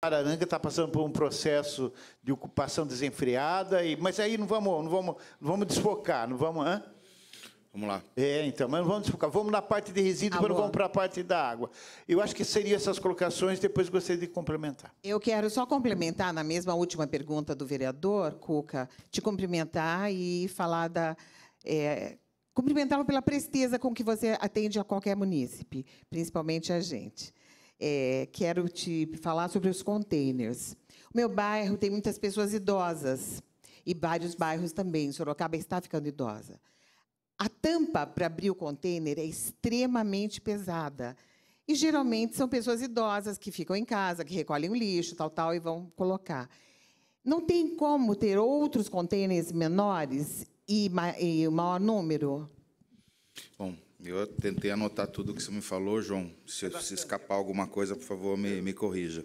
Aranga está passando por um processo de ocupação desenfreada, e, mas aí não vamos, não vamos, não vamos desfocar, não vamos. Vamos lá. É, então, mas não vamos desfocar. Vamos na parte de resíduos, tá mas não vamos para a parte da água. Eu acho que seriam essas colocações, depois gostaria de complementar. Eu quero só complementar na mesma última pergunta do vereador, Cuca, te cumprimentar e falar da. É, Cumprimentá-lo pela presteza com que você atende a qualquer munícipe, principalmente a gente é, quero te falar sobre os containers. O meu bairro tem muitas pessoas idosas e vários bairros também. Sorocaba está ficando idosa. A tampa para abrir o container é extremamente pesada. E geralmente são pessoas idosas que ficam em casa, que recolhem o lixo, tal, tal, e vão colocar. Não tem como ter outros containers menores e, ma e maior número? Bom, eu tentei anotar tudo o que você me falou, João. Se, é se escapar alguma coisa, por favor, me, me corrija.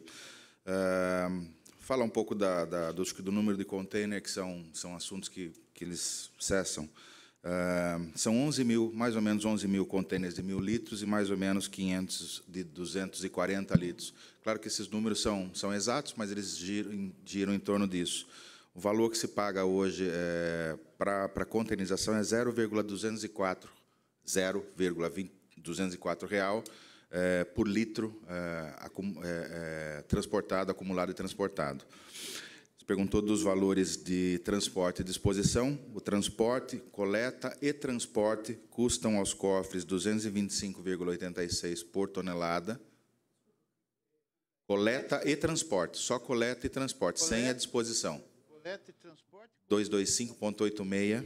Uh, fala um pouco da, da, do, do, número de container, que são, são assuntos que, que eles cessam. Uh, são 11 mil, mais ou menos 11 mil containers de mil litros e mais ou menos 500 de 240 litros. Claro que esses números são, são exatos, mas eles giram, giram em torno disso. O valor que se paga hoje é, eh, para a containerização é 0,204 0,204 real eh, por litro eh, acum, eh, eh, transportado, acumulado e transportado. Você perguntou dos valores de transporte e disposição. O transporte, coleta e transporte custam aos cofres 225,86 por tonelada. Coleta e transporte, só coleta e transporte, coleta, sem a disposição. Coleta e transporte? 225,86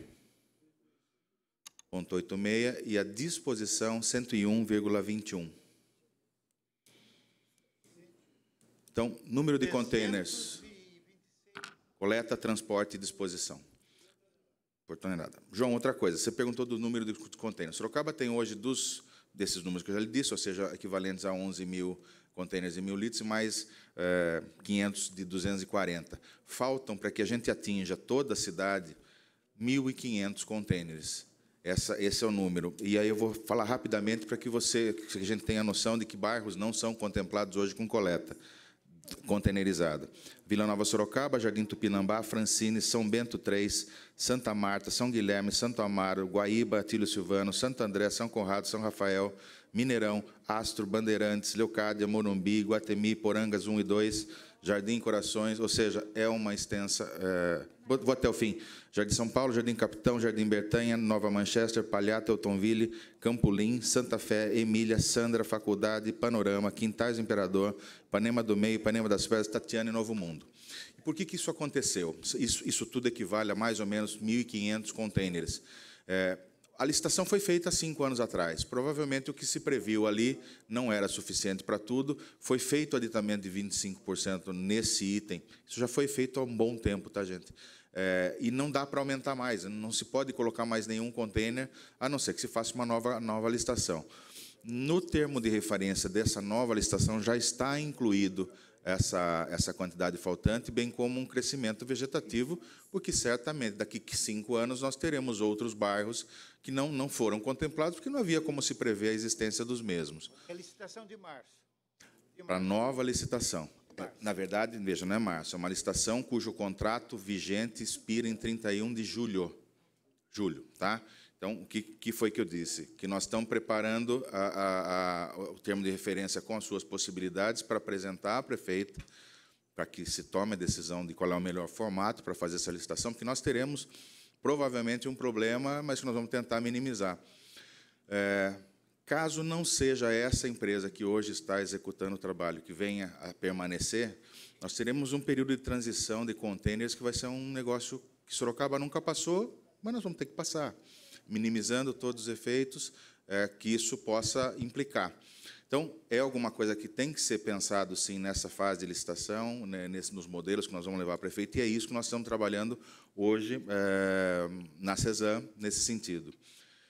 1.86 e a disposição 101,21. Então, número de containers. Coleta, transporte e disposição. Por tonelada. João, outra coisa. Você perguntou do número de containers. Sorocaba tem hoje dos desses números que eu já lhe disse, ou seja, equivalentes a 11 mil containers e mil litros, mais é, eh, 500 de 240. Faltam, para que a gente atinja toda a cidade, 1.500 containers. Essa, esse é o número. E aí eu vou falar rapidamente para que você, que a gente tenha noção de que bairros não são contemplados hoje com coleta contenerizada. Vila Nova Sorocaba, Jardim Tupinambá, Francine, São Bento 3, Santa Marta, São Guilherme, Santo Amaro, Guaíba, Atílio Silvano, Santo André, São Conrado, São Rafael, Mineirão, Astro, Bandeirantes, Leocádia, Morumbi, Guatemi, Porangas 1 e 2, Jardim Corações, ou seja, é uma extensa. É, vou até o fim. Jardim São Paulo, Jardim Capitão, Jardim Bertanha, Nova Manchester, Palhata, Eltonville, Campolim, Santa Fé, Emília, Sandra, Faculdade, Panorama, Quintais Imperador, Panema do Meio, Panema das Pedras, Tatiana e Novo Mundo. E por que, que isso aconteceu? Isso, isso tudo equivale a mais ou menos 1.500 containers. É, a licitação foi feita há cinco anos atrás. Provavelmente o que se previu ali não era suficiente para tudo. Foi feito o aditamento de 25% nesse item. Isso já foi feito há um bom tempo, tá, gente? É, e não dá para aumentar mais. Não se pode colocar mais nenhum container, a não ser que se faça uma nova, nova licitação. No termo de referência dessa nova licitação já está incluído essa, essa quantidade faltante, bem como um crescimento vegetativo porque certamente daqui a cinco anos nós teremos outros bairros que não, não foram contemplados, porque não havia como se prever a existência dos mesmos. É licitação de março. março. Para nova licitação. Março. Na verdade, veja, não é março, é uma licitação cujo contrato vigente expira em 31 de julho. Julho, tá? Então, o que, que, foi que eu disse? Que nós estamos preparando a, a, a, o termo de referência com as suas possibilidades para apresentar à prefeita para que se tome a decisão de qual é o melhor formato para fazer essa licitação, porque nós teremos provavelmente um problema, mas que nós vamos tentar minimizar. É, caso não seja essa empresa que hoje está executando o trabalho que venha a permanecer, nós teremos um período de transição de contêineres que vai ser um negócio que Sorocaba nunca passou, mas nós vamos ter que passar, minimizando todos os efeitos é, que isso possa implicar. Então, é alguma coisa que tem que ser pensado, sim, nessa fase de licitação, né, nesse, nos modelos que nós vamos levar para efeito e é isso que nós estamos trabalhando hoje é, na CESAM, nesse sentido.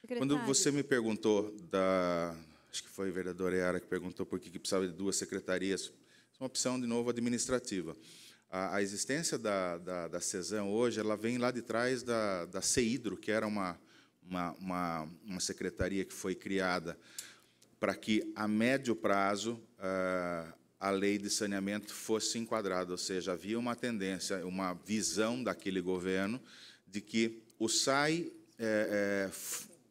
Secretário. Quando você me perguntou, da, acho que foi a vereadora Eara que perguntou por que, que precisava de duas secretarias, é uma opção, de novo, administrativa. A, a existência da, da, da CESAM hoje, ela vem lá de trás da, da CEIDRO, que era uma, uma, uma, uma secretaria que foi criada para que, a médio prazo, ah, a lei de saneamento fosse enquadrada, ou seja, havia uma tendência, uma visão daquele governo de que o SAI eh, eh,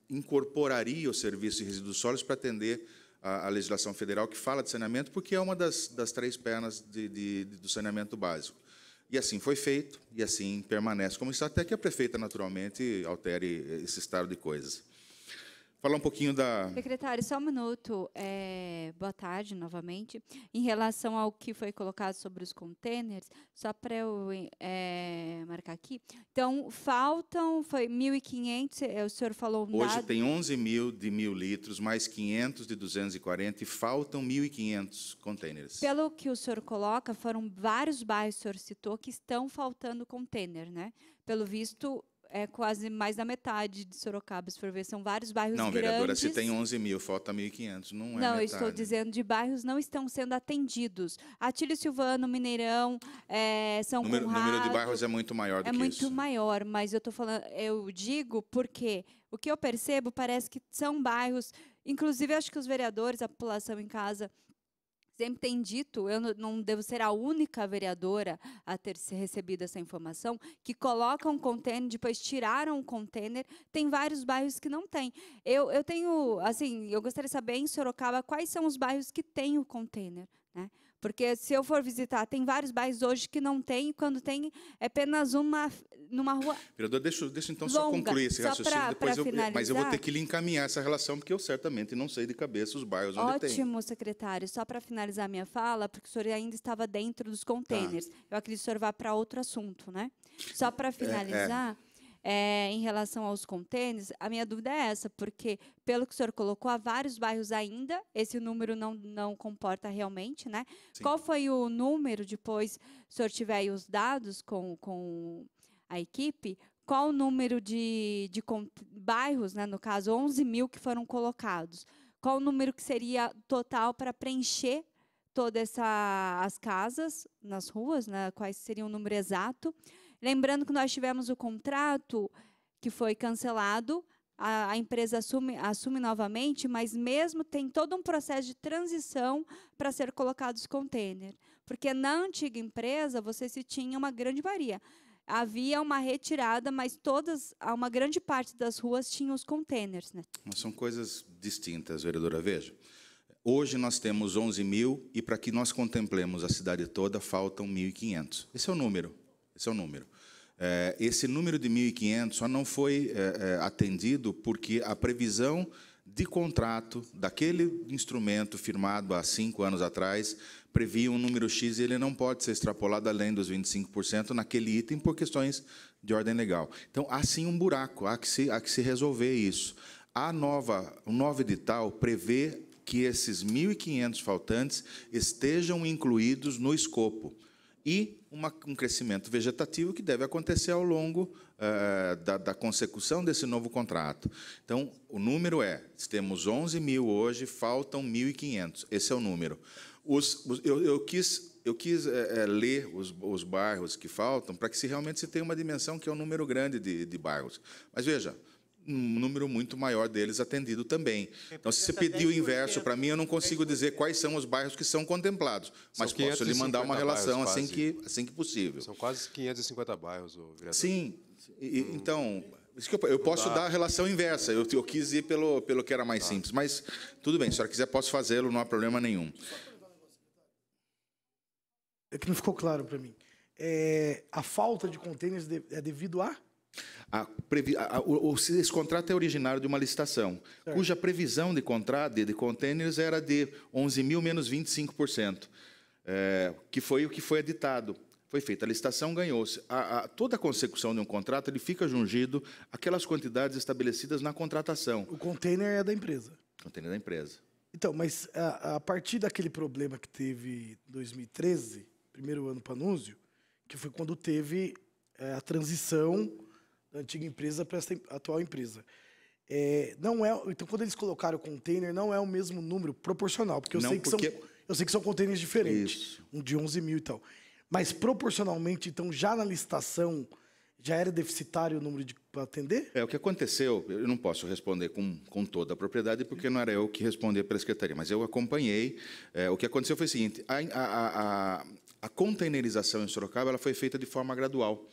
incorporaria o serviço de resíduos sólidos para atender a, a, legislação federal que fala de saneamento, porque é uma das, das três pernas de, de, de, do saneamento básico. E assim foi feito, e assim permanece como está, até que a prefeita, naturalmente, altere esse estado de coisas falar um pouquinho da. Secretário, só um minuto. É, boa tarde novamente. Em relação ao que foi colocado sobre os contêineres, só para eu é, marcar aqui. Então, faltam, foi 1.500, é, o senhor falou Hoje dado. tem 11 mil de mil litros, mais 500 de 240, e faltam 1.500 contêineres. Pelo que o senhor coloca, foram vários bairros, o senhor citou, que estão faltando contêiner, né? Pelo visto, é quase mais da metade de Sorocaba, se for ver. São vários bairros não, grandes. Não, vereadora, se tem 11 mil, falta 1.500, não é Não, metade. eu estou dizendo de bairros não estão sendo atendidos. Atílio Silvano, Mineirão, é, São número, Conrado... O número de bairros é muito maior do é que isso. É muito maior, mas eu, tô falando, eu digo porque o que eu percebo parece que são bairros... Inclusive, acho que os vereadores, a população em casa sempre tem dito, eu não devo ser a única vereadora a ter recebido essa informação, que colocam um contêiner depois tiraram o um contêiner. Tem vários bairros que não tem. Eu, eu tenho, assim, eu gostaria de saber em Sorocaba quais são os bairros que têm o contêiner, né? Porque se eu for visitar, tem vários bairros hoje que não tem, quando tem é apenas uma numa rua. Vereador, deixa, deixa então longa, só concluir esse raciocínio, pra, depois pra eu, é, mas eu vou ter que lhe encaminhar essa relação, porque eu certamente não sei de cabeça os bairros onde Ótimo, tem. Ótimo, secretário. Só para finalizar minha fala, porque o senhor ainda estava dentro dos containers. Tá. Eu acredito que o senhor vá para outro assunto, né? Só para finalizar. É, é é, em relação aos contêineres, a minha dúvida é essa, porque, pelo que o senhor colocou, há vários bairros ainda, esse número não, não comporta realmente, né? Sim. Qual foi o número, depois, se o senhor tiver aí os dados com, com a equipe, qual o número de, de bairros, né, no caso, 11 mil que foram colocados? Qual o número que seria total para preencher todas as casas nas ruas, né, quais seria o número exato? Lembrando que nós tivemos o contrato que foi cancelado, a, a empresa assume, assume novamente, mas mesmo tem todo um processo de transição para ser colocados os contêiner. Porque na antiga empresa você se tinha uma grande varia. Havia uma retirada, mas todas, uma grande parte das ruas tinha os contêineres. Né? são coisas distintas, vereadora. Veja, Hoje nós temos 11 mil e para que nós contemplemos a cidade toda faltam 1.500. Esse é o número. Esse é o número. É, esse número de 1.500 só não foi é, é, atendido porque a previsão de contrato daquele instrumento firmado há cinco anos atrás previa um número X e ele não pode ser extrapolado além dos 25% naquele item por questões de ordem legal. Então, há sim um buraco, há que se, há que se resolver isso. A nova, o novo edital prevê que esses 1.500 faltantes estejam incluídos no escopo e uma, um crescimento vegetativo que deve acontecer ao longo uh, da, da, consecução desse novo contrato. Então, o número é: temos 11 mil hoje, faltam 1.500. Esse é o número. Os, os, eu, eu, quis, eu quis é, é, ler os, os, bairros que faltam para que se realmente se tenha uma dimensão que é um número grande de, de bairros. Mas veja, um número muito maior deles atendido também. Então, se você pedir o inverso para mim, eu não consigo dizer quais são os bairros que são contemplados, mas são posso lhe mandar uma relação bairros, assim, que, assim que possível. São quase 550 bairros, vereador. Sim, e, hum. então... Eu, eu posso dar a relação inversa, eu, eu quis ir pelo, pelo que era mais tá. simples, mas tudo bem, se a senhora quiser, posso fazê-lo, não há problema nenhum. É que não ficou claro para mim. É, a falta de contêineres é devido a a, a, o, esse contrato é originário de uma licitação, certo. cuja previsão de contrato de, de containers era de 11 mil menos 25%, é, que foi o que foi editado. Foi feita a licitação, ganhou-se. toda a consecução de um contrato ele fica jungido aquelas quantidades estabelecidas na contratação. O container é da empresa. O container é da empresa. Então, mas a, a partir daquele problema que teve em 2013, primeiro ano Panúzio, que foi quando teve é, a transição da antiga empresa para essa atual empresa. É, não é, então, quando eles colocaram o container, não é o mesmo número proporcional, porque eu, não, sei, que porque... São, eu sei que são containers diferentes, Isso. um de 11 mil e tal. Mas proporcionalmente, então, já na licitação, já era deficitário o número de para atender? É, o que aconteceu, eu não posso responder com, com toda a propriedade, porque não era eu que respondia pela Secretaria, mas eu acompanhei. É, o que aconteceu foi o seguinte, a, a, a, a containerização em Sorocaba ela foi feita de forma gradual.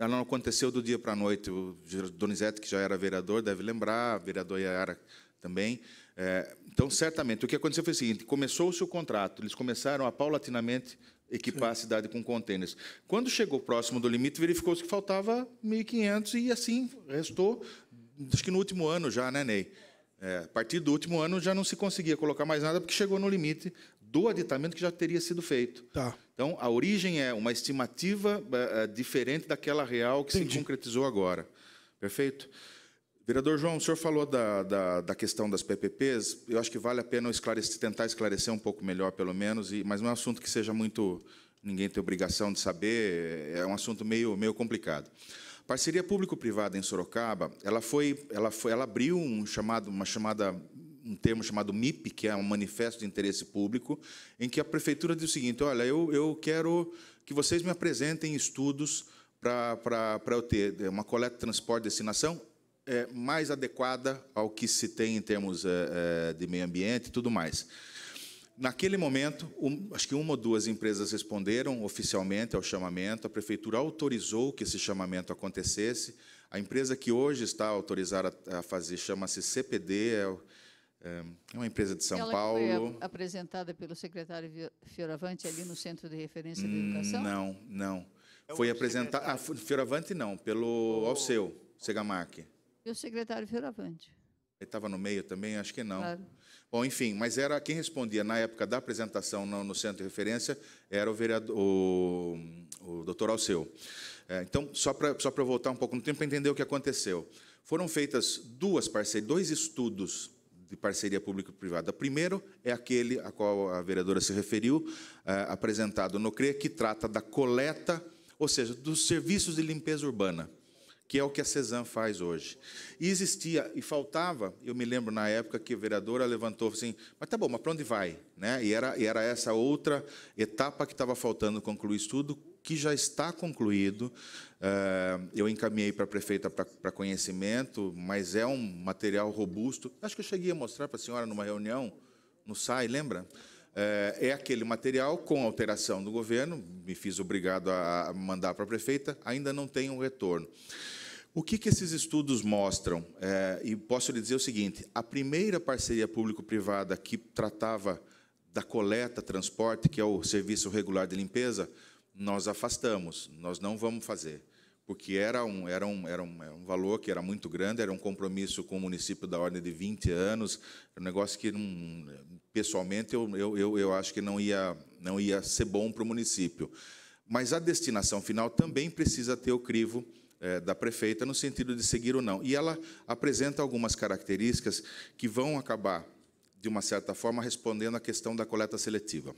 Ela não aconteceu do dia para a noite. O Donizete, que já era vereador, deve lembrar, a vereadora Yara também. É, então, certamente, o que aconteceu foi o seguinte: começou-se o contrato, eles começaram a paulatinamente equipar Sim. a cidade com contêineres. Quando chegou próximo do limite, verificou-se que faltava 1.500 e assim restou, acho que no último ano já, né, Ney? É, a partir do último ano já não se conseguia colocar mais nada porque chegou no limite do aditamento que já teria sido feito. Tá. Então, a origem é uma estimativa uh, diferente daquela real que Entendi. se concretizou agora. Perfeito? Vereador João, o senhor falou da, da, da, questão das PPPs. Eu acho que vale a pena esclarecer, tentar esclarecer um pouco melhor, pelo menos, e, mas não é um assunto que seja muito. ninguém tem obrigação de saber, é um assunto meio, meio complicado. Parceria público-privada em Sorocaba, ela foi, ela foi, ela abriu um chamado, uma chamada um termo chamado MIP, que é um manifesto de interesse público, em que a prefeitura diz o seguinte: olha, eu, eu quero que vocês me apresentem estudos para eu ter é, uma coleta de transporte de destinação é, mais adequada ao que se tem em termos é, é de meio ambiente e tudo mais. Naquele momento, um, acho que uma ou duas empresas responderam oficialmente ao chamamento, a prefeitura autorizou que esse chamamento acontecesse. A empresa que hoje está autorizada a fazer chama-se CPD, é, é uma empresa de São Ela Paulo. foi apresentada pelo secretário Fioravante ali no Centro de Referência de Educação? Não, não. É foi apresentada... Ah, Fioravante não, pelo oh. o... Alceu Segamark. E o secretário Fioravante? Ele estava no meio também? Acho que não. Claro. Bom, enfim, mas era quem respondia na época da apresentação no, no centro de referência era o vereador, o, o doutor Alceu. É, então, só para só voltar um pouco no tempo para entender o que aconteceu. Foram feitas duas parcerias, dois estudos de parceria público-privada. Primeiro é aquele a qual a vereadora se referiu, é, apresentado no CRE, que trata da coleta, ou seja, dos serviços de limpeza urbana, que é o que a CESAM faz hoje. E existia, e faltava, eu me lembro na época que a vereadora levantou assim, mas tá bom, mas para onde vai? Né? E, era, e era essa outra etapa que estava faltando concluir estudo, que já está concluído. Eh, eu encaminhei para a prefeita para conhecimento, mas é um material robusto. Acho que eu cheguei a mostrar para a senhora numa reunião no SAI, lembra? Eh, é aquele material com alteração do governo, me fiz obrigado a mandar para a prefeita, ainda não tem um retorno. O que, que, esses estudos mostram? É, e posso lhe dizer o seguinte: a primeira parceria público-privada que tratava da coleta, transporte, que é o serviço regular de limpeza, nós afastamos, nós não vamos fazer, porque era um, era, um, era, um, era um valor que era muito grande, era um compromisso com o município da ordem de 20 anos, um negócio que, não, pessoalmente, eu, eu, eu, acho que não ia, não ia ser bom para o município. Mas a destinação final também precisa ter o crivo é, da prefeita, no sentido de seguir ou não. E ela apresenta algumas características que vão acabar, de uma certa forma, respondendo à questão da coleta seletiva.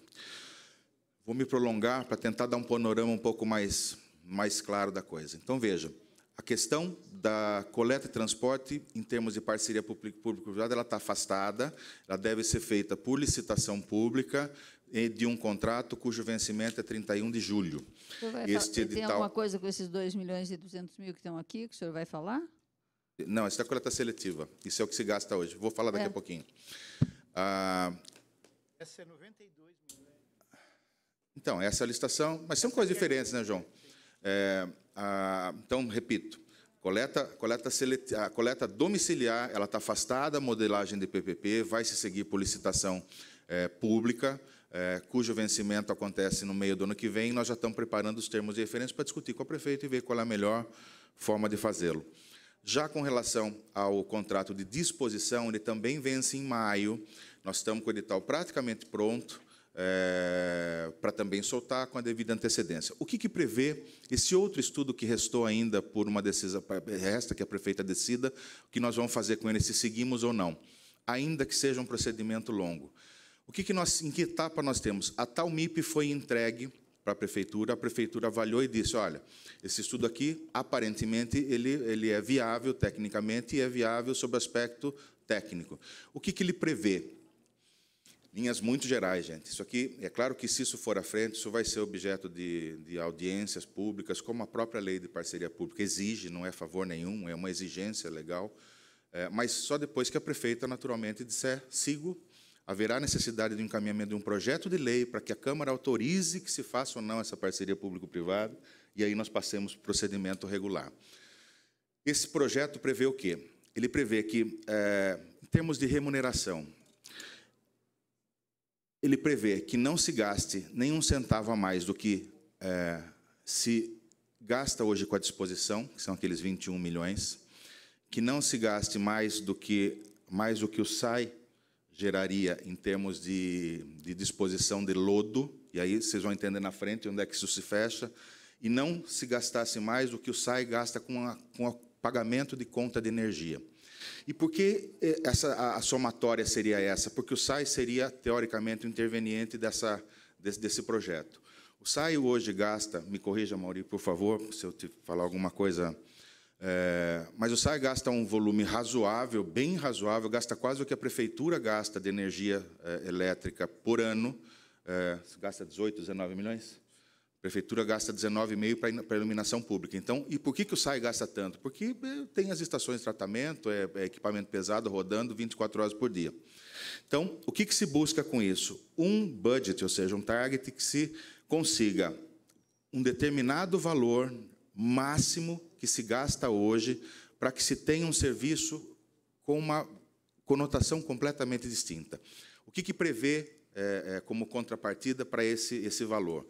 Vou me prolongar para tentar dar um panorama um pouco mais, mais claro da coisa. Então, veja, a questão da coleta e transporte, em termos de parceria público-privada, ela está afastada, ela deve ser feita por licitação pública, de um contrato cujo vencimento é 31 de julho. Este falar, edital... Tem alguma coisa com esses 2 milhões e 200 mil que estão aqui que o senhor vai falar? Não, isso é coleta seletiva. Isso é o que se gasta hoje. Vou falar daqui é. a pouquinho. Ah, Essa é 92. Então, essa é a licitação, mas são coisas diferentes, né, João? É, a, então, repito, coleta, coleta, a coleta domiciliar, ela está afastada da modelagem de PPP, vai se seguir por licitação é, pública, é, cujo vencimento acontece no meio do ano que vem, nós já estamos preparando os termos de referência para discutir com a prefeita e ver qual é a melhor forma de fazê-lo. Já com relação ao contrato de disposição, ele também vence em maio. Nós estamos com o edital praticamente pronto é, para também soltar com a devida antecedência. O que, que, prevê esse outro estudo que restou ainda por uma decisão, resta que é a prefeita decida, o que nós vamos fazer com ele, se seguimos ou não, ainda que seja um procedimento longo. O que, que nós, em que etapa nós temos? A tal MIP foi entregue para a prefeitura, a prefeitura avaliou e disse, olha, esse estudo aqui, aparentemente, ele, ele é viável tecnicamente e é viável sob aspecto técnico. O que, que ele prevê? linhas muito gerais, gente. Isso aqui, é claro que se isso for à frente, isso vai ser objeto de, de audiências públicas, como a própria lei de parceria pública exige, não é favor nenhum, é uma exigência legal, é, mas só depois que a prefeita, naturalmente, disser sigo, haverá necessidade de um encaminhamento de um projeto de lei para que a Câmara autorize que se faça ou não essa parceria público-privada, e aí nós passemos para o procedimento regular. Esse projeto prevê o quê? Ele prevê que, é, em termos de remuneração, ele prevê que não se gaste nenhum centavo a mais do que é, se gasta hoje com a disposição, que são aqueles 21 milhões, que não se gaste mais do que mais do que o SAI geraria em termos de, de disposição de lodo, e aí vocês vão entender na frente onde é que isso se fecha, e não se gastasse mais do que o SAI gasta com, a, com o pagamento de conta de energia. E por que eh, essa, a, a somatória seria essa? Porque o SAI seria, teoricamente, o interveniente dessa, desse, desse projeto. O SAI hoje gasta, me corrija, Mauri, por favor, se eu te falar alguma coisa. É, mas o SAI gasta um volume razoável, bem razoável, gasta quase o que a prefeitura gasta de energia é, elétrica por ano. É, gasta 18, 19 milhões? A prefeitura gasta 19,5 para iluminação pública. Então, e por que, que o SAI gasta tanto? Porque eh, tem as estações de tratamento, é, é equipamento pesado rodando 24 horas por dia. Então, o que, que se busca com isso? Um budget, ou seja, um target que se consiga um determinado valor máximo que se gasta hoje para que se tenha um serviço com uma conotação completamente distinta. O que, que prevê é, como contrapartida para esse, esse valor?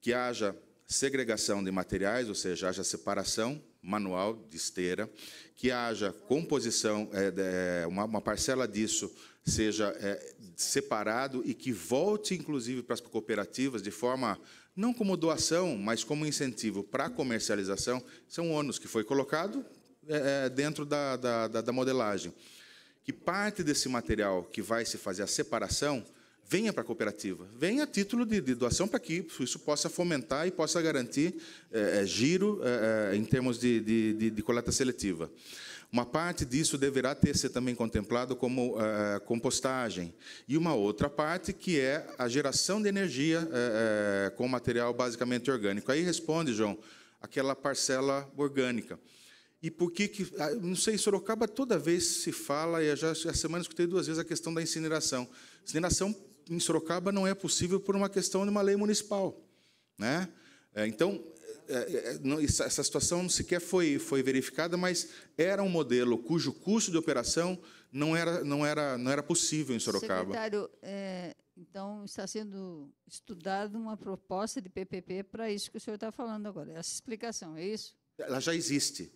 que haja segregação de materiais, ou seja, haja separação manual de esteira, que haja composição, é, é, uma, uma, parcela disso seja é, separado e que volte, inclusive, para as cooperativas de forma não como doação, mas como incentivo para a comercialização, são ônus que foi colocado é, é dentro da, da, da modelagem. Que parte desse material que vai se fazer a separação venha para a cooperativa, venha a título de, de doação para que isso possa fomentar e possa garantir é, giro é, em termos de, de, de, coleta seletiva. Uma parte disso deverá ter ser também contemplado como compostagem e uma outra parte que é a geração de energia com material basicamente orgânico. Aí responde, João, aquela parcela orgânica. E por que que, ah, não sei, Sorocaba toda vez se fala, e já essa semana escutei duas vezes a questão da incineração. Incineração em Sorocaba não é possível por uma questão de uma lei municipal. Né? É, então, é, é, essa situação não sequer foi, foi verificada, mas era um modelo cujo custo de operação não era, não era, não era possível em Sorocaba. Secretário, é, então está sendo estudada uma proposta de PPP para isso que o senhor está falando agora. Essa explicação, é isso? Ela já existe.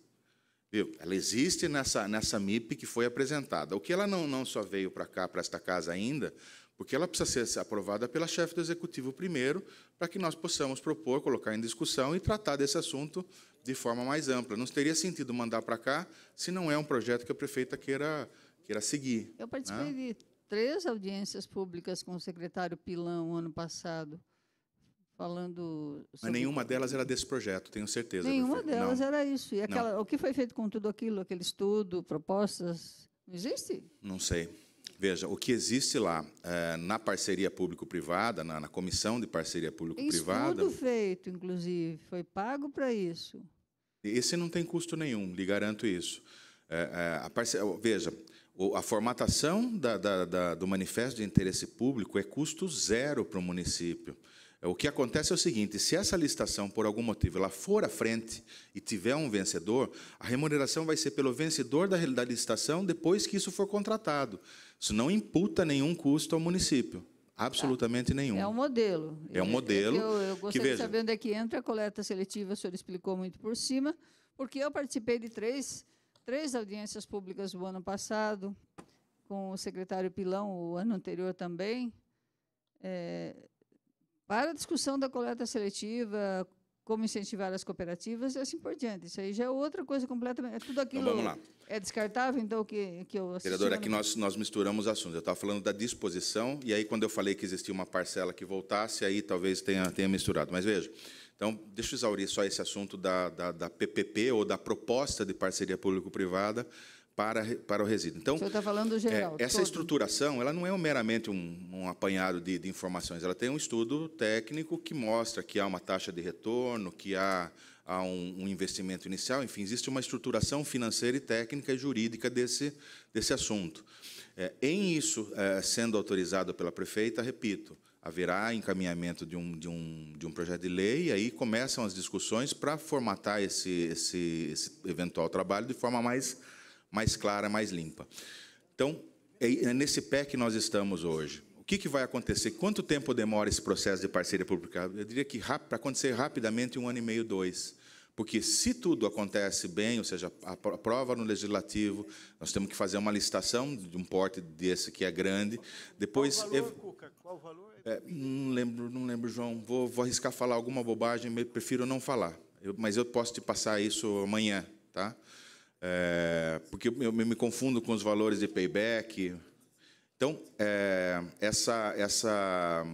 Viu? Ela existe nessa, nessa MIP que foi apresentada. O que ela não, não só veio para cá, para esta casa ainda, porque ela precisa ser aprovada pela chefe do executivo primeiro, para que nós possamos propor, colocar em discussão e tratar desse assunto de forma mais ampla. Não teria sentido mandar para cá se não é um projeto que a prefeita queira, queira seguir. Eu participei né? de três audiências públicas com o secretário Pilão ano passado, falando. Mas nenhuma delas era desse projeto, tenho certeza. Nenhuma delas não. era isso. E aquela, o que foi feito com tudo aquilo, aquele estudo, propostas, não existe? Não sei. Veja, o que existe lá é, na parceria público-privada, na, na, comissão de parceria público-privada. Estudo feito, inclusive, foi pago para isso. Esse não tem custo nenhum, lhe garanto isso. É, é, a parceria, veja, a formatação da, da, da, do manifesto de interesse público é custo zero para o município. O que acontece é o seguinte: se essa licitação, por algum motivo, ela for à frente e tiver um vencedor, a remuneração vai ser pelo vencedor da, da licitação depois que isso for contratado. Isso não imputa nenhum custo ao município. Absolutamente tá. nenhum. É um modelo. É um modelo. eu, eu gostaria que, veja, de saber onde é que entra a coleta seletiva, o senhor explicou muito por cima, porque eu participei de três, três audiências públicas do ano passado, com o secretário Pilão, o ano anterior também, é, para a discussão da coleta seletiva, como incentivar as cooperativas e assim por diante. Isso aí já é outra coisa completamente. É tudo então, aquilo então, vamos lá. é descartável, então, que, que eu vereador Vereadora, aqui nós, nós misturamos assuntos. Eu estava falando da disposição, e aí, quando eu falei que existia uma parcela que voltasse, aí talvez tenha, tenha misturado. Mas veja. Então, deixa eu exaurir só esse assunto da, da, da PPP ou da proposta de parceria público-privada para, para o resíduo. Então, está falando geral. É, essa todo. estruturação ela não é meramente um, um apanhado de, de, informações, ela tem um estudo técnico que mostra que há uma taxa de retorno, que há, há um, um, investimento inicial, enfim, existe uma estruturação financeira e técnica e jurídica desse, desse assunto. É, em isso, é, sendo autorizado pela prefeita, repito, haverá encaminhamento de um, de um, de um projeto de lei, e aí começam as discussões para formatar esse, esse, esse eventual trabalho de forma mais mais clara, mais limpa. Então, é, é nesse pé que nós estamos hoje. O que, que vai acontecer? Quanto tempo demora esse processo de parceria pública? Eu diria que para acontecer rapidamente, um ano e meio, dois. Porque se tudo acontece bem, ou seja, a prova no legislativo, nós temos que fazer uma licitação de um porte desse que é grande. Depois, Qual o valor, ev... Cuca? Qual o valor? É, não lembro, não lembro, João. Vou, vou arriscar falar alguma bobagem, prefiro não falar. Eu, mas eu posso te passar isso amanhã, tá? é, porque eu me confundo com os valores de payback. Então, é, essa, essa,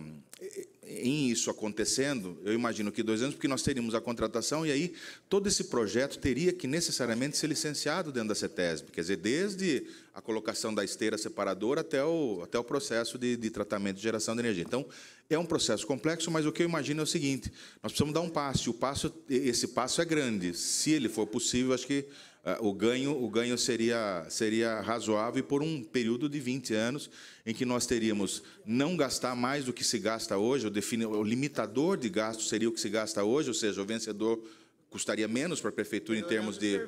em isso acontecendo, eu imagino que dois anos, porque nós teríamos a contratação e aí todo esse projeto teria que necessariamente ser licenciado dentro da CETESB, quer dizer, desde a colocação da esteira separadora até o, até o processo de, de tratamento de geração de energia. Então, é um processo complexo, mas o que eu imagino é o seguinte: nós precisamos dar um passo. O passo, esse passo é grande. Se ele for possível, acho que ah, o ganho, o ganho seria, seria razoável por um período de 20 anos em que nós teríamos não gastar mais do que se gasta hoje, o, defini, o limitador de gasto seria o que se gasta hoje, ou seja, o vencedor custaria menos para a prefeitura em termos de,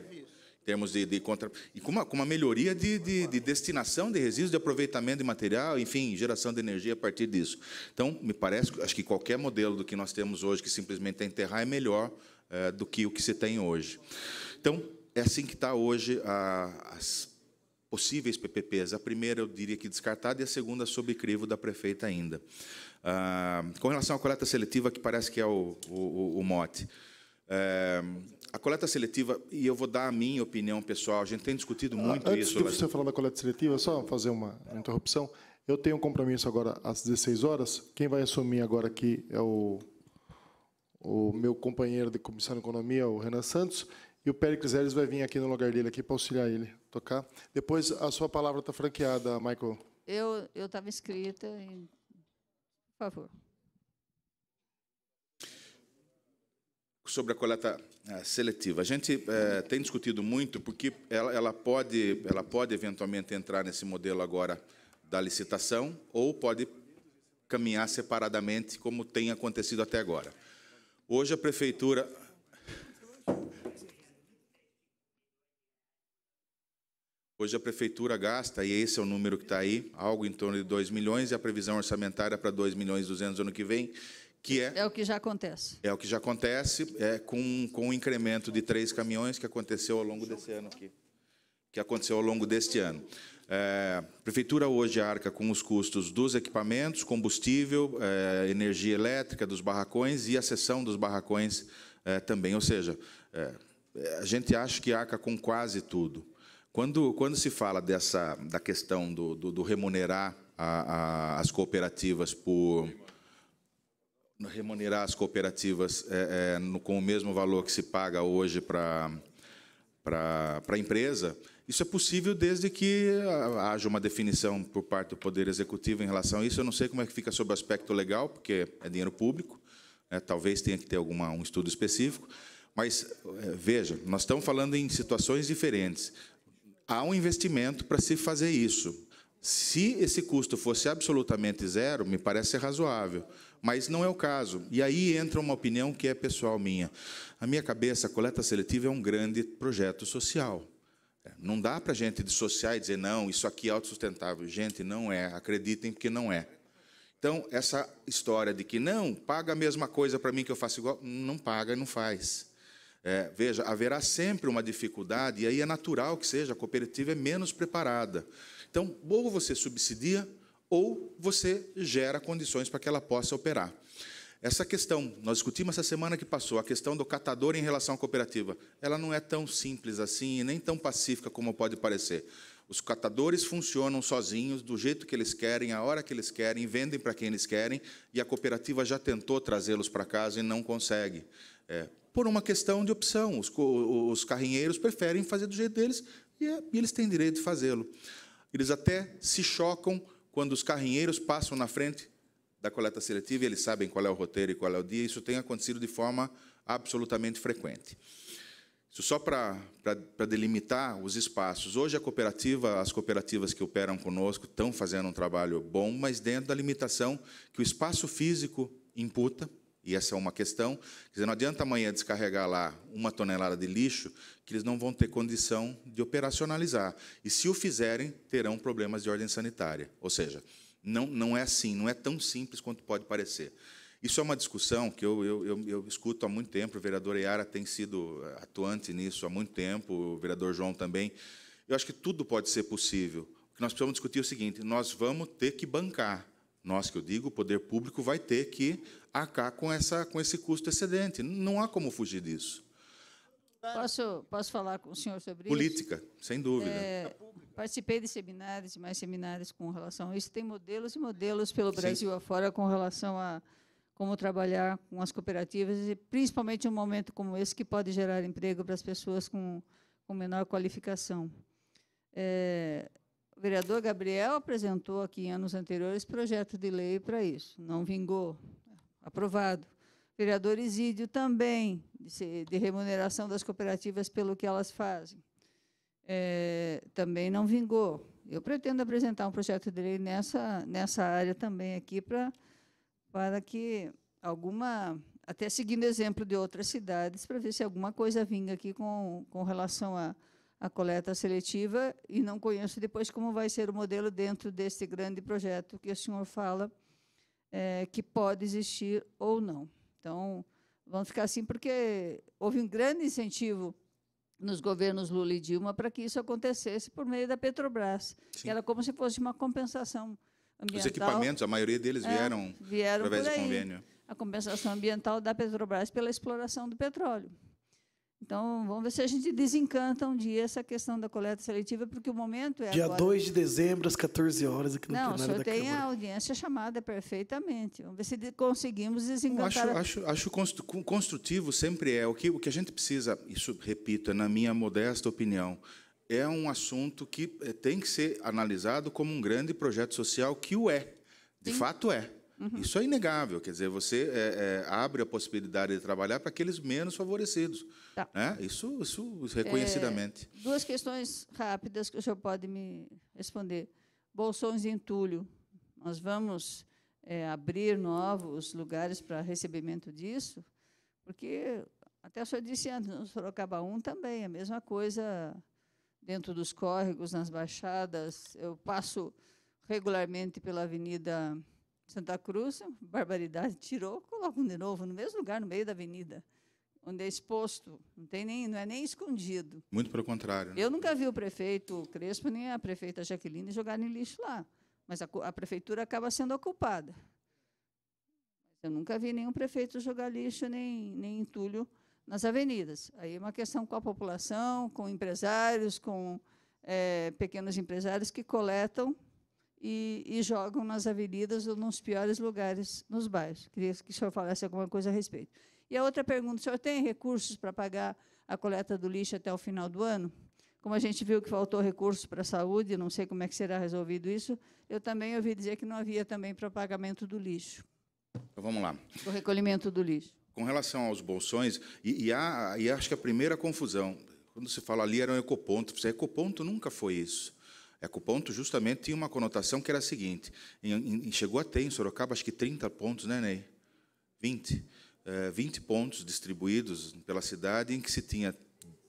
termos de, de contra... E com uma, com uma melhoria de, de, de destinação de resíduos, de aproveitamento de material, enfim, geração de energia a partir disso. Então, me parece, acho que qualquer modelo do que nós temos hoje, que simplesmente é enterrar, é melhor é, do que o que se tem hoje. Então, é assim que está hoje a, as possíveis PPPs. A primeira eu diria que descartada e a segunda sob crivo da prefeita ainda. Ah, com relação à coleta seletiva, que parece que é o, o, o mote. É, a coleta seletiva, e eu vou dar a minha opinião pessoal, a gente tem discutido ah, muito ah, antes isso. Antes de você falar da coleta seletiva, só fazer uma interrupção. Eu tenho um compromisso agora às 16 horas. Quem vai assumir agora aqui é o, o meu companheiro de comissão de economia, o Renan Santos. E o Péricles Ellis vai vir aqui no lugar dele aqui para auxiliar ele tocar. Depois a sua palavra está franqueada, Michael. Eu eu estava escrita, em... por favor. Sobre a coleta é, seletiva, a gente é, tem discutido muito porque ela, ela pode ela pode eventualmente entrar nesse modelo agora da licitação ou pode caminhar separadamente como tem acontecido até agora. Hoje a prefeitura Hoje a prefeitura gasta, e esse é o número que está aí, algo em torno de 2 milhões, e a previsão orçamentária para 2 milhões e 200 ano que vem, que é... É o que já acontece. É o que já acontece, é com, com o incremento de três caminhões que aconteceu ao longo desse ano aqui. Que aconteceu ao longo deste ano. É, a prefeitura hoje arca com os custos dos equipamentos, combustível, é, energia elétrica dos barracões e a cessão dos barracões é, também. Ou seja, é, é, a gente acha que arca com quase tudo. Quando, quando se fala dessa, da questão do, do, do remunerar a, a, as cooperativas por remunerar as cooperativas é, é, no, com o mesmo valor que se paga hoje para a empresa, isso é possível desde que haja uma definição por parte do Poder Executivo em relação a isso. Eu não sei como é que fica sobre o aspecto legal, porque é dinheiro público, né? talvez tenha que ter alguma, um estudo específico. Mas, é, veja, nós estamos falando em situações diferentes há um investimento para se fazer isso. Se esse custo fosse absolutamente zero, me parece razoável, mas não é o caso. E aí entra uma opinião que é pessoal minha. A minha cabeça, a coleta seletiva é um grande projeto social. É, não dá para a gente dissociar e dizer, não, isso aqui é autossustentável. Gente, não é. Acreditem que não é. Então, essa história de que, não, paga a mesma coisa para mim que eu faço igual, não paga e não faz. É, veja, haverá sempre uma dificuldade, e aí é natural que seja, a cooperativa é menos preparada. Então, ou você subsidia, ou você gera condições para que ela possa operar. Essa questão, nós discutimos essa semana que passou, a questão do catador em relação à cooperativa, ela não é tão simples assim e nem tão pacífica como pode parecer. Os catadores funcionam sozinhos, do jeito que eles querem, a hora que eles querem, vendem para quem eles querem, e a cooperativa já tentou trazê-los para casa e não consegue. É, por uma questão de opção. Os, os carrinheiros preferem fazer do jeito deles e, é, e eles têm direito de fazê-lo. Eles até se chocam quando os carrinheiros passam na frente da coleta seletiva e eles sabem qual é o roteiro e qual é o dia. Isso tem acontecido de forma absolutamente frequente. Isso só para delimitar os espaços. Hoje a cooperativa, as cooperativas que operam conosco estão fazendo um trabalho bom, mas dentro da limitação que o espaço físico imputa, e essa é uma questão. Quer dizer, não adianta amanhã descarregar lá uma tonelada de lixo, que eles não vão ter condição de operacionalizar. E se o fizerem, terão problemas de ordem sanitária. Ou seja, não, não é assim, não é tão simples quanto pode parecer. Isso é uma discussão que eu, eu, eu, eu escuto há muito tempo, o vereador Iara tem sido eh, atuante nisso há muito tempo, o vereador João também. Eu acho que tudo pode ser possível. O que nós precisamos discutir é o seguinte: nós vamos ter que bancar nós que eu digo, o poder público vai ter que arcar com, essa, com esse custo excedente. Não há como fugir disso. Posso, posso falar com o senhor sobre Política, isso? Política, sem dúvida. É, participei de seminários e mais seminários com relação a isso. Tem modelos e modelos pelo Brasil Sim. afora com relação a como trabalhar com as cooperativas, e principalmente um momento como esse, que pode gerar emprego para as pessoas com, com menor qualificação. É, o vereador Gabriel apresentou aqui em anos anteriores projeto de lei para isso. Não vingou. Aprovado. O vereador Isídio também, de remuneração das cooperativas pelo que elas fazem. É, também não vingou. Eu pretendo apresentar um projeto de lei nessa, nessa área também aqui para, para que alguma, até seguindo exemplo de outras cidades, para ver se alguma coisa vinga aqui com, com relação a a coleta seletiva e não conheço depois como vai ser o modelo dentro desse grande projeto que o senhor fala é, que pode existir ou não. Então, vamos ficar assim, porque houve um grande incentivo nos governos Lula e Dilma para que isso acontecesse por meio da Petrobras, Sim. que era como se fosse uma compensação ambiental. Os equipamentos, a maioria deles vieram, é, vieram através do convênio. A compensação ambiental da Petrobras pela exploração do petróleo. Então, vamos ver se a gente desencanta um dia essa questão da coleta seletiva, porque o momento é Dia 2 de dezembro, às 14 horas, aqui no Não, plenário da Câmara. Não, o senhor tem a audiência chamada perfeitamente. Vamos ver se conseguimos desencantar. acho, a... acho, acho construtivo sempre é. O que, o que a gente precisa, isso, repito, é na minha modesta opinião, é um assunto que eh, tem que ser analisado como um grande projeto social, que o é. De Sim. fato, é. Uhum. Isso é inegável. Quer dizer, você é, é, abre a possibilidade de trabalhar para aqueles menos favorecidos. Tá. Né? Isso, isso reconhecidamente. É, duas questões rápidas que o senhor pode me responder. Bolsões em entulho. Nós vamos é, abrir novos lugares para recebimento disso? Porque, até o senhor disse antes, no Sorocaba 1 também, a mesma coisa dentro dos córregos, nas baixadas. Eu passo regularmente pela Avenida Santa Cruz, barbaridade, tirou, colocam de novo no mesmo lugar, no meio da avenida, onde é exposto, não tem nem, não é nem escondido. Muito pelo contrário. Né? Eu nunca vi o prefeito Crespo nem a prefeita Jaqueline jogarem lixo lá, mas a, a prefeitura acaba sendo ocupada. Eu nunca vi nenhum prefeito jogar lixo nem, nem entulho nas avenidas. Aí é uma questão com a população, com empresários, com é, pequenos empresários que coletam e, e jogam nas avenidas ou nos piores lugares nos bairros. Queria que o senhor falasse alguma coisa a respeito. E a outra pergunta: o senhor tem recursos para pagar a coleta do lixo até o final do ano? Como a gente viu que faltou recurso para a saúde, não sei como é que será resolvido isso, eu também ouvi dizer que não havia também para pagamento do lixo. Então, vamos lá. O recolhimento do lixo. Com relação aos bolsões, e, e, há, e acho que a primeira confusão, quando se fala ali era um ecoponto, ecoponto nunca foi isso. É Ecoponto justamente tinha uma conotação que era a seguinte: em, em, chegou a ter em Sorocaba acho que 30 pontos, né, Ney? 20. É, 20 pontos distribuídos pela cidade em que se tinha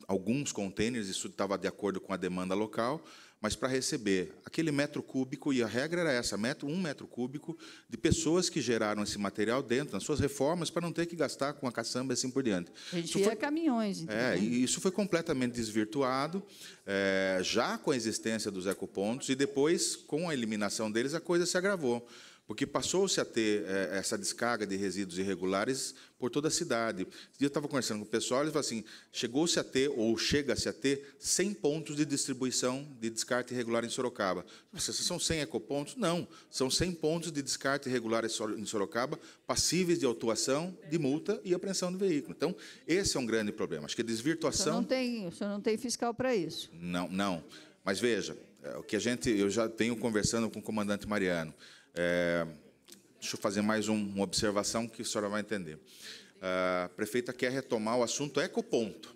alguns contêineres, isso estava de acordo com a demanda local, mas para receber aquele metro cúbico, e a regra era essa, metro, um metro cúbico de pessoas que geraram esse material dentro, nas suas reformas, para não ter que gastar com a caçamba e assim por diante. A gente isso foi, caminhões. Então, é, né? e isso foi completamente desvirtuado, é, já com a existência dos ecopontos, e depois, com a eliminação deles, a coisa se agravou porque passou-se a ter é, essa descarga de resíduos irregulares por toda a cidade. eu estava conversando com o pessoal, eles falaram assim: chegou-se a ter, ou chega-se a ter, 100 pontos de distribuição de descarte irregular em Sorocaba. Vocês são 100 ecopontos? Não, são 100 pontos de descarte irregular em Sorocaba, passíveis de autuação, de multa e apreensão do veículo. Então, esse é um grande problema. Acho que a desvirtuação. O não tem, senhor não tem fiscal para isso. Não, não. Mas veja, é, o que a gente, eu já tenho conversando com o comandante Mariano. É, Deixa eu fazer mais um, uma observação que a senhora vai entender. A prefeita quer retomar o assunto ecoponto.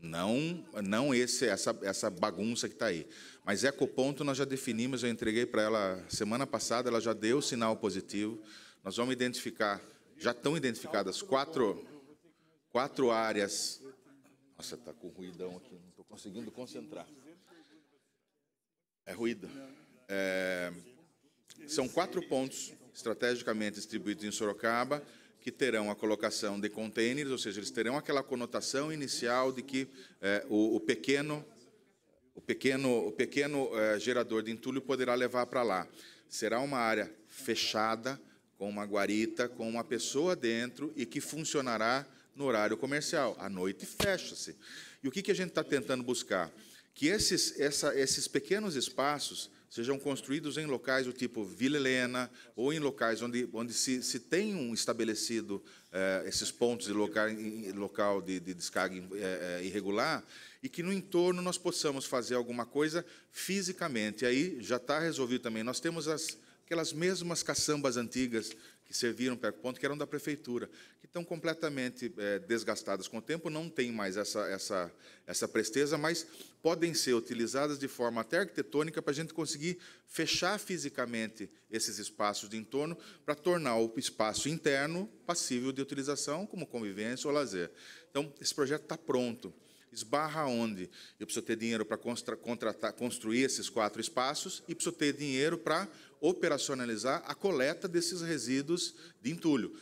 Não, não esse, essa, essa bagunça que está aí. Mas ecoponto nós já definimos, eu entreguei para ela semana passada, ela já deu sinal positivo. Nós vamos identificar, já estão identificadas quatro, quatro áreas. Nossa, está com ruidão aqui, não estou conseguindo concentrar. É ruído. É, são quatro pontos estrategicamente distribuídos em Sorocaba, que terão a colocação de containers, ou seja, eles terão aquela conotação inicial de que é, o, o, pequeno, o pequeno, o pequeno é, gerador de entulho poderá levar para lá. Será uma área fechada, com uma guarita, com uma pessoa dentro e que funcionará no horário comercial. À noite fecha-se. E o que, que a gente está tentando buscar? Que esses, essa, esses pequenos espaços sejam construídos em locais do tipo Vila Helena ou em locais onde, onde se, se tem um estabelecido eh, esses pontos de local, local de, de descarga eh, eh, irregular e que no entorno nós possamos fazer alguma coisa fisicamente. Aí já está resolvido também. Nós temos as, aquelas mesmas caçambas antigas que serviram para o ponto, que eram da prefeitura, que estão completamente é, desgastadas com o tempo, não têm mais essa, essa, essa presteza, mas podem ser utilizadas de forma até arquitetônica para a gente conseguir fechar fisicamente esses espaços de entorno para tornar o espaço interno passível de utilização como convivência ou lazer. Então, esse projeto está pronto. Esbarra onde? Eu preciso ter dinheiro para contratar, construir esses quatro espaços e preciso ter dinheiro para operacionalizar a coleta desses resíduos de entulho.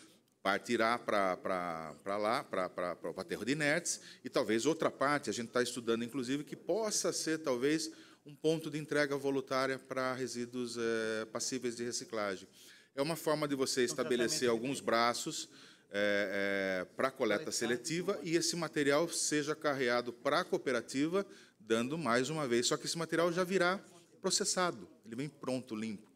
Partirá para lá, para o aterro de inertes, e talvez outra parte, a gente está estudando, inclusive, que possa ser, talvez, um ponto de entrega voluntária para resíduos é, passíveis de reciclagem. É uma forma de você estabelecer alguns braços é, eh, é, eh, para coleta seletiva e esse material seja carreado para a cooperativa, dando mais uma vez. Só que esse material já virá processado, ele vem pronto, limpo.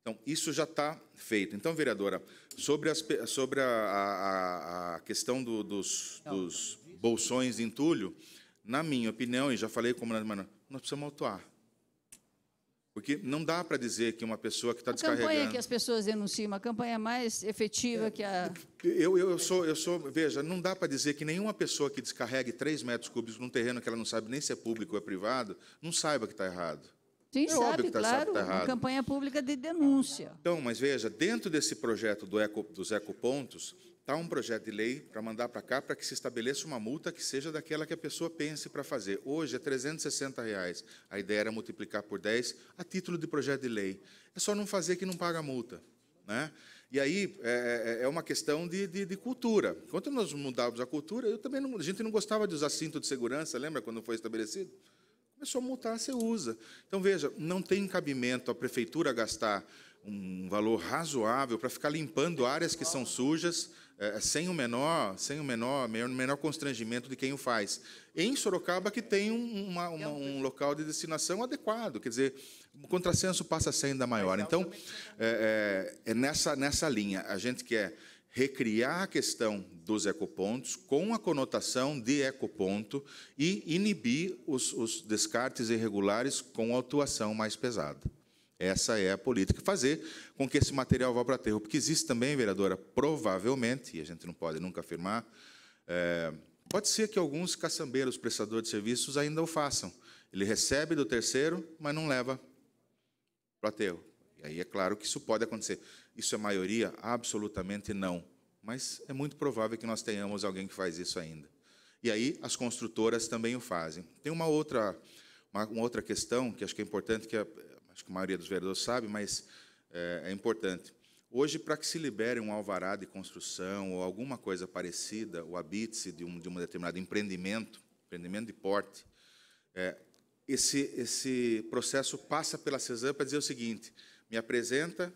Então, isso já está feito. Então, vereadora, sobre, as, sobre a, a, a questão do, dos, é dos, bolsões de entulho, na minha opinião, e já falei como na semana, nós precisamos autuar. Porque não dá para dizer que uma pessoa que está descarregando... A campanha que as pessoas denunciam, uma campanha mais efetiva que a... Eu, eu, eu sou, eu sou... Veja, não dá para dizer que nenhuma pessoa que descarregue 3 metros cúbicos num terreno que ela não sabe nem se é público ou é privado, não saiba que está errado. Sim, é sabe, óbvio que tá claro, tá uma tá campanha pública de denúncia. Então, mas veja, dentro desse projeto do eco, dos ecopontos, está um projeto de lei para mandar para cá para que se estabeleça uma multa que seja daquela que a pessoa pense para fazer. Hoje é 360 reais. A ideia era multiplicar por 10 a título de projeto de lei. É só não fazer que não paga a multa. Né? E aí é, é, é uma questão de, de, de, cultura. Enquanto nós mudávamos a cultura, eu também não, a gente não gostava de usar cinto de segurança, lembra quando foi estabelecido? Começou a multar, você usa. Então, veja, não tem cabimento a prefeitura gastar um valor razoável para ficar limpando áreas que são sujas é, é sem o menor sem o menor menor constrangimento de quem o faz em Sorocaba que tem um, uma, uma, um local de destinação adequado quer dizer o contrassenso passa a ser ainda maior então é, é, é nessa nessa linha a gente quer recriar a questão dos ecopontos com a conotação de ecoponto e inibir os, os descartes irregulares com autuação mais pesada. Essa é a política. Fazer com que esse material vá para aterro. Porque existe também, vereadora, provavelmente, e a gente não pode nunca afirmar, é, pode ser que alguns caçambeiros, prestadores de serviços, ainda o façam. Ele recebe do terceiro, mas não leva para o aterro. E aí é claro que isso pode acontecer. Isso é maioria? Absolutamente não. Mas é muito provável que nós tenhamos alguém que faz isso ainda. E aí as construtoras também o fazem. Tem uma outra, uma, uma outra questão que acho que é importante, que a, acho que a maioria dos vereadores sabe, mas é, é importante. Hoje, para que se libere um alvará de construção ou alguma coisa parecida, o habite de um de uma determinado empreendimento, empreendimento de porte, é, esse, esse processo passa pela CESAM para dizer o seguinte: me apresenta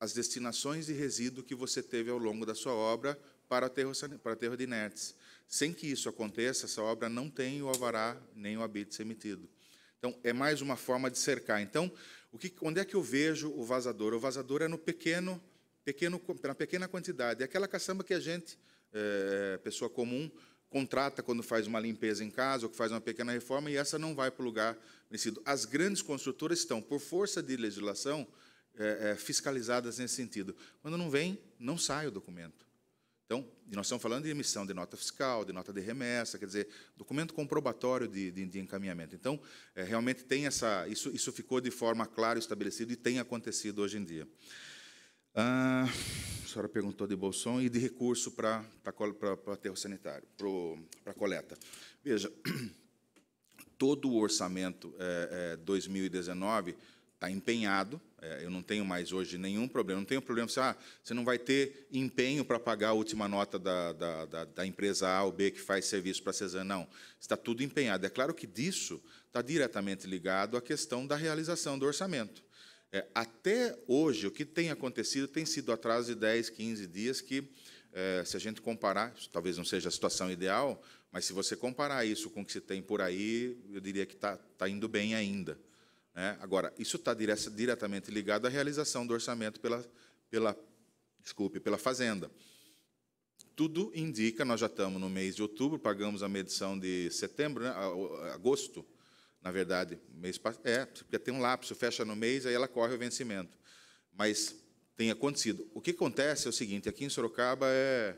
as destinações de resíduo que você teve ao longo da sua obra para aterro, para aterro de inertes. Sem que isso aconteça, essa obra não tem o alvará nem o habite emitido. Então, é mais uma forma de cercar. Então, que, onde é que eu vejo o vazador? O vazador é no pequeno, pequeno na pequena quantidade. É aquela caçamba que a gente, é, pessoa comum, contrata quando faz uma limpeza em casa ou que faz uma pequena reforma e essa não vai para o lugar merecido. As grandes construtoras estão, por força de legislação, é, é, fiscalizadas nesse sentido. Quando não vem, não sai o documento. Então, nós estamos falando de emissão de nota fiscal, de nota de remessa, quer dizer, documento comprobatório de, de, de encaminhamento. Então, é, realmente tem essa, isso, isso ficou de forma clara estabelecido e tem acontecido hoje em dia. Ah, a senhora perguntou de bolsão e de recurso para aterro sanitário, para coleta. Veja, todo o orçamento 2019 é, é, está empenhado é, eu não tenho mais hoje nenhum problema. Não tenho problema se ah, você não vai ter empenho para pagar a última nota da, da, da, da, empresa A ou B que faz serviço para a Cezan. Não, está tudo empenhado. É claro que disso está diretamente ligado à questão da realização do orçamento. É, até hoje, o que tem acontecido tem sido atraso de 10, 15 dias que, é, se a gente comparar, talvez não seja a situação ideal, mas se você comparar isso com o que se tem por aí, eu diria que está tá indo bem ainda. Né? Agora, isso está diretamente ligado à realização do orçamento pela, pela, desculpe, pela Fazenda. Tudo indica, nós já estamos no mês de outubro, pagamos a medição de setembro, né? agosto, na verdade, mês é, porque tem um lapso, fecha no mês, aí ela corre o vencimento. Mas tem acontecido. O que acontece é o seguinte, aqui em Sorocaba é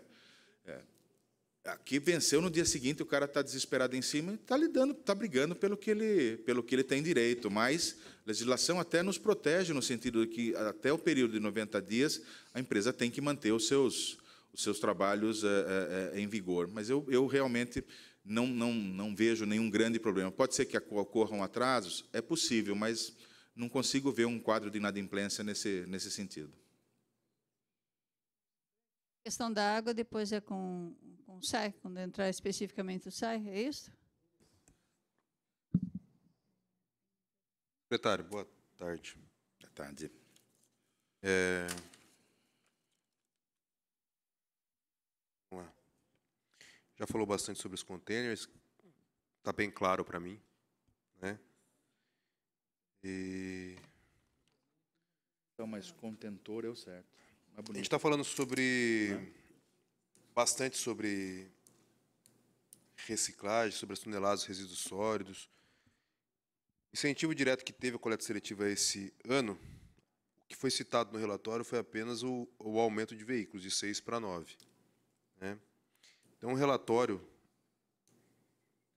Aqui venceu no dia seguinte, o cara está desesperado em cima, está lidando, está brigando pelo que ele, pelo que ele tem direito. Mas a legislação até nos protege no sentido de que até o período de 90 dias a empresa tem que manter os seus, os seus trabalhos é, é, em vigor. Mas eu, eu realmente não, não, não vejo nenhum grande problema. Pode ser que ocorram atrasos, é possível, mas não consigo ver um quadro de inadimplência nesse, nesse sentido. A questão da água depois é com, com o SAI, quando entrar especificamente o SAI, é isso? Secretário, boa tarde. Boa tarde. É... Vamos lá. Já falou bastante sobre os containers, está bem claro para mim. Né? E... Então, mas contentor é o certo a gente está falando sobre. bastante sobre reciclagem, sobre as toneladas de resíduos sólidos. Incentivo direto que teve a coleta seletiva esse ano, o que foi citado no relatório foi apenas o, o aumento de veículos, de 6 para 9. Né? Então, o um relatório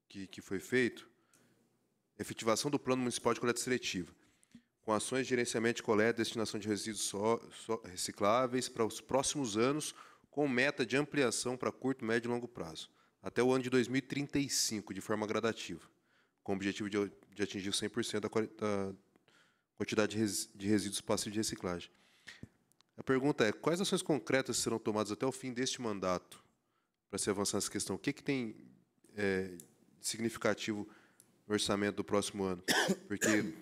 que, que foi feito, efetivação do Plano Municipal de Coleta Seletiva com ações de gerenciamento de coleta e destinação de resíduos só, só recicláveis para os próximos anos, com meta de ampliação para curto, médio e longo prazo, até o ano de 2035, de forma gradativa, com o objetivo de, de atingir 100% da, da quantidade de, res, de resíduos passivos de reciclagem. A pergunta é: quais ações concretas serão tomadas até o fim deste mandato para se avançar nessa questão? O que, que tem é, significativo no orçamento do próximo ano? Porque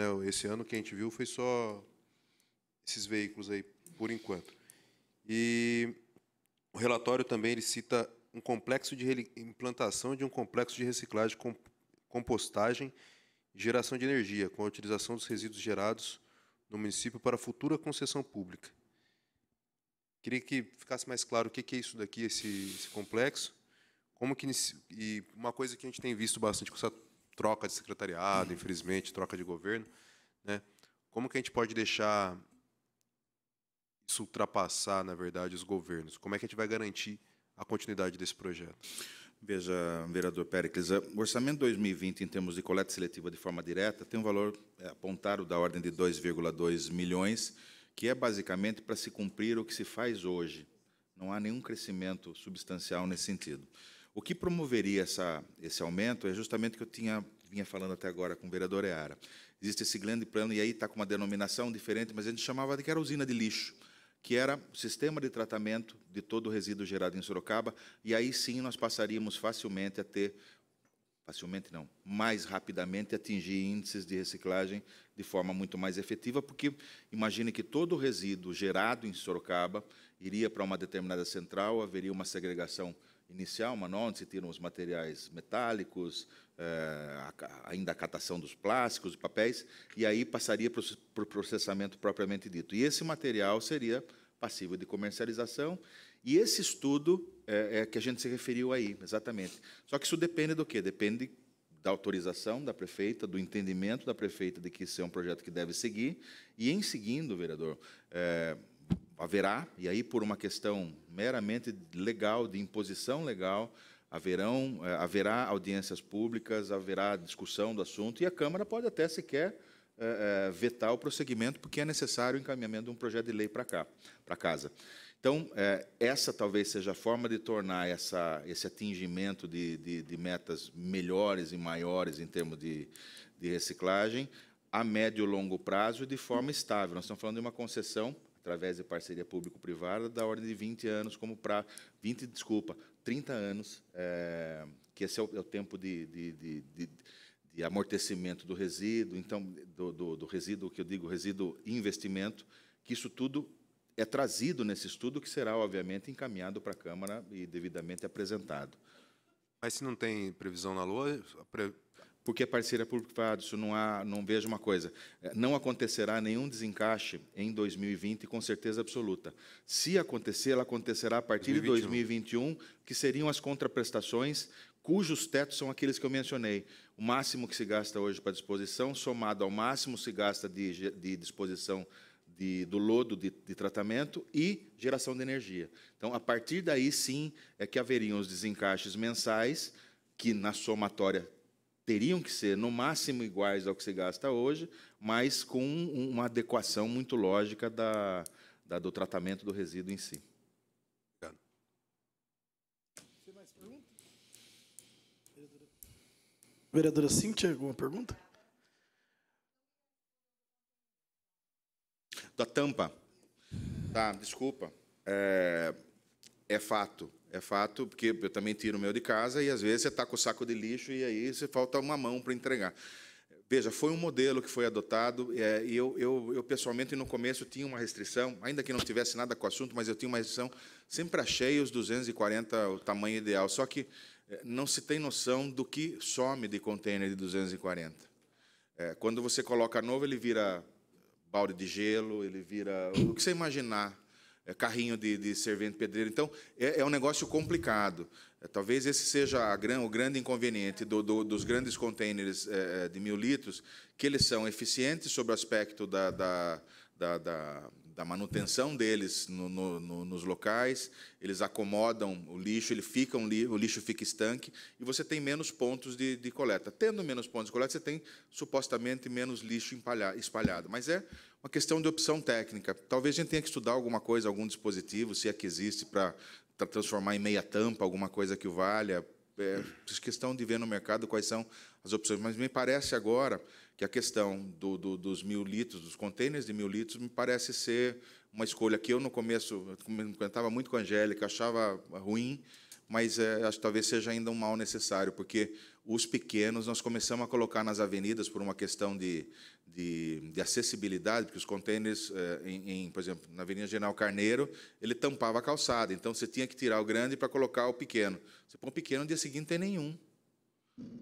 né, esse ano que a gente viu foi só esses veículos aí, por enquanto. E o relatório também ele cita um complexo de implantação de um complexo de reciclagem, compostagem e geração de energia, com a utilização dos resíduos gerados no município para futura concessão pública. Queria que ficasse mais claro o que é isso daqui, esse, esse complexo, como que e uma coisa que a gente tem visto bastante com essa troca de secretariado, infelizmente, troca de governo. Né? Como que a gente pode deixar isso ultrapassar, na verdade, os governos? Como é que a gente vai garantir a continuidade desse projeto? Veja, vereador Péricles, é, o orçamento 2020, em termos de coleta seletiva de forma direta, tem um valor é, apontado da ordem de 2,2 milhões, que é basicamente para se cumprir o que se faz hoje. Não há nenhum crescimento substancial nesse sentido. O que promoveria essa, esse aumento é justamente o que eu tinha, vinha falando até agora com o vereador Eara. Existe esse grande plano, e aí está com uma denominação diferente, mas a gente chamava de que era usina de lixo, que era o sistema de tratamento de todo o resíduo gerado em Sorocaba, e aí sim nós passaríamos facilmente a ter facilmente não, mais rapidamente atingir índices de reciclagem de forma muito mais efetiva, porque imagine que todo o resíduo gerado em Sorocaba iria para uma determinada central, haveria uma segregação inicial, mas onde se tiram os materiais metálicos, eh, ainda a catação dos plásticos, dos papéis, e aí passaria para o processamento propriamente dito. E esse material seria passivo de comercialização, e esse estudo é, é, que a gente se referiu aí, exatamente. Só que isso depende do quê? Depende da autorização da prefeita, do entendimento da prefeita de que isso é um projeto que deve seguir, e em seguindo, vereador, é, haverá, e aí por uma questão meramente legal, de imposição legal, haverão, eh, haverá audiências públicas, haverá discussão do assunto, e a Câmara pode até sequer é, vetar o prosseguimento, porque é necessário o encaminhamento de um projeto de lei para cá, para casa. Então, é, essa talvez seja a forma de tornar essa, esse atingimento de, de, de metas melhores e maiores em termos de, de reciclagem a médio e longo prazo e de forma estável. Nós estamos falando de uma concessão através de parceria público-privada, da ordem de 20 anos, como para 20, desculpa, 30 anos, é, que esse é o, é o tempo de, de, de, de, amortecimento do resíduo, então do, do, do resíduo que eu digo resíduo investimento, que isso tudo é trazido nesse estudo que será obviamente encaminhado para a Câmara e devidamente apresentado. Mas se não tem previsão na Lua, porque é parceria público isso não há, não vejo uma coisa. É, não acontecerá nenhum desencaixe em 2020, com certeza absoluta. Se acontecer, ela acontecerá a partir 2021. de 2021, que seriam as contraprestações, cujos tetos são aqueles que eu mencionei. O máximo que se gasta hoje para disposição, somado ao máximo que se gasta de, de disposição de, do lodo de, de, tratamento e geração de energia. Então, a partir daí, sim, é que haveriam os desencaixes mensais, que na somatória teriam que ser no máximo iguais ao que se gasta hoje, mas com uma adequação muito lógica da, da do tratamento do resíduo em si. Obrigado. Tem mais perguntas? Vereadora, Cíntia, alguma pergunta? Da tampa. Tá, desculpa. É, é fato. É fato, porque eu também tiro o meu de casa e às vezes você está com o saco de lixo e aí você falta uma mão para entregar. Veja, foi um modelo que foi adotado é, e eu, eu, eu, pessoalmente, no começo, tinha uma restrição, ainda que não tivesse nada com o assunto, mas eu tinha uma restrição. Sempre achei os 240 o tamanho ideal, só que é, não se tem noção do que some de container de 240. É, quando você coloca novo, ele vira balde de gelo, ele vira o que você imaginar é carrinho de, de servente pedreiro. Então, é, é um negócio complicado. É, talvez esse seja gran, o grande inconveniente do, do, dos grandes contêineres é, é, de mil litros, que eles são eficientes sobre o aspecto da, da, da, da da manutenção deles no, no, no, nos locais, eles acomodam o lixo, ele fica um li, o lixo fica estanque e você tem menos pontos de, de, coleta. Tendo menos pontos de coleta, você tem supostamente menos lixo empalha, espalhado. Mas é, uma questão de opção técnica. Talvez a gente tenha que estudar alguma coisa, algum dispositivo, se é que existe, para transformar em meia tampa, alguma coisa que valha. É questão de ver no mercado quais são as opções. Mas me parece agora que a questão do, do, dos mil litros, dos contêineres de mil litros, me parece ser uma escolha que eu, no começo, eu me muito com a Angélica, achava ruim, mas é, acho que talvez seja ainda um mal necessário, porque os pequenos nós começamos a colocar nas avenidas por uma questão de, de, de acessibilidade, porque os contêineres, é, em, em, por exemplo, na Avenida General Carneiro, ele tampava a calçada, então você tinha que tirar o grande para colocar o pequeno. Você põe o pequeno, no dia seguinte tem nenhum.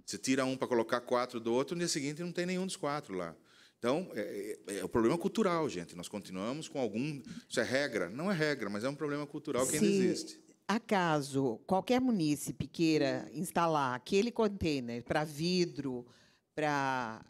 Você tira um para colocar quatro do outro, no dia seguinte não tem nenhum dos quatro lá. Então, é, é, é, o problema cultural, gente. Nós continuamos com algum. Isso é regra? Não é regra, mas é um problema cultural que ainda existe acaso qualquer munícipe queira instalar aquele container para vidro, para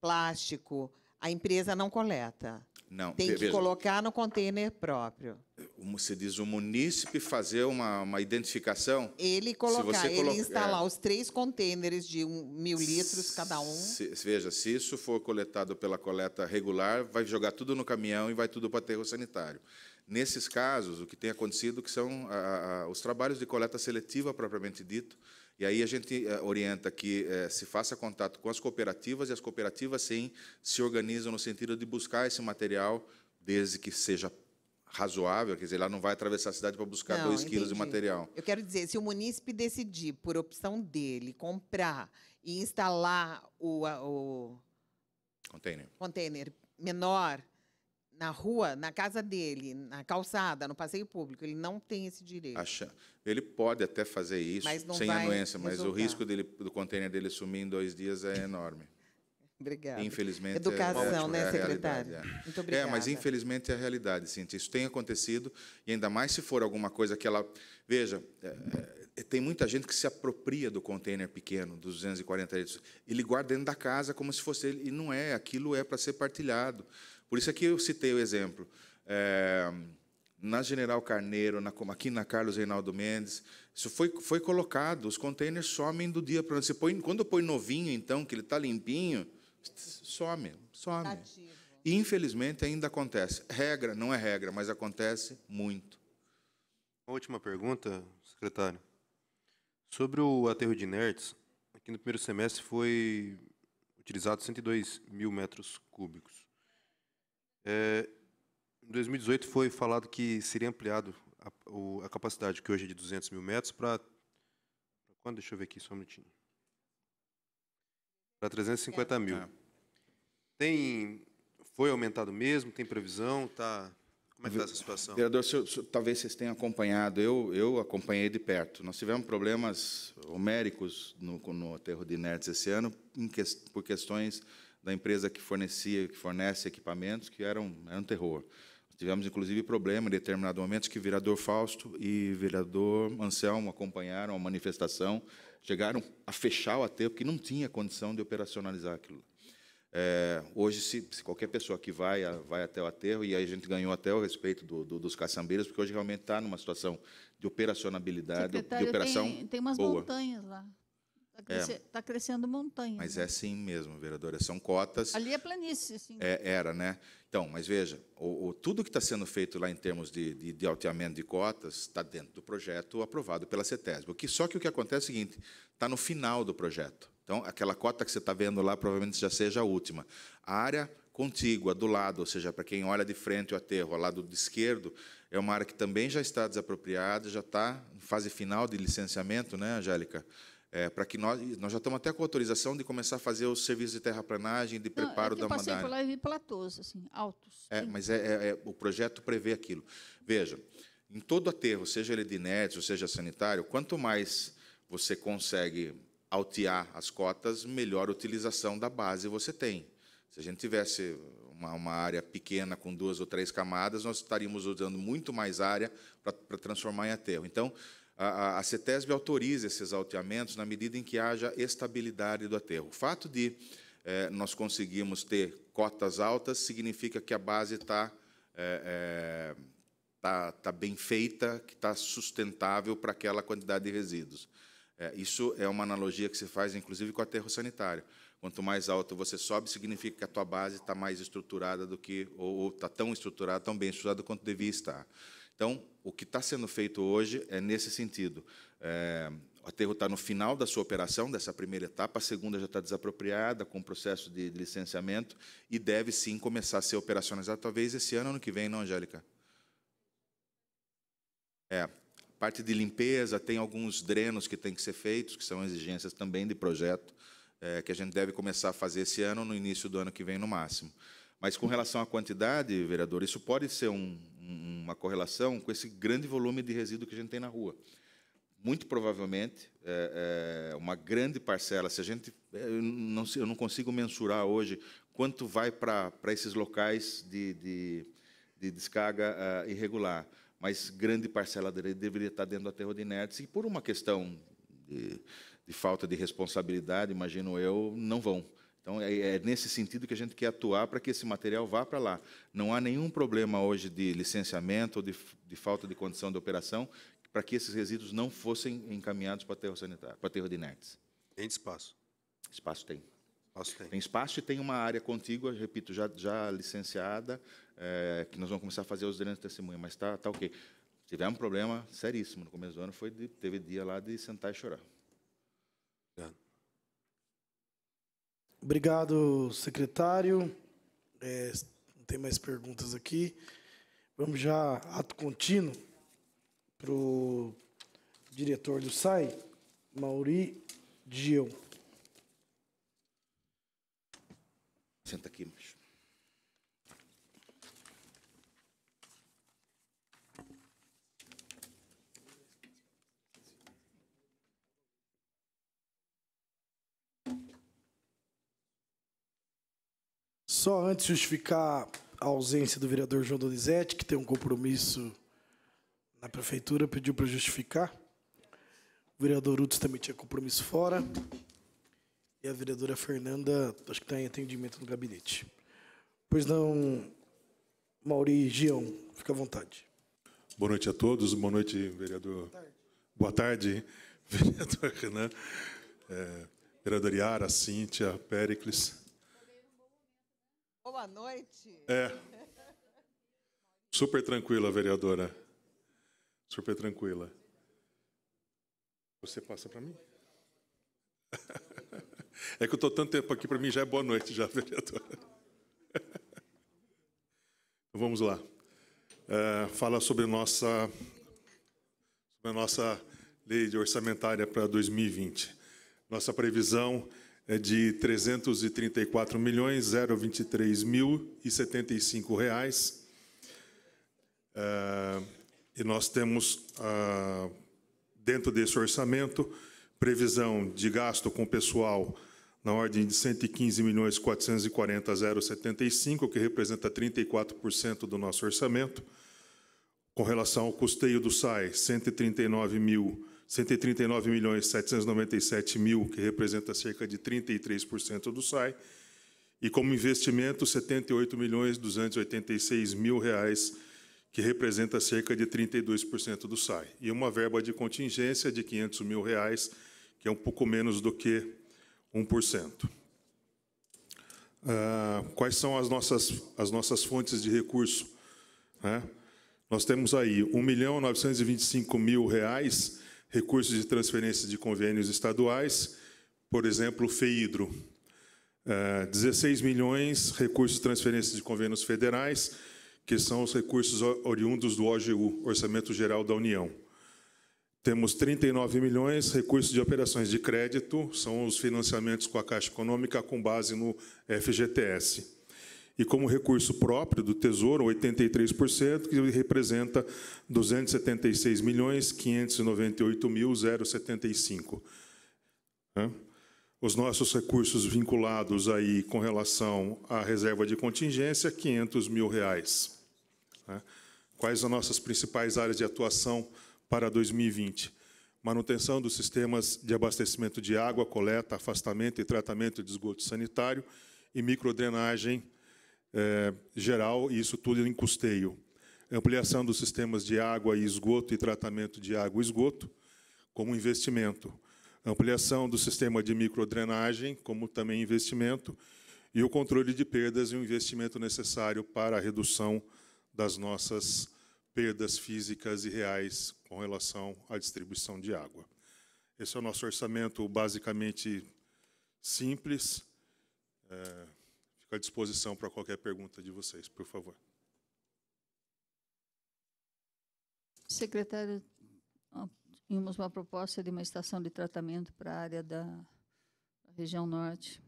plástico, a empresa não coleta. Não, tem que veja, colocar no container próprio. Como diz, o munícipe fazer uma, uma identificação. Ele colocar, ele instalar é, os três contêineres de um, mil litros cada um. Se, veja, se isso for coletado pela coleta regular, vai jogar tudo no caminhão e vai tudo para o aterro sanitário. Nesses casos, o que tem acontecido que são a, a, os trabalhos de coleta seletiva propriamente dito, e aí a gente eh, orienta que eh, se faça contato com as cooperativas, e as cooperativas, sim, se organizam no sentido de buscar esse material, desde que seja razoável, quer dizer, lá não vai atravessar a cidade para buscar 2 dois quilos de material. Eu quero dizer, se o munícipe decidir, por opção dele, comprar e instalar o, o... container. container menor, na rua, na casa dele, na calçada, no passeio público, ele não tem esse direito. Acha. Ele pode até fazer isso sem anuência, mas o risco dele, do contêiner dele sumir em dois dias é enorme. Obrigada. Infelizmente, é Educação, né, é, né, é secretário? É. Muito obrigada. É, mas infelizmente é a realidade, sim. Isso tem acontecido, e ainda mais se for alguma coisa que ela. Veja, é, é tem muita gente que se apropria do contêiner pequeno, dos 240 litros. Ele guarda dentro da casa como se fosse ele, e não é. Aquilo é para ser partilhado. Por isso aqui é eu citei o exemplo. É, na General Carneiro, na, aqui na Carlos Reinaldo Mendes, isso foi, foi colocado, os containers somem do dia para o dia. quando põe novinho, então, que ele está limpinho, some, some. E, infelizmente, ainda acontece. Regra, não é regra, mas acontece muito. Uma última pergunta, secretário. Sobre o aterro de inertes, aqui no primeiro semestre foi utilizado 102 mil metros cúbicos. É, em 2018 foi falado que seria ampliado a, o, a, capacidade, que hoje é de 200 mil metros, para. Quando? Deixa eu ver aqui, só um minutinho. Para 350 mil. É, é. Tem. Foi aumentado mesmo? Tem previsão? Tá, como é que está essa situação? Vereador, se se, talvez vocês tenham acompanhado, eu, eu acompanhei de perto. Nós tivemos problemas homéricos no, no aterro de inertes esse ano que, por questões da empresa que fornecia, que fornece equipamentos, que eram era um terror. Tivemos, inclusive, problema em determinado momento que o vereador Fausto e o vereador Anselmo acompanharam a manifestação, chegaram a fechar o aterro, porque não tinha condição de operacionalizar aquilo. É, hoje, se, se, qualquer pessoa que vai, a, vai até o aterro, e aí a gente ganhou até o respeito do, do, dos caçambeiros, porque hoje realmente está numa situação de operacionabilidade, de operação tem, tem umas boa. montanhas lá. Está cresce, é. tá crescendo montanha. Mas né? é assim mesmo, vereadora. São cotas. Ali é planície, sim. É, era, né? Então, mas veja, o, o tudo que está sendo feito lá em termos de, de, de alteamento de cotas está dentro do projeto aprovado pela CETESB. O que, só que o que acontece é o seguinte: está no final do projeto. Então, aquela cota que você está vendo lá provavelmente já seja a última. A área contígua, do lado, ou seja, para quem olha de frente o aterro, ao lado esquerdo, é uma área que também já está desapropriada, já está em fase final de licenciamento, né, Angélica? É, para que nós, nós já estamos até com autorização de começar a fazer os serviços de terraplanagem, de é preparo Não, eu da passei por lá e vi platôs, assim, altos. É, mas é, é, é, o projeto prevê aquilo. Veja, em todo aterro, seja ele de net, ou seja sanitário, quanto mais você consegue altear as cotas, melhor utilização da base você tem. Se a gente tivesse uma, uma, área pequena com duas ou três camadas, nós estaríamos usando muito mais área para transformar em aterro. Então, a, a CETESB autoriza esses alteamentos na medida em que haja estabilidade do aterro. O fato de eh, nós conseguirmos ter cotas altas significa que a base está é, é, tá, tá bem feita, que está sustentável para aquela quantidade de resíduos. É, isso é uma analogia que se faz, inclusive, com o aterro sanitário. Quanto mais alto você sobe, significa que a tua base está mais estruturada do que, ou está tão estruturada, tão bem estruturada quanto devia estar. Então, o que está sendo feito hoje é nesse sentido. É, o aterro está no final da sua operação, dessa primeira etapa, a segunda já está desapropriada, com processo de, licenciamento, e deve sim começar a ser operacionalizada, talvez esse ano, ano que vem, não, Angélica? É, parte de limpeza, tem alguns drenos que têm que ser feitos, que são exigências também de projeto, é, que a gente deve começar a fazer esse ano, no início do ano que vem, no máximo. Mas com relação à quantidade, vereador, isso pode ser um, uma correlação com esse grande volume de resíduo que a gente tem na rua. Muito provavelmente, é, é, uma grande parcela, se a gente. É, eu não, eu não consigo mensurar hoje quanto vai para esses locais de, de, de descarga uh, irregular, mas grande parcela dele deveria estar dentro da Terra de Nerds, e por uma questão de, de falta de responsabilidade, imagino eu, não vão. Então, é, é, nesse sentido que a gente quer atuar para que esse material vá para lá. Não há nenhum problema hoje de licenciamento ou de, de falta de condição de operação para que esses resíduos não fossem encaminhados para aterro sanitário, para aterro de inertes. Tem espaço? Espaço tem. espaço tem. tem. espaço e tem uma área contígua, repito, já, já licenciada, é, que nós vamos começar a fazer os direitos de testemunha, mas está tá ok. Tivemos um problema seríssimo no começo do ano, foi de, teve dia lá de sentar e chorar. É. Obrigado, secretário. É, não tem mais perguntas aqui. Vamos já, ato contínuo, para o diretor do SAI, Mauri Gil. Senta aqui. Só antes justificar a ausência do vereador João Donizete, que tem um compromisso na prefeitura, pediu para justificar. O vereador Uts também tinha compromisso fora. E a vereadora Fernanda, acho que está em atendimento no gabinete. Pois não, Mauri Gião, fica à vontade. Boa noite a todos, boa noite, vereador. Boa tarde, boa tarde vereador Renan, é, vereador Iara, Cíntia, Péricles boa noite. É. Super tranquila, vereadora. Super tranquila. Você passa para mim? É que eu estou tanto tempo aqui, para mim já é boa noite, já, vereadora. Então, vamos lá. É, fala sobre nossa, sobre a nossa lei orçamentária para 2020. Nossa previsão é de 334 milhões 023 mil e 75 reais. É, e nós temos, ah, dentro desse orçamento, previsão de gasto com pessoal na ordem de 115 milhões 440 075, que representa 34% do nosso orçamento. Com relação ao custeio do SAI, 139 mil 139 milhões 797 mil, que representa cerca de 33% do SAI, e como investimento 78 milhões 286 mil reais, que representa cerca de 32% do SAI, e uma verba de contingência de 500 mil reais, que é um pouco menos do que 1%. Ah, quais são as nossas, as nossas fontes de recurso? Né? Nós temos aí R$ 1.925.000 recursos de transferência de convênios estaduais, por exemplo, o FEIDRO. Uh, eh, 16 milhões recursos de transferência de convênios federais, que são os recursos oriundos do OGU, Orçamento Geral da União. Temos 39 milhões recursos de operações de crédito, são os financiamentos com a Caixa Econômica com base no FGTS e como recurso próprio do Tesouro, 83%, que representa 276 milhões 598 mil 075. Né? Os nossos recursos vinculados aí com relação à reserva de contingência, 500 mil reais. Né? Quais as nossas principais áreas de atuação para 2020? Manutenção dos sistemas de abastecimento de água, coleta, afastamento e tratamento de esgoto sanitário e microdrenagem é, geral, e isso tudo em custeio. Ampliação dos sistemas de água e esgoto e tratamento de água e esgoto como investimento. Ampliação do sistema de microdrenagem como também investimento. E o controle de perdas e o investimento necessário para a redução das nossas perdas físicas e reais com relação à distribuição de água. Esse é o nosso orçamento basicamente simples. É, Fico à disposição para qualquer pergunta de vocês, por favor. Secretário, tínhamos uma proposta de uma estação de tratamento para a área da região norte.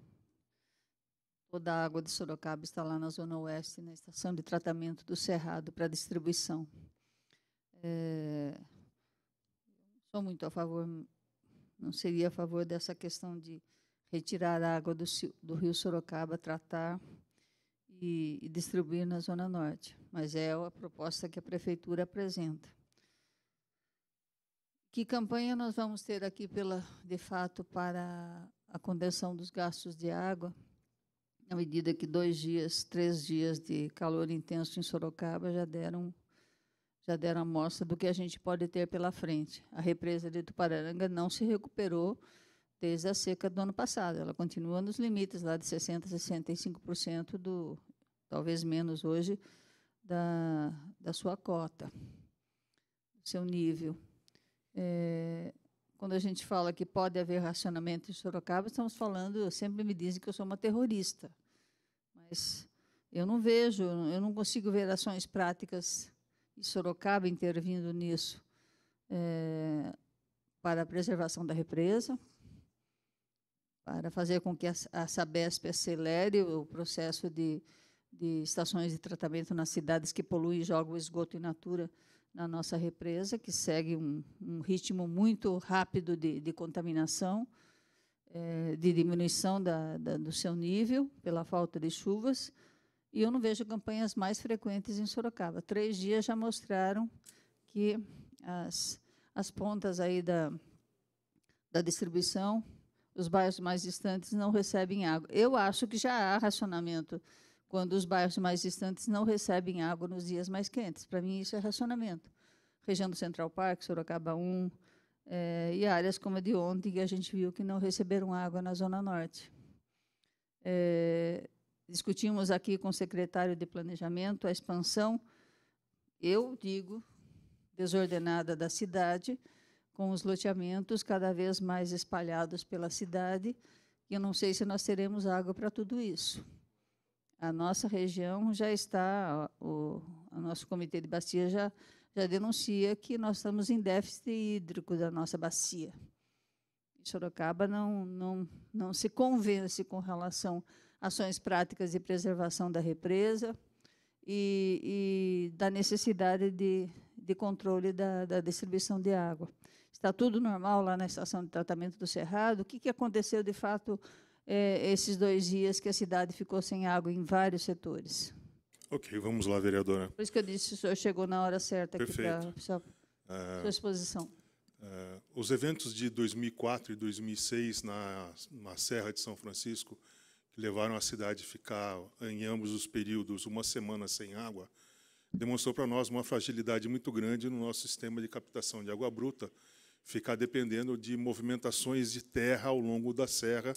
Toda a água de Sorocaba está lá na zona oeste, na estação de tratamento do Cerrado para distribuição. É, sou muito a favor, não seria a favor dessa questão de retirar a água do, do rio Sorocaba, tratar e, e distribuir na Zona Norte. Mas é a proposta que a Prefeitura apresenta. Que campanha nós vamos ter aqui, pela, de fato, para a condensação dos gastos de água? À medida que dois dias, três dias de calor intenso em Sorocaba já deram já deram amostra do que a gente pode ter pela frente. A represa de Tupararanga não se recuperou desde a seca do ano passado. Ela continua nos limites lá de 60% a 65% do, talvez menos hoje, da, da sua cota, do seu nível. É, quando a gente fala que pode haver racionamento em Sorocaba, estamos falando, sempre me dizem que eu sou uma terrorista. Mas eu não vejo, eu não consigo ver ações práticas em Sorocaba intervindo nisso é, para a preservação da represa, para fazer com que a, Sabesp acelere o processo de, de estações de tratamento nas cidades que poluem e jogam esgoto in natura na nossa represa, que segue um, um ritmo muito rápido de, de contaminação, é, de diminuição da, da, do seu nível pela falta de chuvas. E eu não vejo campanhas mais frequentes em Sorocaba. Três dias já mostraram que as, as pontas aí da, da distribuição os bairros mais distantes não recebem água. Eu acho que já há racionamento quando os bairros mais distantes não recebem água nos dias mais quentes. Para mim, isso é racionamento. Região do Central Park, Sorocaba 1, é, eh, e áreas como a de ontem, que a gente viu que não receberam água na Zona Norte. É, discutimos aqui com o secretário de Planejamento a expansão, eu digo, desordenada da cidade, com os loteamentos cada vez mais espalhados pela cidade, e eu não sei se nós teremos água para tudo isso. A nossa região já está, o, o nosso comitê de bacia já, já denuncia que nós estamos em déficit hídrico da nossa bacia. E Sorocaba não, não, não se convence com relação a ações práticas de preservação da represa e, e da necessidade de, de controle da, da distribuição de água está tudo normal lá na estação de tratamento do Cerrado. O que, que aconteceu, de fato, é, esses dois dias que a cidade ficou sem água em vários setores? Ok, vamos lá, vereadora. Por isso que eu disse, o senhor chegou na hora certa Perfeito. aqui para sua, ah, sua exposição. Uh, os eventos de 2004 e 2006 na, na Serra de São Francisco, que levaram a cidade a ficar, em ambos os períodos, uma semana sem água, demonstrou para nós uma fragilidade muito grande no nosso sistema de captação de água bruta, ficar dependendo de movimentações de terra ao longo da serra.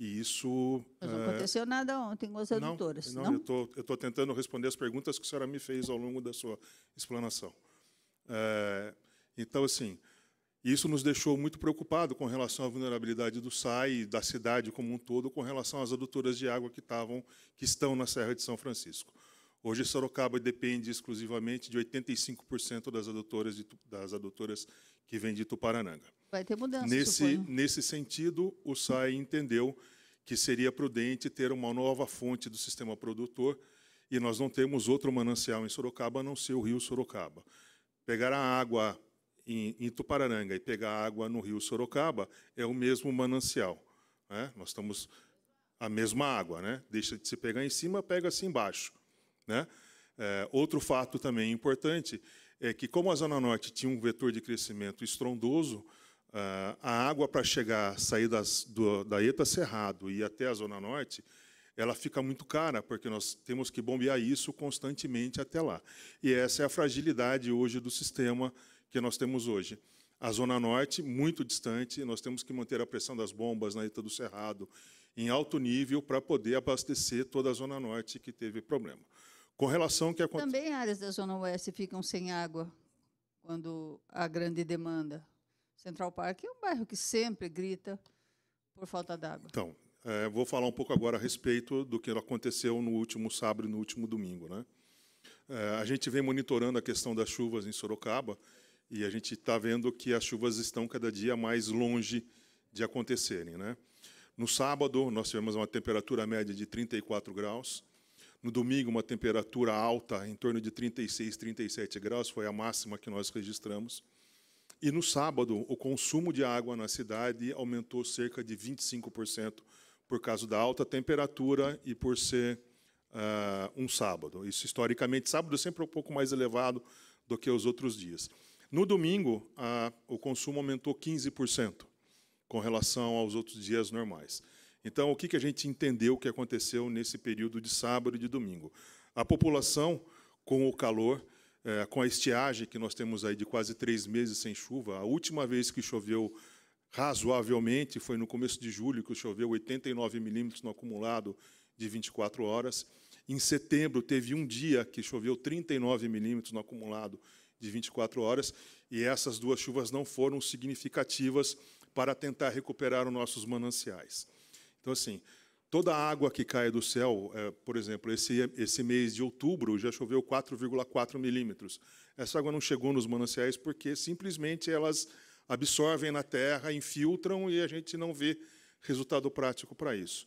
E isso. Mas não é... aconteceu nada ontem com as adutoras. Não, não, não? eu estou tentando responder as perguntas que a senhora me fez ao longo da sua explanação. É, então, assim, isso nos deixou muito preocupado com relação à vulnerabilidade do SAI e da cidade como um todo, com relação às adutoras de água que, tavam, que estão na Serra de São Francisco. Hoje, Sorocaba depende exclusivamente de 85% das adutoras, de, das adutoras que vem de Tuparananga. Vai ter mudança. Nesse, suponho. nesse sentido, o SAI entendeu que seria prudente ter uma nova fonte do sistema produtor e nós não temos outro manancial em Sorocaba a não ser o rio Sorocaba. Pegar a água em, em Tuparananga e pegar a água no rio Sorocaba é o mesmo manancial. Né? Nós estamos a mesma água, né? deixa de se pegar em cima, pega-se embaixo. Né? É, outro fato também importante é que, como a Zona Norte tinha um vetor de crescimento estrondoso, ah, a água para chegar, sair das, do, da ETA Cerrado e até a Zona Norte, ela fica muito cara, porque nós temos que bombear isso constantemente até lá. E essa é a fragilidade hoje do sistema que nós temos hoje. A Zona Norte, muito distante, nós temos que manter a pressão das bombas na ETA do Cerrado em alto nível para poder abastecer toda a Zona Norte que teve problema. Com relação que aconteceu. Também áreas da Zona Oeste ficam sem água quando há grande demanda. Central Park é um bairro que sempre grita por falta d'água. Então, é, vou falar um pouco agora a respeito do que aconteceu no último sábado e no último domingo. Né? É, a gente vem monitorando a questão das chuvas em Sorocaba e a gente está vendo que as chuvas estão cada dia mais longe de acontecerem. Né? No sábado, nós tivemos uma temperatura média de 34 graus. No domingo, uma temperatura alta, em torno de 36, 37 graus, foi a máxima que nós registramos. E no sábado, o consumo de água na cidade aumentou cerca de 25% por causa da alta temperatura e por ser uh, um sábado. Isso, historicamente, sábado é sempre um pouco mais elevado do que os outros dias. No domingo, o consumo aumentou 15% com relação aos outros dias normais. Então, o que, a gente entendeu que aconteceu nesse período de sábado e de domingo? A população, com o calor, eh, com a estiagem que nós temos aí de quase três meses sem chuva, a última vez que choveu razoavelmente foi no começo de julho, que choveu 89 milímetros no acumulado de 24 horas. Em setembro, teve um dia que choveu 39 milímetros no acumulado de 24 horas, e essas duas chuvas não foram significativas para tentar recuperar os nossos mananciais. Então, assim, toda a água que cai do céu, é, por exemplo, esse, esse mês de outubro já choveu 4,4 milímetros. Essa água não chegou nos mananciais porque simplesmente elas absorvem na terra, infiltram e a gente não vê resultado prático para isso.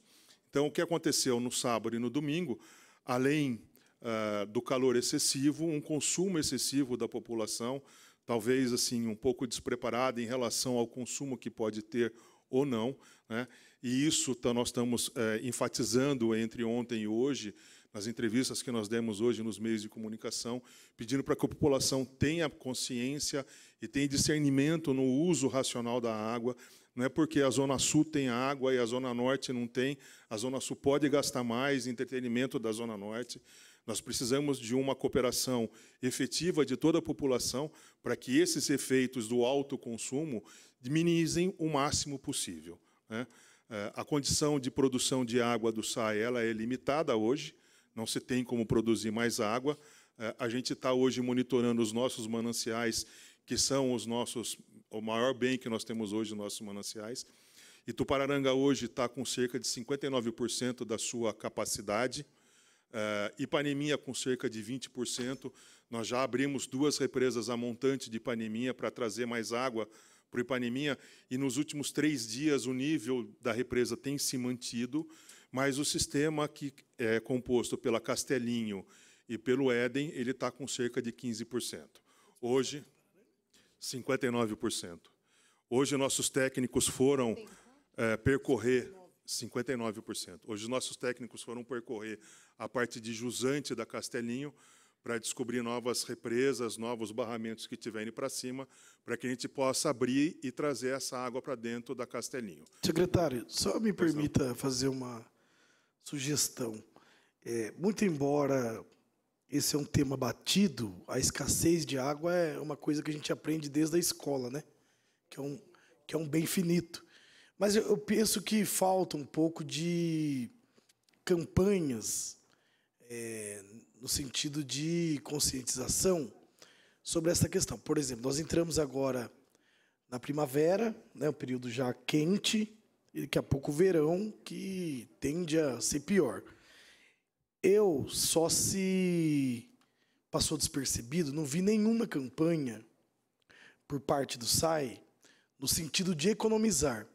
Então, o que aconteceu no sábado e no domingo, além uh, do calor excessivo, um consumo excessivo da população, talvez assim um pouco despreparada em relação ao consumo que pode ter ou não, né? E isso tá, nós estamos é, enfatizando entre ontem e hoje, nas entrevistas que nós demos hoje nos meios de comunicação, pedindo para que a população tenha consciência e tenha discernimento no uso racional da água. Não é porque a Zona Sul tem água e a Zona Norte não tem, a Zona Sul pode gastar mais em entretenimento da Zona Norte. Nós precisamos de uma cooperação efetiva de toda a população para que esses efeitos do alto consumo minimizem o máximo possível. Né? Eh, a condição de produção de água do SAE ela é limitada hoje, não se tem como produzir mais água. Eh, a gente está hoje monitorando os nossos mananciais, que são os nossos o maior bem que nós temos hoje, nossos mananciais. E Tupararanga hoje está com cerca de 59% da sua capacidade, uh, eh, Ipaneminha com cerca de 20%. Nós já abrimos duas represas a montante de Ipaneminha para trazer mais água para o Ipaneminha, e nos últimos três dias o nível da represa tem se mantido, mas o sistema que é composto pela Castelinho e pelo Éden, ele está com cerca de 15%. Hoje, 59%. Hoje nossos técnicos foram é, percorrer 59%. Hoje nossos técnicos foram percorrer a parte de jusante da Castelinho para descobrir novas represas, novos barramentos que tiverem para cima, para que a gente possa abrir e trazer essa água para dentro da Castelinho. Secretário, só me permita fazer uma sugestão. É, muito embora esse é um tema batido, a escassez de água é uma coisa que a gente aprende desde a escola, né? que é um, que é um bem finito. Mas eu, penso que falta um pouco de campanhas é, no sentido de conscientização sobre essa questão. Por exemplo, nós entramos agora na primavera, né, um período já quente, e daqui a pouco o verão, que tende a ser pior. Eu só se passou despercebido, não vi nenhuma campanha por parte do SAI no sentido de economizar.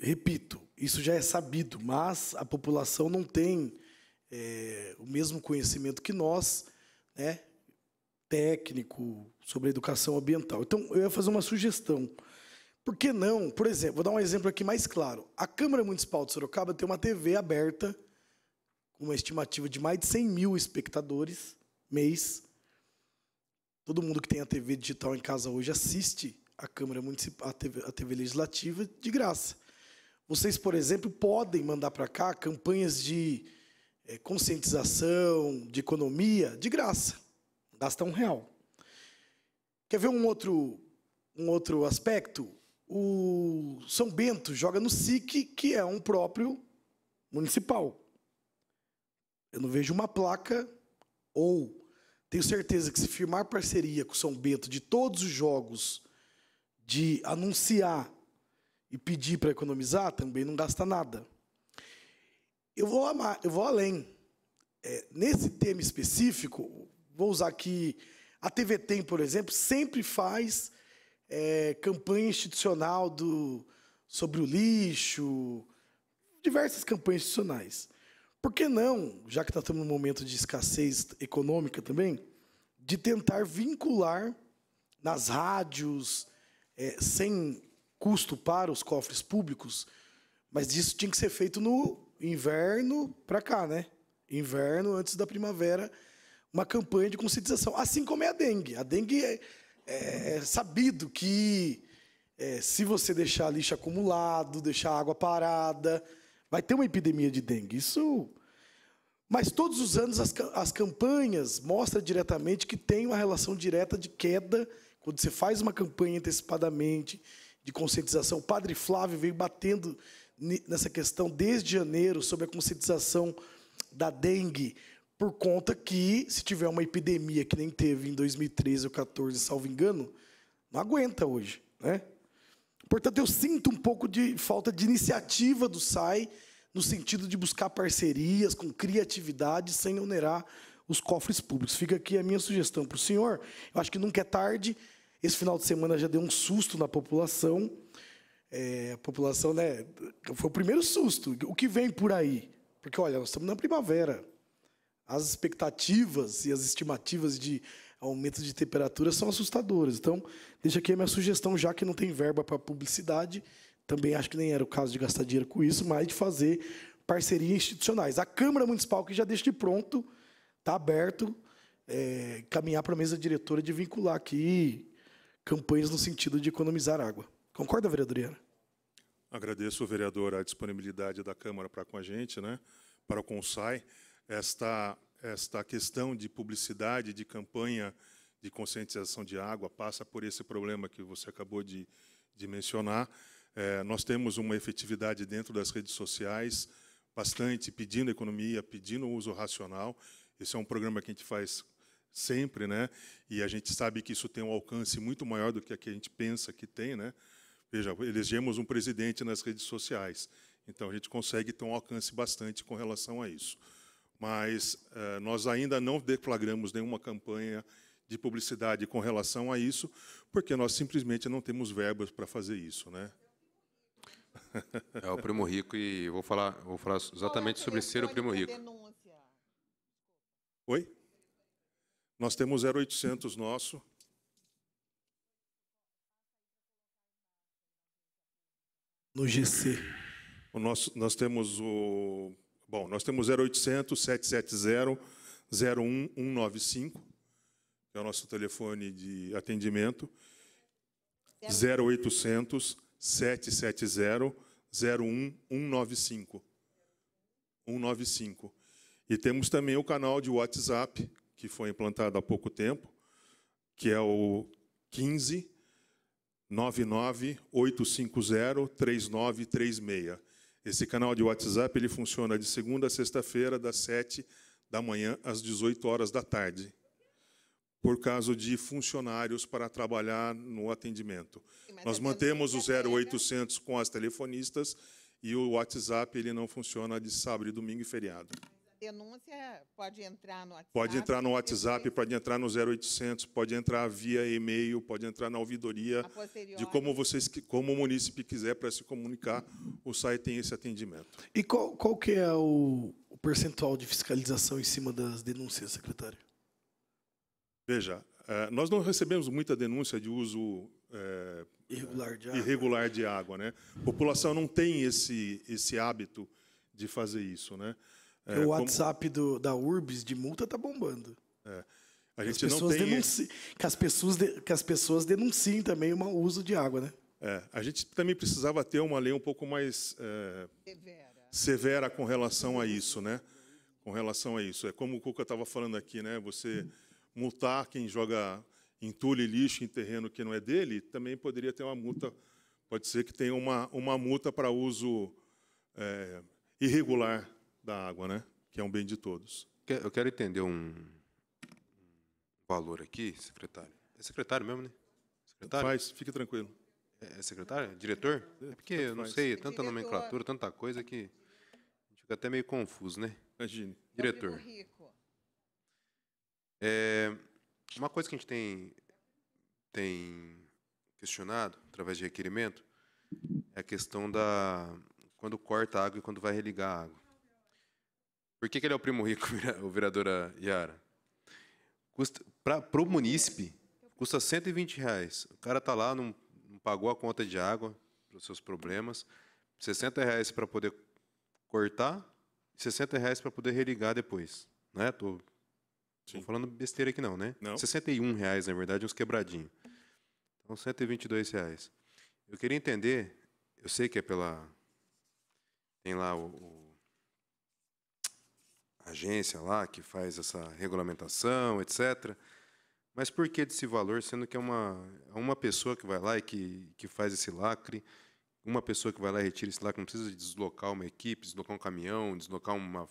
Repito, isso já é sabido, mas a população não tem é, o mesmo conhecimento que nós, né, técnico sobre a educação ambiental. Então, eu ia fazer uma sugestão. Por que não, por exemplo, vou dar um exemplo aqui mais claro. A Câmara Municipal de Sorocaba tem uma TV aberta, com uma estimativa de mais de 100 mil espectadores mês. Todo mundo que tem a TV digital em casa hoje assiste a Câmara Municipal, a TV, a TV Legislativa de graça. Vocês, por exemplo, podem mandar para cá campanhas de é, conscientização, de economia, de graça. Gasta um real. Quer ver um outro, um outro aspecto? O São Bento joga no SIC, que é um próprio municipal. Eu não vejo uma placa ou tenho certeza que se firmar parceria com o São Bento de todos os jogos, de anunciar e pedir para economizar, também não gasta nada. Eu vou, amar, eu vou além. É, nesse tema específico, vou usar aqui a TV Tem, por exemplo, sempre faz é, campanha institucional do, sobre o lixo, diversas campanhas institucionais. Por que não, já que estamos num momento de escassez econômica também, de tentar vincular nas rádios, é, sem custo para os cofres públicos, mas isso tinha que ser feito no inverno para cá, né? Inverno antes da primavera, uma campanha de conscientização, assim como é a dengue. A dengue é, é, é sabido que é, se você deixar lixo acumulado, deixar água parada, vai ter uma epidemia de dengue. Isso. Mas todos os anos as, as campanhas mostram diretamente que tem uma relação direta de queda quando você faz uma campanha antecipadamente de conscientização. O padre Flávio veio batendo nessa questão desde janeiro sobre a conscientização da dengue, por conta que, se tiver uma epidemia que nem teve em 2013 ou 2014, salvo engano, não aguenta hoje. Né? Portanto, eu sinto um pouco de falta de iniciativa do SAI no sentido de buscar parcerias com criatividade sem onerar os cofres públicos. Fica aqui a minha sugestão para o senhor. Eu acho que nunca é tarde. Esse final de semana já deu um susto na população. É, a população, né? Foi o primeiro susto. O que vem por aí? Porque, olha, nós estamos na primavera. As expectativas e as estimativas de aumento de temperatura são assustadoras. Então, deixa aqui a minha sugestão, já que não tem verba para publicidade, também acho que nem era o caso de gastar dinheiro com isso, mas de fazer parcerias institucionais. A Câmara Municipal, que já deixa de pronto, está aberto, é, caminhar para a mesa diretora de vincular aqui campanhas no sentido de economizar água. Concorda, vereador Agradeço, vereador, a disponibilidade da Câmara para com a gente, né, para o CONSAI. Esta, esta questão de publicidade, de campanha de conscientização de água passa por esse problema que você acabou de, de mencionar. É, nós temos uma efetividade dentro das redes sociais bastante, pedindo economia, pedindo uso racional. Esse é um programa que a gente faz sempre, né? E a gente sabe que isso tem um alcance muito maior do que a que a gente pensa que tem, né? Veja, elegemos um presidente nas redes sociais, então a gente consegue ter um alcance bastante com relação a isso. Mas eh, nós ainda não deflagramos nenhuma campanha de publicidade com relação a isso, porque nós simplesmente não temos verbas para fazer isso, né? É o primo rico e vou falar, vou falar é exatamente é sobre ser o primo rico. Denúncia? Oi? Nós temos 0800 nosso no GC? O nosso, nós temos o. Bom, nós temos 0800 770 01195, que é o nosso telefone de atendimento. 0800 770 01195. 195. E temos também o canal de WhatsApp, que foi implantado há pouco tempo, que é o 15 998503936. Esse canal de WhatsApp ele funciona de segunda a sexta-feira, das 7 da manhã às 18 horas da tarde, por caso de funcionários para trabalhar no atendimento. Nós é mantemos o 0800 com as telefonistas e o WhatsApp ele não funciona de sábado, domingo e feriado denúncia pode entrar no WhatsApp? Pode entrar no WhatsApp, pode entrar no 0800, pode entrar via e-mail, pode entrar na ouvidoria, de como vocês, como o munícipe quiser para se comunicar, o site tem esse atendimento. E qual, qual que é o, o percentual de fiscalização em cima das denúncias, secretário? Veja, é, nós não recebemos muita denúncia de uso é, irregular, de irregular, de água. né? A população não tem esse, esse hábito de fazer isso, né? É, é, o WhatsApp como... do, da Urbs de multa tá bombando. É. A gente as não tem... Denunci... Que, as pessoas de... que as pessoas denunciem também o uso de água, né? É, a gente também precisava ter uma lei um pouco mais é, severa. severa com relação a isso, né? Com relação a isso. É como o Cuca estava falando aqui, né? Você multar quem joga entulho e lixo em terreno que não é dele, também poderia ter uma multa. Pode ser que tenha uma, uma multa para uso é, irregular da água, né? que é um bem de todos. Eu quero entender um valor aqui, secretário. É secretário mesmo, né? Secretário? Faz, fique tranquilo. É, é secretário? É diretor? É, é porque eu não sei, tanta nomenclatura, tanta coisa que a gente fica até meio confuso, né? Imagine. Diretor. Tá é, uma coisa que a gente tem, tem questionado, através de requerimento, é a questão da quando corta a água e quando vai religar a água. Por que, que ele é o primo rico, o vereadora Yara? Para o munícipe, custa 120 reais. O cara está lá, não, não, pagou a conta de água, para os seus problemas. 60 reais para poder cortar e 60 reais para poder religar depois. Né? Tô, tô, falando besteira aqui não, né? Não. 61 reais, na verdade, é uns quebradinhos. Então, 122 reais. Eu queria entender, eu sei que é pela... Tem lá o agência lá que faz essa regulamentação, etc. Mas por que desse valor, sendo que é uma, é uma pessoa que vai lá e que, que faz esse lacre, uma pessoa que vai lá e retira esse lacre, não precisa deslocar uma equipe, deslocar um caminhão, deslocar uma.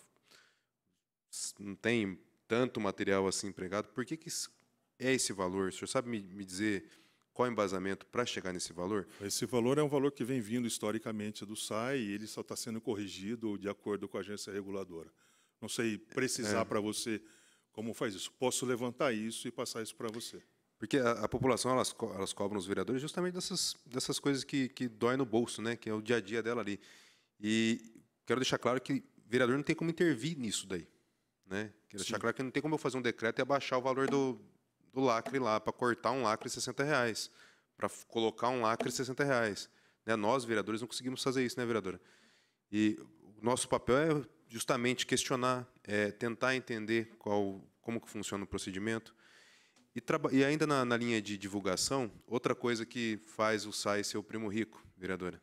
Não tem tanto material assim empregado. Por que, que é esse valor? O senhor sabe me, me dizer qual é o embasamento para chegar nesse valor? Esse valor é um valor que vem vindo historicamente do SAI e ele só está sendo corrigido de acordo com a agência reguladora não sei precisar é. para você como faz isso. Posso levantar isso e passar isso para você. Porque a, a, população elas, elas cobram os vereadores justamente dessas, dessas coisas que, que dói no bolso, né? Que é o dia a dia dela ali. E quero deixar claro que vereador não tem como intervir nisso daí, né? Quero Sim. deixar claro que não tem como eu fazer um decreto e abaixar o valor do, do lacre lá para cortar um lacre 60 reais, para colocar um lacre 60 reais. Né? Nós vereadores não conseguimos fazer isso, né, vereadora? E o nosso papel é justamente questionar, é, tentar entender qual, como que funciona o procedimento. E, e ainda na, na, linha de divulgação, outra coisa que faz o SAI ser o primo rico, vereadora.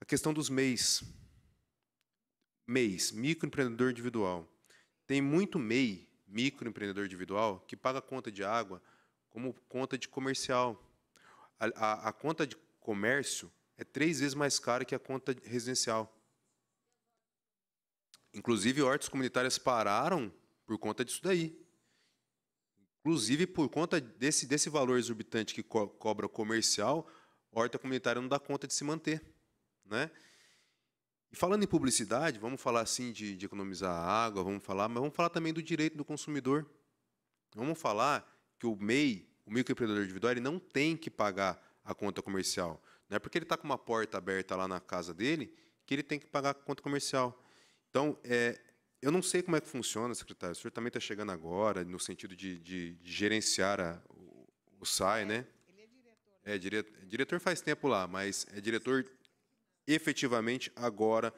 A questão dos MEIs. MEIs, microempreendedor individual. Tem muito MEI, microempreendedor individual, que paga conta de água como conta de comercial. a, a, a conta de comércio é três vezes mais cara que a conta residencial. Inclusive, hortas comunitárias pararam por conta disso daí. Inclusive, por conta desse, desse valor exorbitante que co cobra o comercial, a horta comunitária não dá conta de se manter. Né? E falando em publicidade, vamos falar assim de, de economizar água, vamos falar, mas vamos falar também do direito do consumidor. Vamos falar que o MEI, o microempreendedor individual, ele não tem que pagar a conta comercial. Não é porque ele está com uma porta aberta lá na casa dele que ele tem que pagar a conta comercial. Então, é, eu não sei como é que funciona, secretário. O senhor também está chegando agora, no sentido de, de, gerenciar a, o, o SAI, é, né? Ele é diretor. Né? É, diretor faz tempo lá, mas é diretor efetivamente agora,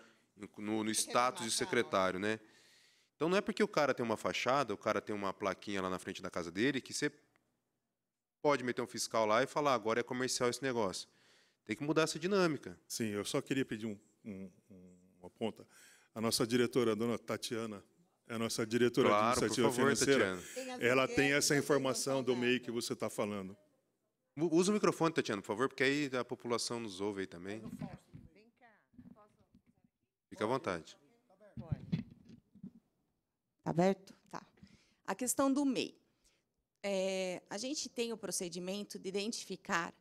no, no status de secretário, né? Então não é porque o cara tem uma fachada, o cara tem uma plaquinha lá na frente da casa dele, que você pode meter um fiscal lá e falar, agora é comercial esse negócio. Tem que mudar essa dinâmica. Sim, eu só queria pedir um, um, uma ponta a nossa diretora, a dona Tatiana, é a nossa diretora claro, de iniciativa favor, financeira. Tatiana. Ela tem essa informação do MEI que você está falando. Usa o microfone, Tatiana, por favor, porque aí a população nos ouve aí também. Fica à vontade. Está aberto? Tá. A questão do MEI. É, a gente tem o procedimento de identificar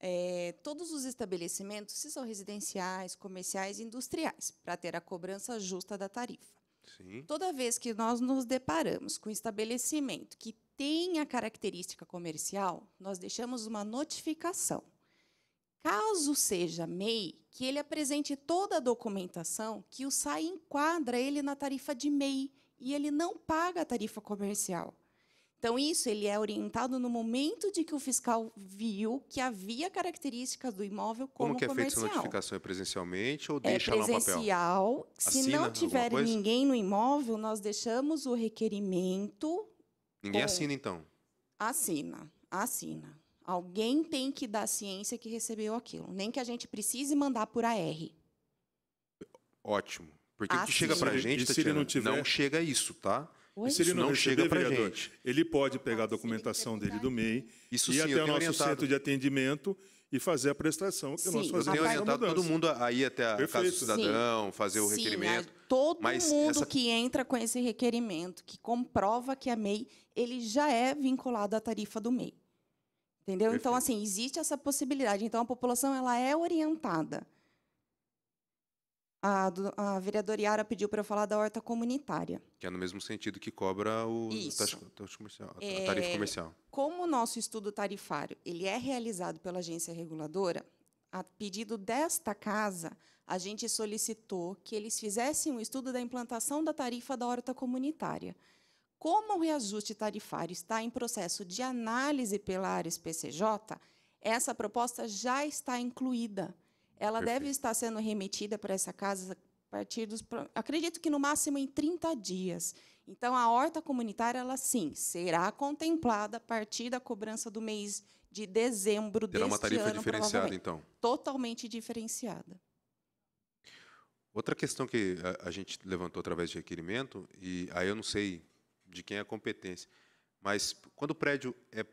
é, todos os estabelecimentos, se são residenciais, comerciais e industriais, para ter a cobrança justa da tarifa. Sim. Toda vez que nós nos deparamos com um estabelecimento que tem a característica comercial, nós deixamos uma notificação. Caso seja MEI, que ele apresente toda a documentação que o SAI enquadra ele na tarifa de MEI e ele não paga a tarifa comercial. Então, isso ele é orientado no momento de que o fiscal viu que havia características do imóvel como, como que é comercial. essa notificação? É presencialmente ou é deixa é lá no papel? presencial. Se assina não tiver ninguém no imóvel, nós deixamos o requerimento. Ninguém com... assina, então? Assina, assina. Alguém tem que dar ciência que recebeu aquilo. Nem que a gente precise mandar por AR. Ótimo. Porque o que chega para a gente, se Tatiana, não, tiver... não chega isso, tá? Se ele não, não chega para gente. Ele pode pegar ah, a documentação dele do MEI isso, e ir até o nosso orientado. centro de atendimento e fazer a prestação. Que sim, nós eu tenho orientado todo mundo a ir até a Perfeito. Casa do Cidadão, sim. fazer o sim, requerimento. Mas todo mas mundo essa... que entra com esse requerimento, que comprova que é MEI, ele já é vinculado à tarifa do MEI. Entendeu? Então, Perfeito. Então, assim, existe essa possibilidade. Então, a população ela é orientada a, a vereadora Yara pediu para eu falar da horta comunitária. Que é no mesmo sentido que cobra o taxa, comercial, a é, tarifa é, comercial. Como o nosso estudo tarifário ele é realizado pela agência reguladora, a pedido desta casa, a gente solicitou que eles fizessem um estudo da implantação da tarifa da horta comunitária. Como o reajuste tarifário está em processo de análise pela área PCJ, essa proposta já está incluída ela Perfeito. deve estar sendo remetida para essa casa a partir dos. Acredito que no máximo em 30 dias. Então, a horta comunitária, ela sim, será contemplada a partir da cobrança do mês de dezembro Terá deste ano. Terá uma tarifa ano, diferenciada, então? Totalmente diferenciada. Outra questão que a, a, gente levantou através de requerimento, e aí eu não sei de quem é a competência, mas quando o prédio é,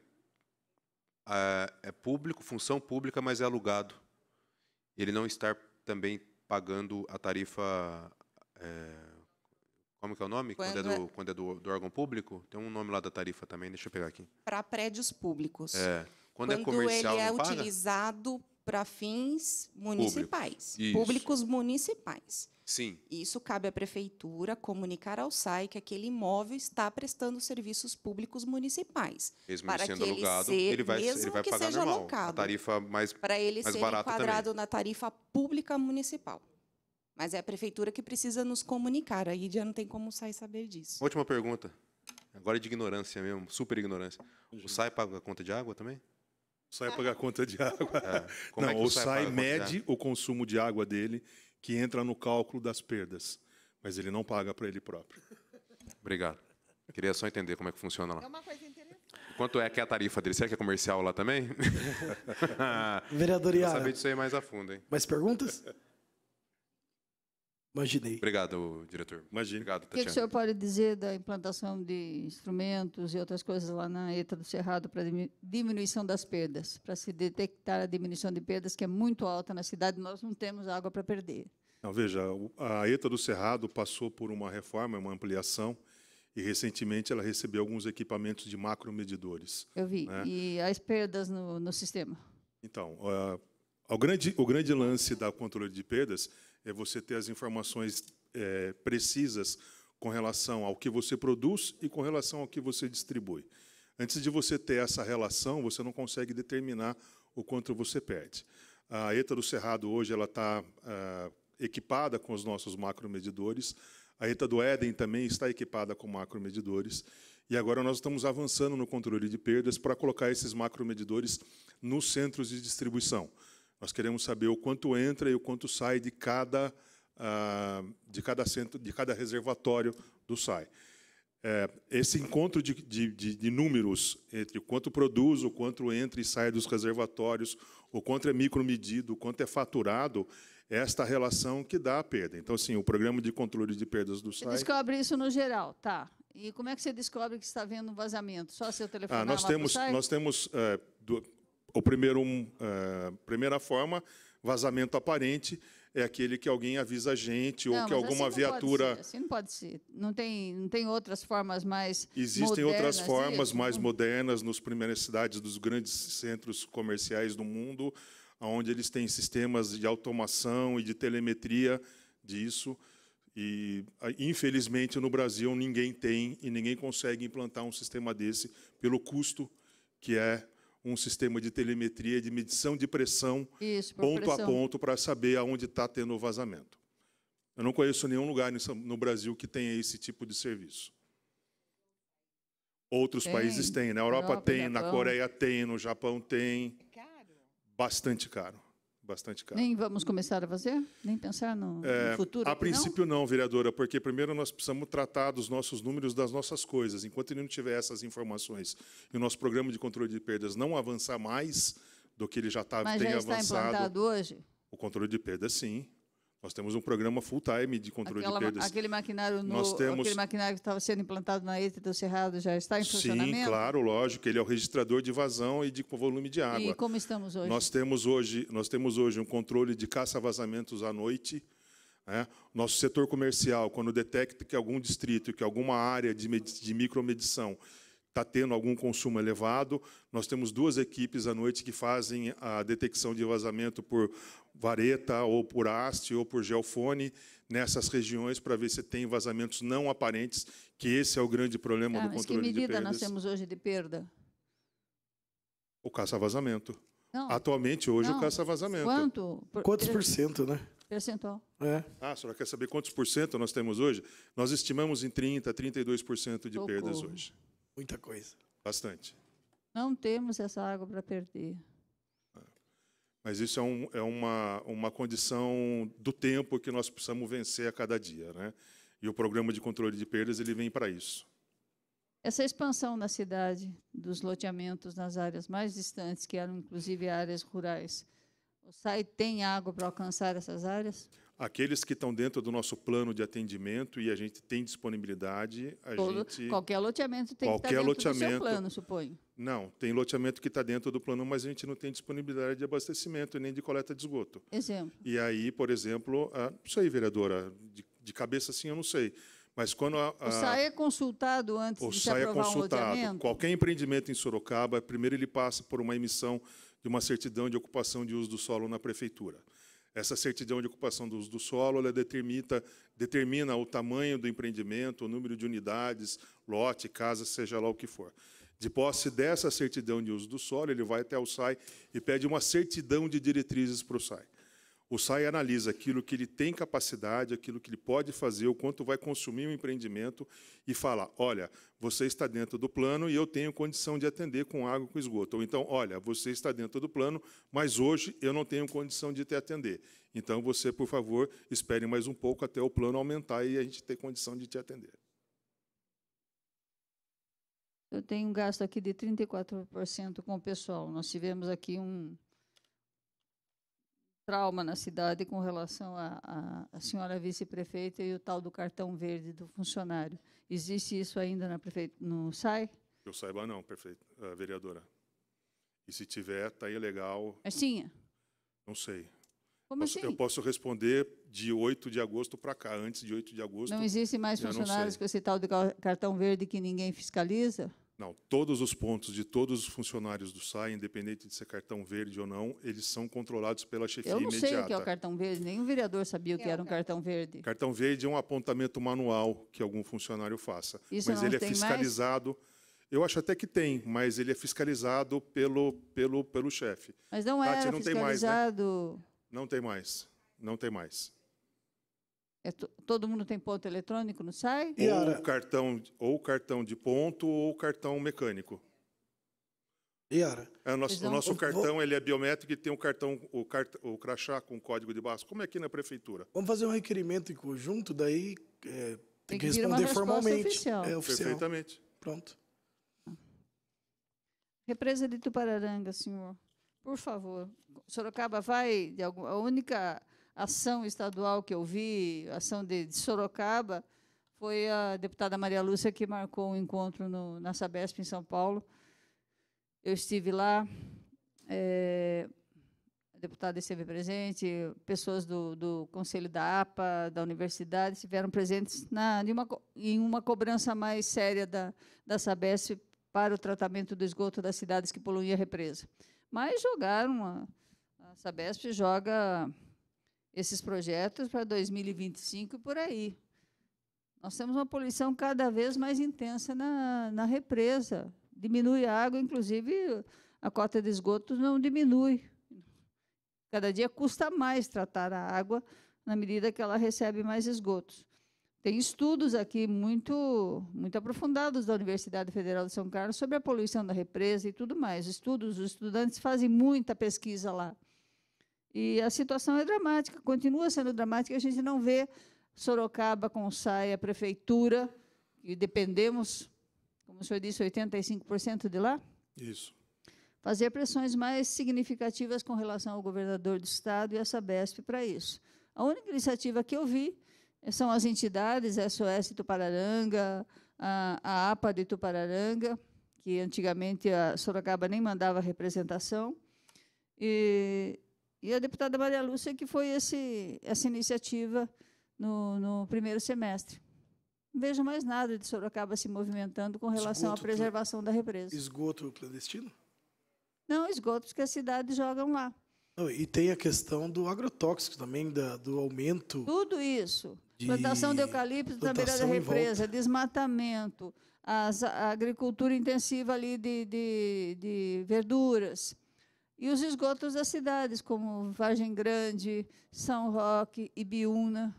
é público, função pública, mas é alugado, ele não estar também pagando a tarifa. É, como que é o nome? Quando, é quando é, do, quando é do, do, órgão público? Tem um nome lá da tarifa também, deixa eu pegar aqui. Para prédios públicos. É. Quando, é quando é comercial, ele é utilizado para fins municipais, Público. públicos municipais. Sim. Isso cabe à prefeitura comunicar ao SAI que aquele imóvel está prestando serviços públicos municipais. Mesmo para sendo que ele alugado, ser, ele vai, mesmo ele vai que pagar seja normal, alocado, tarifa mais Para ele mais ser enquadrado também. na tarifa pública municipal. Mas é a prefeitura que precisa nos comunicar, aí já não tem como o SAI saber disso. Última pergunta, agora é de ignorância mesmo, super ignorância. O uhum. SAI paga a conta de água também? Sai pagar conta de água. É. não, é o SAI, SAI mede o consumo de água dele, que entra no cálculo das perdas, mas ele não paga para ele próprio. Obrigado. Queria só entender como é que funciona lá. É uma coisa interessante. Quanto é que é a tarifa dele? Será que é comercial lá também? Ah, Vereador Iara. saber disso aí mais a fundo, hein? Mais perguntas? Imaginei. Obrigado, diretor. Obrigado, Tatiana. O que, o senhor pode dizer da implantação de instrumentos e outras coisas lá na ETA do Cerrado para diminuição das perdas, para se detectar a diminuição de perdas, que é muito alta na cidade, nós não temos água para perder. Não, veja, a ETA do Cerrado passou por uma reforma, uma ampliação, e recentemente ela recebeu alguns equipamentos de macromedidores. Eu vi. Né? E as perdas no, no sistema? Então, uh, o, grande, o grande lance da controle de perdas é você ter as informações é, precisas com relação ao que você produz e com relação ao que você distribui. Antes de você ter essa relação, você não consegue determinar o quanto você perde. A ETA do Cerrado hoje ela está ah, equipada com os nossos macromedidores. A ETA do Éden também está equipada com macromedidores. E agora nós estamos avançando no controle de perdas para colocar esses macromedidores nos centros de distribuição. Nós queremos saber o quanto entra e o quanto sai de cada, ah, de cada, centro, de cada reservatório do SAI. É, esse encontro de, de, de números entre o quanto produz, o quanto entra e sai dos reservatórios, o quanto é micromedido, o quanto é faturado, é esta relação que dá a perda. Então, sim, o programa de controle de perdas do sai Você descobre isso no geral, tá? E como é que você descobre que está havendo um vazamento? Só seu telefone? Ah, nós temos, nós é, temos o primeiro, é, primeira forma, vazamento aparente, é aquele que alguém avisa a gente não, ou que assim alguma assim viatura. assim não pode ser. Não tem, não tem outras formas mais. Existem modernas, outras formas mais modernas nos primeiras cidades dos grandes centros comerciais do mundo, onde eles têm sistemas de automação e de telemetria disso. E, ah, infelizmente, no Brasil, ninguém tem e ninguém consegue implantar um sistema desse pelo custo que é um sistema de telemetria de medição de pressão Isso, ponto pressão. a ponto para saber aonde está tendo o vazamento. Eu não conheço nenhum lugar no Brasil que tenha esse tipo de serviço. Outros tem. países têm, na Europa, Europa tem, na Coreia tem, no Japão tem. É caro? Bastante caro bastante caro. Nem vamos começar a fazer? Nem pensar no, é, no futuro? A princípio não? não, vereadora, porque primeiro nós precisamos tratar dos nossos números, das nossas coisas. Enquanto ele não tiver essas informações e o nosso programa de controle de perdas não avançar mais do que ele já tá, Mas tem já está avançado... Mas já está implantado hoje? O controle de perdas, sim. Nós temos um programa full-time de controle Aquela, de perdas. Aquele maquinário, no, temos... aquele maquinário que estava sendo implantado na ETA do Cerrado já está em funcionamento? Sim, claro, lógico. Ele é o registrador de vazão e de volume de água. E como estamos hoje? Nós temos hoje, nós temos hoje um controle de caça-vazamentos à noite. Né? Nosso setor comercial, quando detecta que algum distrito, que alguma área de, de micromedição está tendo algum consumo elevado. Nós temos duas equipes à noite que fazem a detecção de vazamento por vareta ou por haste ou por geofone nessas regiões para ver se tem vazamentos não aparentes, que esse é o grande problema ah, do controle de perdas. que medida nós temos hoje de perda? O caça-vazamento. Atualmente, hoje, não. o caça-vazamento. Quanto? Por... Quantos por cento, né? Percentual. É. Ah, a senhora quer saber quantos por cento nós temos hoje? Nós estimamos em 30%, 32% de perdas hoje. Muita coisa. Bastante. Não temos essa água para perder mas isso é, um, é uma, uma condição do tempo que nós precisamos vencer a cada dia. Né? E o programa de controle de perdas ele vem para isso. Essa expansão na cidade dos loteamentos nas áreas mais distantes, que eram inclusive áreas rurais, o SAI tem água para alcançar essas áreas? aqueles que estão dentro do nosso plano de atendimento e a gente tem disponibilidade, a Todo, gente qualquer loteamento tem qualquer que estar dentro do seu plano, suponho. Não, tem loteamento que está dentro do plano, mas a gente não tem disponibilidade de abastecimento nem de coleta de esgoto. Exemplo. E aí, por exemplo, a, não sei, vereadora, de, de cabeça assim eu não sei, mas quando a, a, o SAI é consultado antes o de SAI é aprovar é consultado. Um Qualquer empreendimento em Sorocaba, primeiro ele passa por uma emissão de uma certidão de ocupação de uso do solo na prefeitura. Essa certidão de ocupação do uso do solo ela determina, determina o tamanho do empreendimento, o número de unidades, lote, casa, seja lá o que for. De posse dessa certidão de uso do solo, ele vai até o SAI e pede uma certidão de diretrizes para o SAI. O SAI analisa aquilo que ele tem capacidade, aquilo que ele pode fazer, o quanto vai consumir o empreendimento e fala: olha, você está dentro do plano e eu tenho condição de atender com água e com esgoto. Ou então, olha, você está dentro do plano, mas hoje eu não tenho condição de te atender. Então, você, por favor, espere mais um pouco até o plano aumentar e a gente ter condição de te atender. Eu tenho um gasto aqui de 34% com o pessoal. Nós tivemos aqui um, trauma na cidade com relação à senhora vice-prefeita e o tal do cartão verde do funcionário. Existe isso ainda na prefeita? Não sai? Eu saiba não, prefeita, eh, vereadora. E se tiver, tá ilegal legal. Não sei. Como posso, assim? Eu posso responder de 8 de agosto para cá, antes de 8 de agosto. Não existe mais funcionários com esse tal de cartão verde que ninguém fiscaliza? Não, todos os pontos de todos os funcionários do SAI, independente de ser cartão verde ou não, eles são controlados pela chefia imediata. Eu não imediata. sei o que é o cartão verde, nenhum vereador sabia o que é era um cartão verde. Cartão verde é um apontamento manual que algum funcionário faça, Isso mas ele é fiscalizado. Mais? Eu acho até que tem, mas ele é fiscalizado pelo pelo pelo chefe. Mas não é fiscalizado. Tem mais, né? Não tem mais. Não tem mais. É todo mundo tem ponto eletrônico, não sai? Ou cartão, ou cartão de ponto ou cartão mecânico. Yara. É, o nosso, o nosso cartão ele é biométrico e tem um cartão, o, cart, o crachá com código de barra, como é aqui na prefeitura. Vamos fazer um requerimento em conjunto, daí é, tem, tem, que responder formalmente. Oficial. É oficial. Perfeitamente. Pronto. Represa de Tupararanga, senhor. Por favor. Sorocaba vai, de alguma, a única ação estadual que eu vi, ação de, de Sorocaba, foi a deputada Maria Lúcia que marcou um encontro no, na Sabesp, em São Paulo. Eu estive lá, é, a deputada esteve presente, pessoas do, do Conselho da APA, da universidade, estiveram presentes na, em, uma, em uma cobrança mais séria da, da Sabesp para o tratamento do esgoto das cidades que poluía a represa. Mas jogaram, a, a Sabesp joga esses projetos para 2025 e por aí. Nós temos uma poluição cada vez mais intensa na, na represa. Diminui a água, inclusive a cota de esgotos não diminui. Cada dia custa mais tratar a água na medida que ela recebe mais esgotos. Tem estudos aqui muito, muito aprofundados da Universidade Federal de São Carlos sobre a poluição da represa e tudo mais. Estudos, os estudantes fazem muita pesquisa lá. E a situação é dramática, continua sendo dramática. A gente não vê Sorocaba com SAI, a prefeitura, e dependemos, como o senhor disse, 85% de lá? Isso. Fazer pressões mais significativas com relação ao governador do Estado e a Sabesp para isso. A única iniciativa que eu vi são as entidades a SOS Tupararanga, a, a APA de Tupararanga, que antigamente a Sorocaba nem mandava representação, e, e a deputada Maria Lúcia que foi esse, essa iniciativa no, no primeiro semestre. Não vejo mais nada de Sorocaba se movimentando com relação esgoto à preservação da represa. Esgoto clandestino? Não, esgotos que as cidades jogam lá. e tem a questão do agrotóxico também, da, do aumento. Tudo isso. De plantação de eucalipto plantação na beira da represa, desmatamento, as, a agricultura intensiva ali de, de, de verduras. E os esgotos das cidades, como Vargem Grande, São Roque, Ibiúna,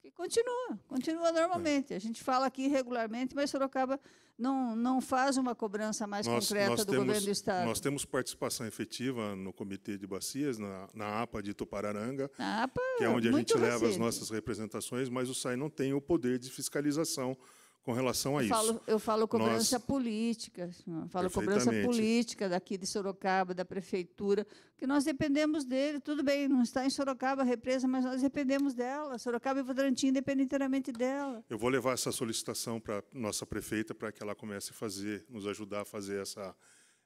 que continua, continua normalmente. A gente fala aqui regularmente, mas Sorocaba não, não faz uma cobrança mais nós, concreta nós do temos, governo do Estado. Nós temos participação efetiva no Comitê de Bacias, na, na APA de Tupararanga, APA, que é onde a gente recente. leva as nossas representações, mas o SAI não tem o poder de fiscalização com relação a eu isso. Falo, eu falo cobrança Nós... política, senhor. falo cobrança política daqui de Sorocaba, da prefeitura, que nós dependemos dele. Tudo bem, não está em Sorocaba a represa, mas nós dependemos dela. Sorocaba e Votorantim dependem inteiramente dela. Eu vou levar essa solicitação para nossa prefeita para que ela comece a fazer, nos ajudar a fazer essa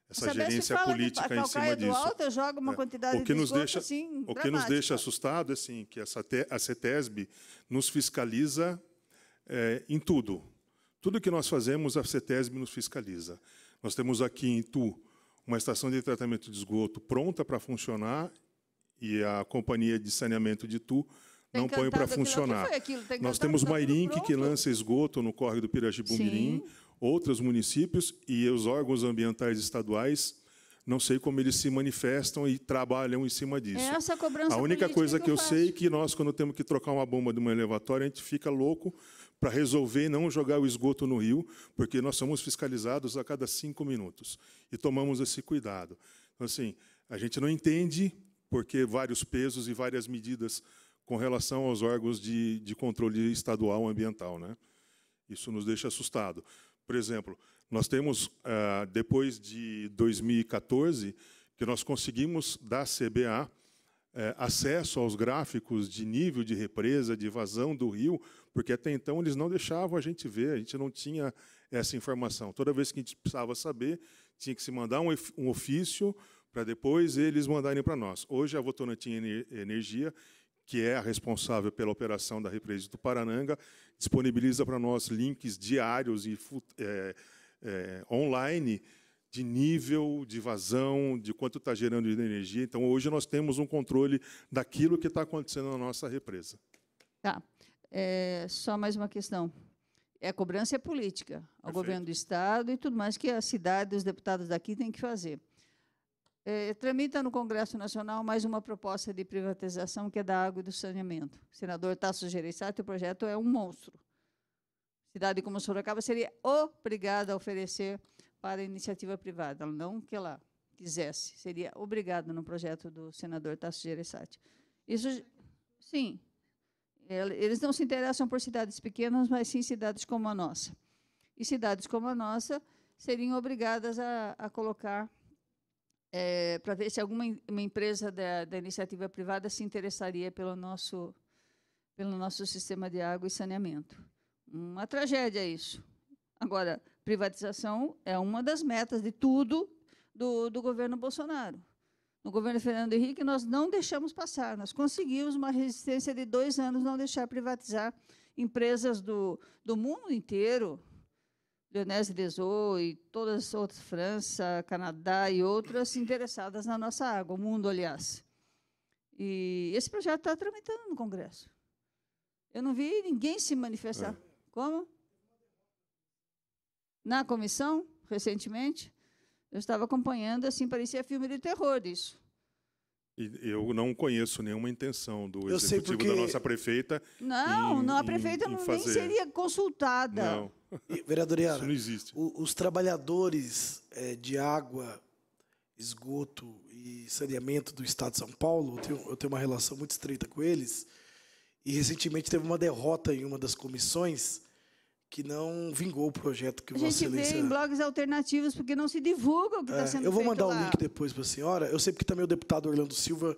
essa gerência política em cima é do disso. Alto, joga uma é. quantidade o que de nos deixa, assim, o que nos deixa assustado é assim, que essa te, a CETESB nos fiscaliza é, em tudo tudo que nós fazemos, a CETESB nos fiscaliza. Nós temos aqui em Itu uma estação de tratamento de esgoto pronta para funcionar e a companhia de saneamento de Itu não põe para funcionar. Nós temos Mairink, que lança esgoto no córrego do Pirajibumirim, outros municípios e os órgãos ambientais estaduais não sei como eles se manifestam e trabalham em cima disso. É essa a cobrança A única coisa que eu, eu sei é que nós, quando temos que trocar uma bomba de uma elevatória, a gente fica louco para resolver não jogar o esgoto no rio, porque nós somos fiscalizados a cada cinco minutos e tomamos esse cuidado. Então, assim, a gente não entende porque vários pesos e várias medidas com relação aos órgãos de, de controle estadual ambiental. Né? Isso nos deixa assustado. Por exemplo, nós temos, ah, depois de 2014, que nós conseguimos da CBA eh, acesso aos gráficos de nível de represa, de vazão do rio, porque até então eles não deixavam a gente ver, a gente não tinha essa informação. Toda vez que a gente precisava saber, tinha que se mandar um ofício para depois eles mandarem para nós. Hoje a Votorantim Energia, que é a responsável pela operação da represa do Parananga, disponibiliza para nós links diários e é, é, online de nível, de vazão, de quanto está gerando de energia. Então, hoje nós temos um controle daquilo que está acontecendo na nossa represa. Tá. É, só mais uma questão. É, a cobrança é política, ao Perfeito. governo do Estado e tudo mais que a cidade, os deputados daqui têm que fazer. É, tramita no Congresso Nacional mais uma proposta de privatização que é da água e do saneamento. O senador Tasso Gereissati, o projeto é um monstro. Cidade como Sorocaba seria obrigada a oferecer para a iniciativa privada, não que ela quisesse, seria obrigada no projeto do senador Tasso Gereissati. Isso, sim, eles não se interessam por cidades pequenas, mas sim cidades como a nossa. E cidades como a nossa seriam obrigadas a, a colocar é, para ver se alguma uma empresa da, da iniciativa privada se interessaria pelo nosso, pelo nosso sistema de água e saneamento. Uma tragédia isso. Agora, privatização é uma das metas de tudo do, do governo Bolsonaro. No governo Fernando Henrique, nós não deixamos passar, nós conseguimos uma resistência de dois anos não deixar privatizar empresas do, do mundo inteiro, Leonese Desou e todas as outras, França, Canadá e outras, interessadas na nossa água, o mundo, aliás. E esse projeto está tramitando no Congresso. Eu não vi ninguém se manifestar. É. Como? Na comissão, recentemente? Eu estava acompanhando, assim, parecia filme de terror isso. eu não conheço nenhuma intenção do eu executivo porque... da nossa prefeita. Não, em, não a prefeita em, não nem seria consultada. Não. E, Isso não existe. os trabalhadores é, de água, esgoto e saneamento do Estado de São Paulo, eu tenho, eu tenho uma relação muito estreita com eles. E recentemente teve uma derrota em uma das comissões que não vingou o projeto que a Vossa Excelência... A gente vê em blogs alternativos porque não se divulga o que está é, sendo feito Eu vou feito mandar o link depois para a senhora. Eu sei porque também o deputado Orlando Silva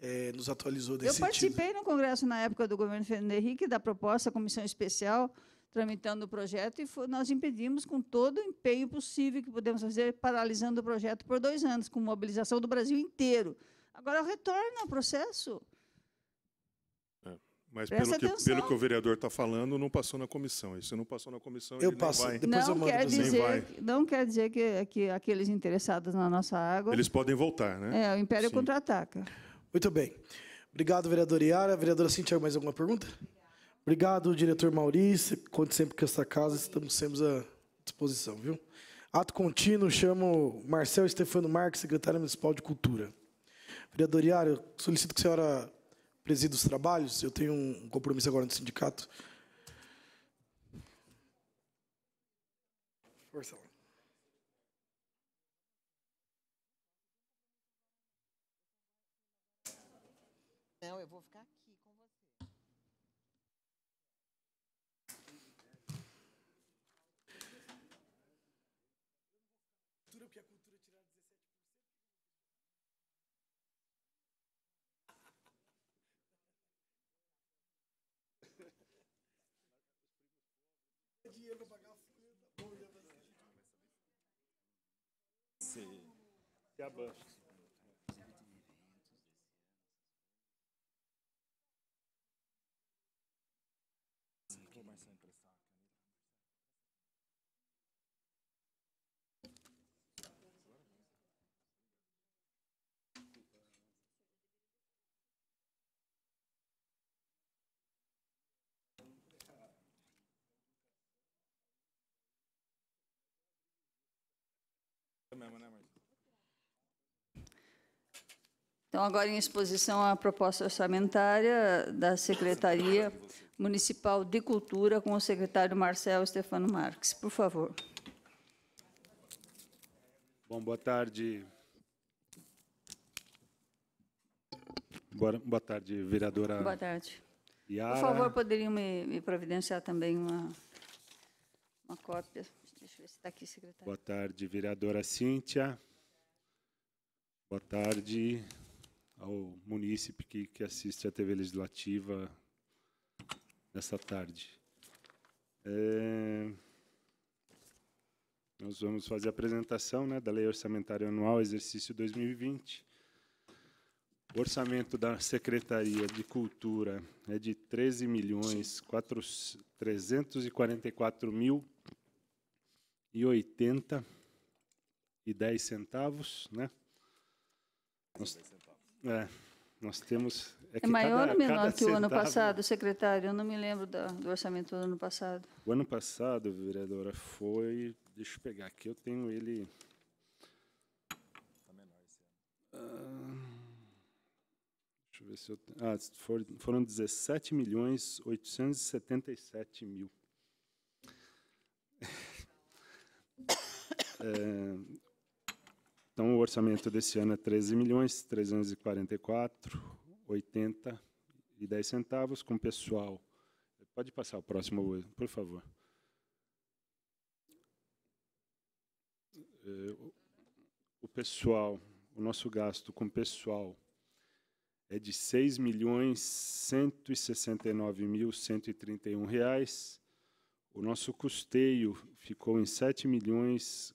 é, nos atualizou desse Eu participei sentido. no congresso na época do governo Fernando Henrique da proposta, comissão especial, tramitando o projeto, e foi, nós impedimos com todo o empenho possível que pudemos fazer, paralisando o projeto por dois anos, com mobilização do Brasil inteiro. Agora retorna ao processo. Mas pelo que, pelo que o vereador está falando, não passou na comissão. E se não passou na comissão, eu passo. Vai. Depois não eu mando quer dizer, Não quer dizer que, que aqueles interessados na nossa água. Eles podem voltar, né? É, o Império contra-ataca. Muito bem. Obrigado, vereador Iara. Vereadora Cintia, mais alguma pergunta? Obrigado, diretor Maurício. Conte sempre com esta casa, estamos sempre à disposição, viu? Ato contínuo, chamo Marcel Estefano Marques, secretário municipal de Cultura. Vereador Iara, solicito que a senhora presido os trabalhos, eu tenho um compromisso agora no sindicato. Força lá. Não, eu vou dinheiro pra pagar a folha da Se, se abaixa. mesmo, né, Marcelo? Então, agora em exposição a proposta orçamentária da Secretaria Municipal de Cultura com o secretário Marcelo Stefano Marques. Por favor. Bom, boa tarde. Boa, boa tarde, vereadora. Boa tarde. Yara. Por favor, poderiam me, me providenciar também uma, uma cópia. Está aqui, secretário. Boa tarde, vereadora Cíntia. Boa tarde ao munícipe que, que assiste à TV Legislativa nesta tarde. É, nós vamos fazer a apresentação né, da Lei Orçamentária Anual, exercício 2020. O orçamento da Secretaria de Cultura é de 13 milhões 344 mil e oitenta e dez centavos, né? Nós, é, nós temos. É, é maior cada, ou menor que o ano passado, secretário? Eu não me lembro do orçamento do ano passado. O ano passado, vereadora, foi. Deixa eu pegar aqui, eu tenho ele. Está menor esse ano. Ah, deixa eu ver se eu tenho. Ah, for, foram 17 milhões 877 mil. É, então, o orçamento desse ano é 13 milhões 344, 80 e 10 centavos com pessoal. Pode passar o próximo, por favor. Eh, o pessoal, o nosso gasto com pessoal é de 6 milhões mil reais. O nosso custeio ficou em 7 milhões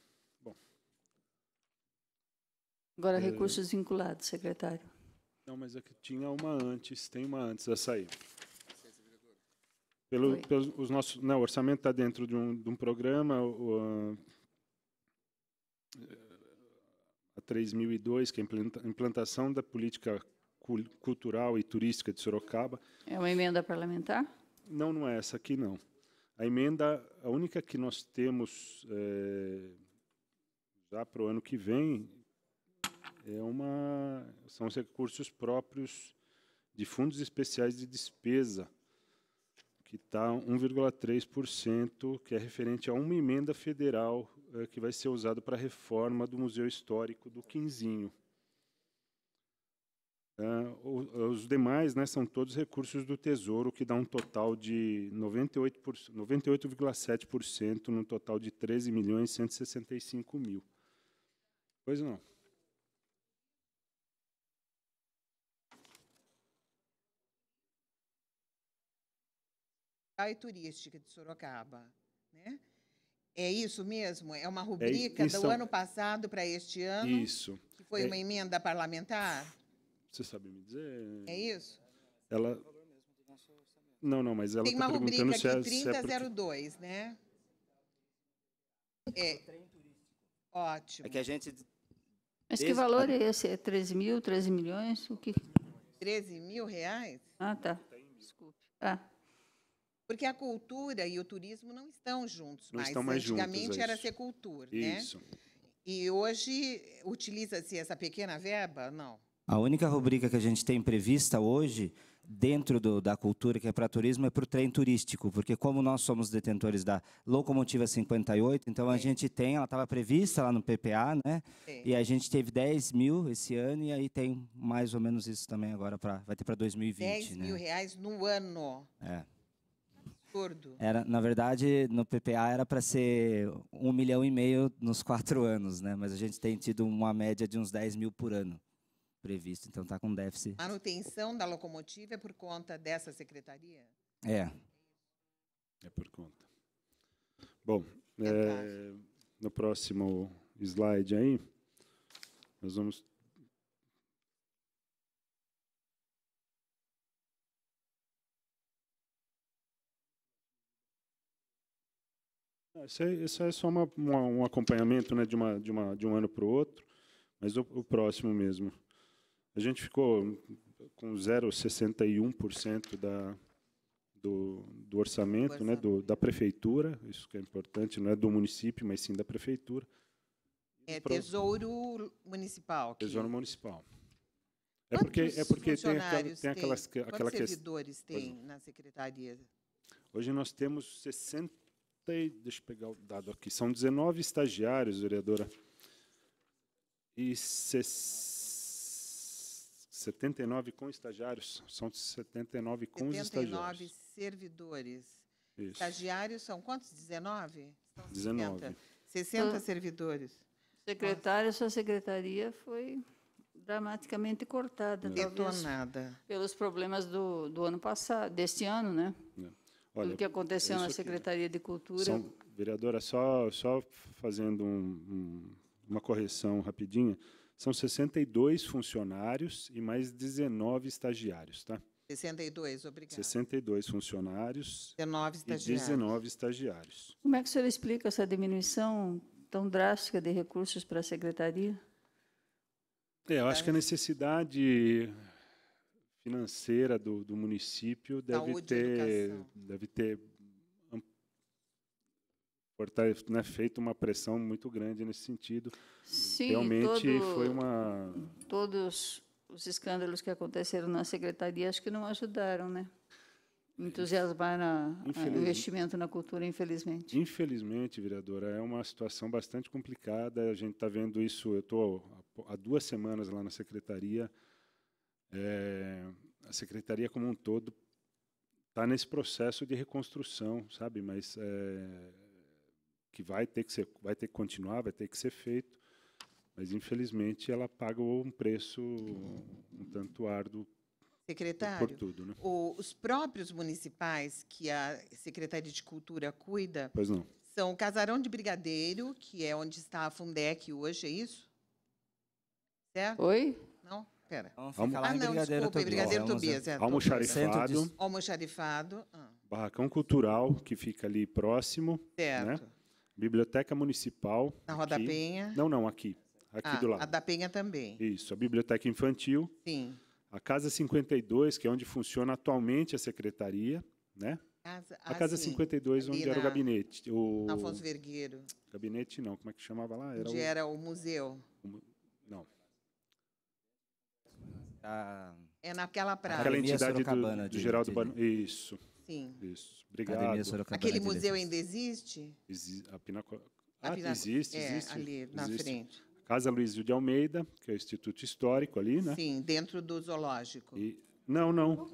Agora, é. recursos vinculados, secretário. Não, mas aqui é tinha uma antes, tem uma antes a sair. Pelo, pelo, os nossos, não, o orçamento está dentro de um, de um programa, o, eh, a 3002, que é a implantação da política cultural e turística de Sorocaba. É uma emenda parlamentar? Não, não é essa aqui, não. A emenda, a única que nós temos é, já para o ano que vem, é uma, são os recursos próprios de fundos especiais de despesa, que está 1,3%, que é referente a uma emenda federal é, que vai ser usada para a reforma do Museu Histórico do Quinzinho. É, os demais né, são todos recursos do Tesouro, que dá um total de 98,7% 98, no total de 13 milhões e 165 mil. Pois não. e Turística de Sorocaba. Né? É isso mesmo? É uma é rubrica é, do são... ano passado para este ano? Isso. Que foi é... uma emenda parlamentar? Você sabe me dizer? É isso? Ela. Não, não, mas ela Tem tá uma rubrica é, é aqui, 3002, porque... né? É. Ótimo. É que a gente... Mas que valor é esse? É 13 mil, 13 milhões? O que... 13 mil reais? Ah, tá. Desculpe. Ah. Porque a cultura e o turismo não estão juntos não mais. Estão mais Antigamente juntos, é era ser cultura, né? isso. né? E hoje utiliza-se essa pequena verba? Não. A única rubrica que a gente tem prevista hoje dentro do, da cultura que é para turismo é para o trem turístico, porque como nós somos detentores da locomotiva 58, então a é. gente tem, ela estava prevista lá no PPA, né? É. E a gente teve 10 mil esse ano e aí tem mais ou menos isso também agora para vai ter para 2020. 10 né? mil reais no ano. É. Era, na verdade, no PPA era para ser um milhão e meio nos quatro anos, né? Mas a gente tem tido uma média de uns 10 mil por ano previsto, então está com déficit. Manutenção da locomotiva é por conta dessa secretaria? É. É por conta. Bom, então tá. é, no próximo slide aí, nós vamos É, isso é, só uma, uma, um acompanhamento né, de, uma, de, uma, de um ano para o outro, mas o, o próximo mesmo. A gente ficou com 0,61% da, do, do, orçamento, orçamento. Né, do, da prefeitura, isso que é importante, não é do município, mas sim da prefeitura. É Tesouro Municipal. Tesouro Municipal. É porque, é porque tem, aquela, tem aquelas... Aquela Quantos é servidores que... É. tem na secretaria? Hoje nós temos 60 tem, deixa eu pegar o dado aqui, são 19 estagiários, vereadora, e 79 com estagiários, são 79 com 79 estagiários. 79 servidores. Isso. Estagiários são quantos? 19? São 19. 60, 60 ah. servidores. Secretária, sua secretaria foi dramaticamente cortada. Detonada. Pelos problemas do, do ano passado, deste ano, né? Olha, o que aconteceu é na né? Secretaria aqui, de Cultura. São, vereadora, só, só fazendo um, um, uma correção rapidinha, são 62 funcionários e mais 19 estagiários, tá? 62, obrigado. 62 funcionários 19 estagiários. e 19 estagiários. Como é que o senhor explica essa diminuição tão drástica de recursos para a secretaria? É, eu acho que a necessidade financeira do, do município deve Saúde, ter educação. deve ter né, feito uma pressão muito grande nesse sentido. Sim, Realmente todo, foi uma. Todos os escândalos que aconteceram na secretaria acho que não ajudaram, né? Entusiasmar na, investimento na cultura, infelizmente. Infelizmente, vereadora, é uma situação bastante complicada. A gente está vendo isso. Eu estou há duas semanas lá na secretaria é, a secretaria como um todo está nesse processo de reconstrução, sabe? Mas é, que vai ter que ser, vai ter que continuar, vai ter que ser feito. Mas infelizmente ela paga um preço um tanto árduo secretário, por tudo, né? o, os próprios municipais que a Secretaria de Cultura cuida são o Casarão de Brigadeiro, que é onde está a Fundec hoje, é isso? Certo? Oi? pera. Vamos ah, não, Brigadeiro Brigadeiro Tobias. É, Almoxarifado. Almoxarifado. Ah. Barracão Cultural, que fica ali próximo. Né? Certo. Né? Biblioteca Municipal. Na Roda aqui. Penha. Não, não, aqui. Aqui ah, do lado. A da Penha também. Isso, a Biblioteca Infantil. Sim. A Casa 52, que é onde funciona atualmente a secretaria, né? Casa, a ah, Casa assim, 52, onde na, era o gabinete. O... Afonso Vergueiro. Gabinete não, como é que chamava lá? Era onde o... era o museu. O... Não, a... É naquela praia. Aquela entidade do, do Geraldo Barão. Isso. Sim. Isso. Obrigado. Aquele museu ainda existe? Exi a Pinaco... Ah, Pinaco... existe, é, existe. ali na existe. frente. Casa Luiz de Almeida, que é o Instituto Histórico ali, né? Sim, dentro do zoológico. E... Não, não.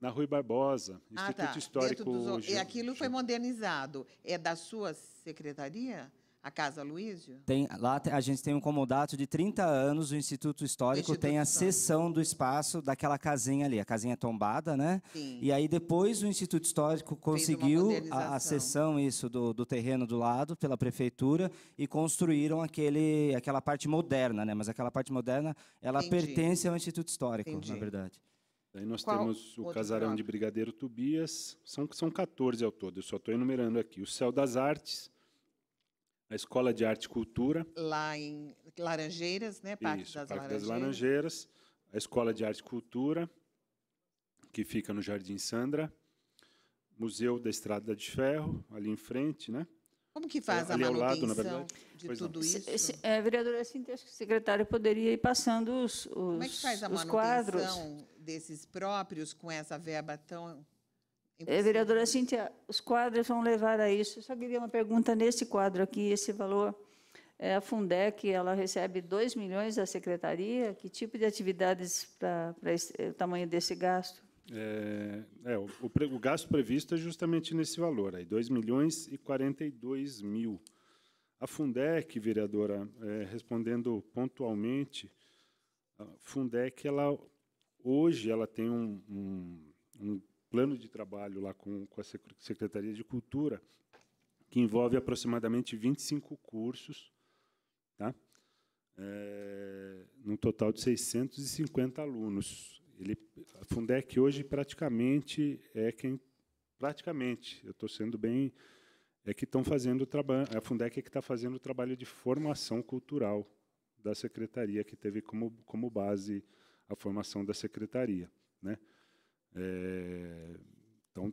Na Rui Barbosa, Instituto ah, tá. Histórico. Do... E aquilo foi modernizado. É da sua secretaria? A Casa Luísio? Tem, lá a gente tem um comodato de 30 anos, o Instituto Histórico Instituto tem a seção do espaço daquela casinha ali, a casinha tombada, né? Sim. E aí depois o Instituto Histórico conseguiu a, a seção isso do, do terreno do lado pela prefeitura e construíram aquele, aquela parte moderna, né? Mas aquela parte moderna, ela Entendi. pertence ao Instituto Histórico, Entendi. na verdade. Aí nós Qual temos o casarão de Brigadeiro Tobias, são, são 14 ao todo, eu só estou enumerando aqui. O Céu das Artes, a Escola de Arte e Cultura. Lá em Laranjeiras, né? Parque, Isso, das, Parque Laranjeiras. das Laranjeiras. A Escola de Arte e Cultura, que fica no Jardim Sandra. Museu da Estrada de Ferro, ali em frente, né? Como que faz é, a manutenção lado, verdade, de tudo não. isso? Se, é, vereadora assim, acho que o secretário poderia ir passando os, os Como é que faz a manutenção quadros? desses próprios com essa verba tão Impossível. É é, vereadora Cíntia, os quadros vão levar a isso. Eu só queria uma pergunta nesse quadro aqui, esse valor. É, a Fundec, ela recebe 2 milhões da secretaria. Que tipo de atividades para é, o tamanho desse gasto? É, é o, o, o, gasto previsto é justamente nesse valor, aí, 2 milhões e 42 mil. A Fundec, vereadora, é, respondendo pontualmente, a Fundec, ela, hoje, ela tem um, um, um plano de trabalho lá com, com a Secretaria de Cultura, que envolve aproximadamente 25 cursos, tá? É, num total de 650 alunos. Ele, a Fundec hoje praticamente é quem praticamente, eu estou sendo bem, é que estão fazendo o trabalho, a Fundec é que está fazendo o trabalho de formação cultural da secretaria que teve como como base a formação da secretaria, né? É, então,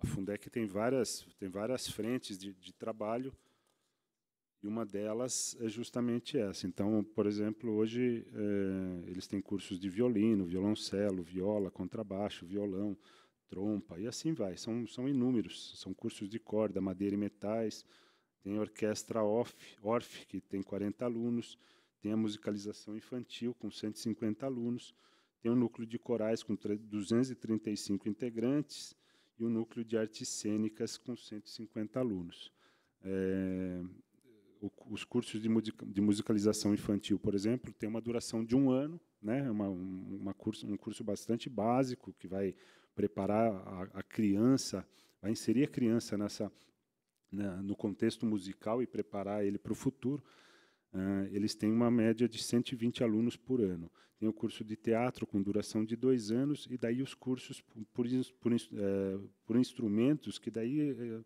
a Fundec tem várias, tem várias frentes de, de trabalho e uma delas é justamente essa. Então, por exemplo, hoje é, eles têm cursos de violino, violoncelo, viola, contrabaixo, violão, trompa e assim vai. São, são inúmeros. São cursos de corda, madeira e metais. Tem a orquestra ORF, ORF, que tem 40 alunos. Tem a musicalização infantil, com 150 alunos. Tem um núcleo de corais com 235 integrantes e um núcleo de artes cênicas com 150 alunos. É, os cursos de, musicalização infantil, por exemplo, tem uma duração de um ano, né? É uma, uma curso, um curso bastante básico que vai preparar a, a criança, vai inserir a criança nessa na, no contexto musical e preparar ele para o futuro. Uh, eles têm uma média de 120 alunos por ano. Tem o curso de teatro com duração de dois anos e daí os cursos por, por, uh, por instrumentos, que daí, uh,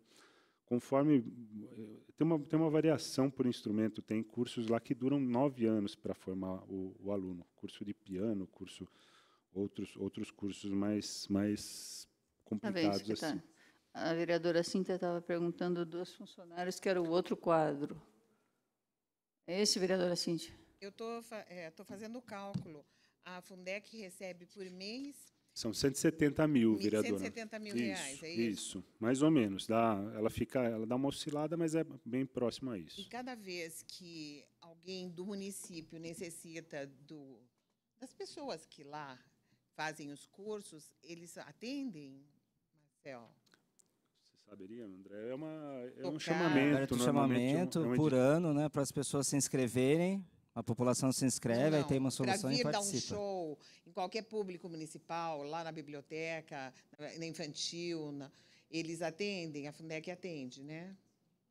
conforme... Eh, tem uma, tem uma variação por instrumento. Tem cursos lá que duram nove anos para formar o, o, aluno. Curso de piano, curso outros, outros cursos mais, mais complicados. Tá vendo, tá? Assim. A vereadora Cinta estava perguntando dos funcionários que era o outro quadro. É esse, vereadora Cíntia. Eu estou é, tô fazendo o cálculo. A Fundec recebe por mês... São 170 mil, vereadora. 170 mil isso, reais, é isso? Isso, mais ou menos. Dá, ela, fica, ela dá uma oscilada, mas é bem próximo a isso. E cada vez que alguém do município necessita do, das pessoas que lá fazem os cursos, eles atendem, Marcel? saberia, André? É, uma, é um chamamento. É um chamamento é um, é por ano, né? Para as pessoas se inscreverem. A população se inscreve, não, aí tem uma solução vir e participa. dar um show em qualquer público municipal, lá na biblioteca, na infantil, na, eles atendem, a Fundec atende, né?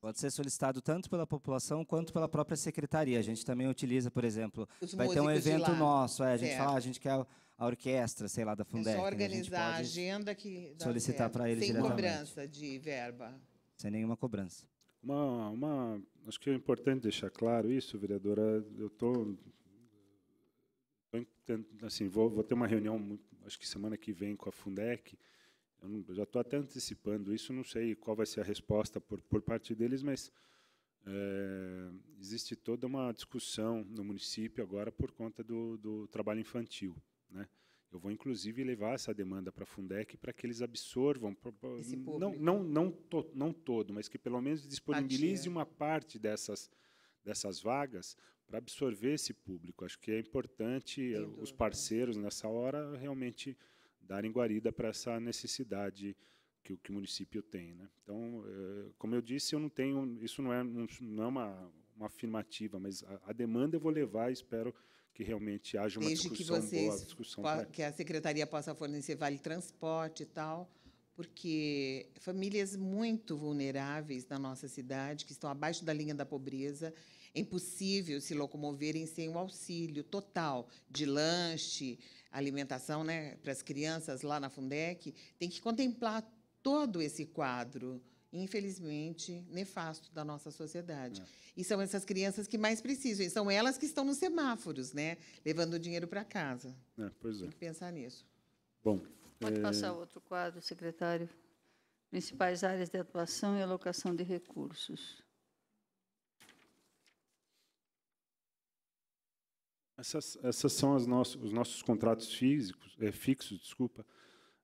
Pode ser solicitado tanto pela população quanto pela própria secretaria. A gente também utiliza, por exemplo, Os vai ter um evento nosso, é, a gente é. fala, a gente quer a orquestra, sei lá, da Fundec. É só organizar né? a, a, agenda que. Solicitar para eles Sem cobrança de verba. Sem nenhuma cobrança. Uma, uma, acho que é importante deixar claro isso, vereadora. Eu estou. Assim, vou, vou ter uma reunião, acho que semana que vem, com a Fundec. eu já estou até antecipando isso, não sei qual vai ser a resposta por, por parte deles, mas é, existe toda uma discussão no município agora por conta do, do trabalho infantil. Né? Eu vou, inclusive, levar essa demanda para a Fundec para que eles absorvam, não, não, não, to, não todo, mas que pelo menos disponibilize uma parte dessas, dessas vagas para absorver esse público. Acho que é importante eh, os parceiros, nessa hora, realmente darem guarida para essa necessidade que, que o município tem. Né? Então, eh, como eu disse, eu não tenho, isso não é, não é uma, uma afirmativa, mas a, a demanda eu vou levar, espero que realmente haja uma Desde discussão que vocês, boa, discussão pra... que a secretaria possa fornecer vale transporte e tal, porque famílias muito vulneráveis na nossa cidade, que estão abaixo da linha da pobreza, é impossível se locomoverem sem o auxílio total de lanche, alimentação né, para as crianças lá na Fundec. Tem que contemplar todo esse quadro infelizmente, nefasto da nossa sociedade. É. E são essas crianças que mais precisam, e são elas que estão nos semáforos, né? levando o dinheiro para casa. É, pois é. Tem que pensar nisso. Bom, Pode é... passar outro quadro, secretário. Principais áreas de atuação e alocação de recursos. Essas, essas são nossas, os nossos contratos físicos, é, fixos, desculpa,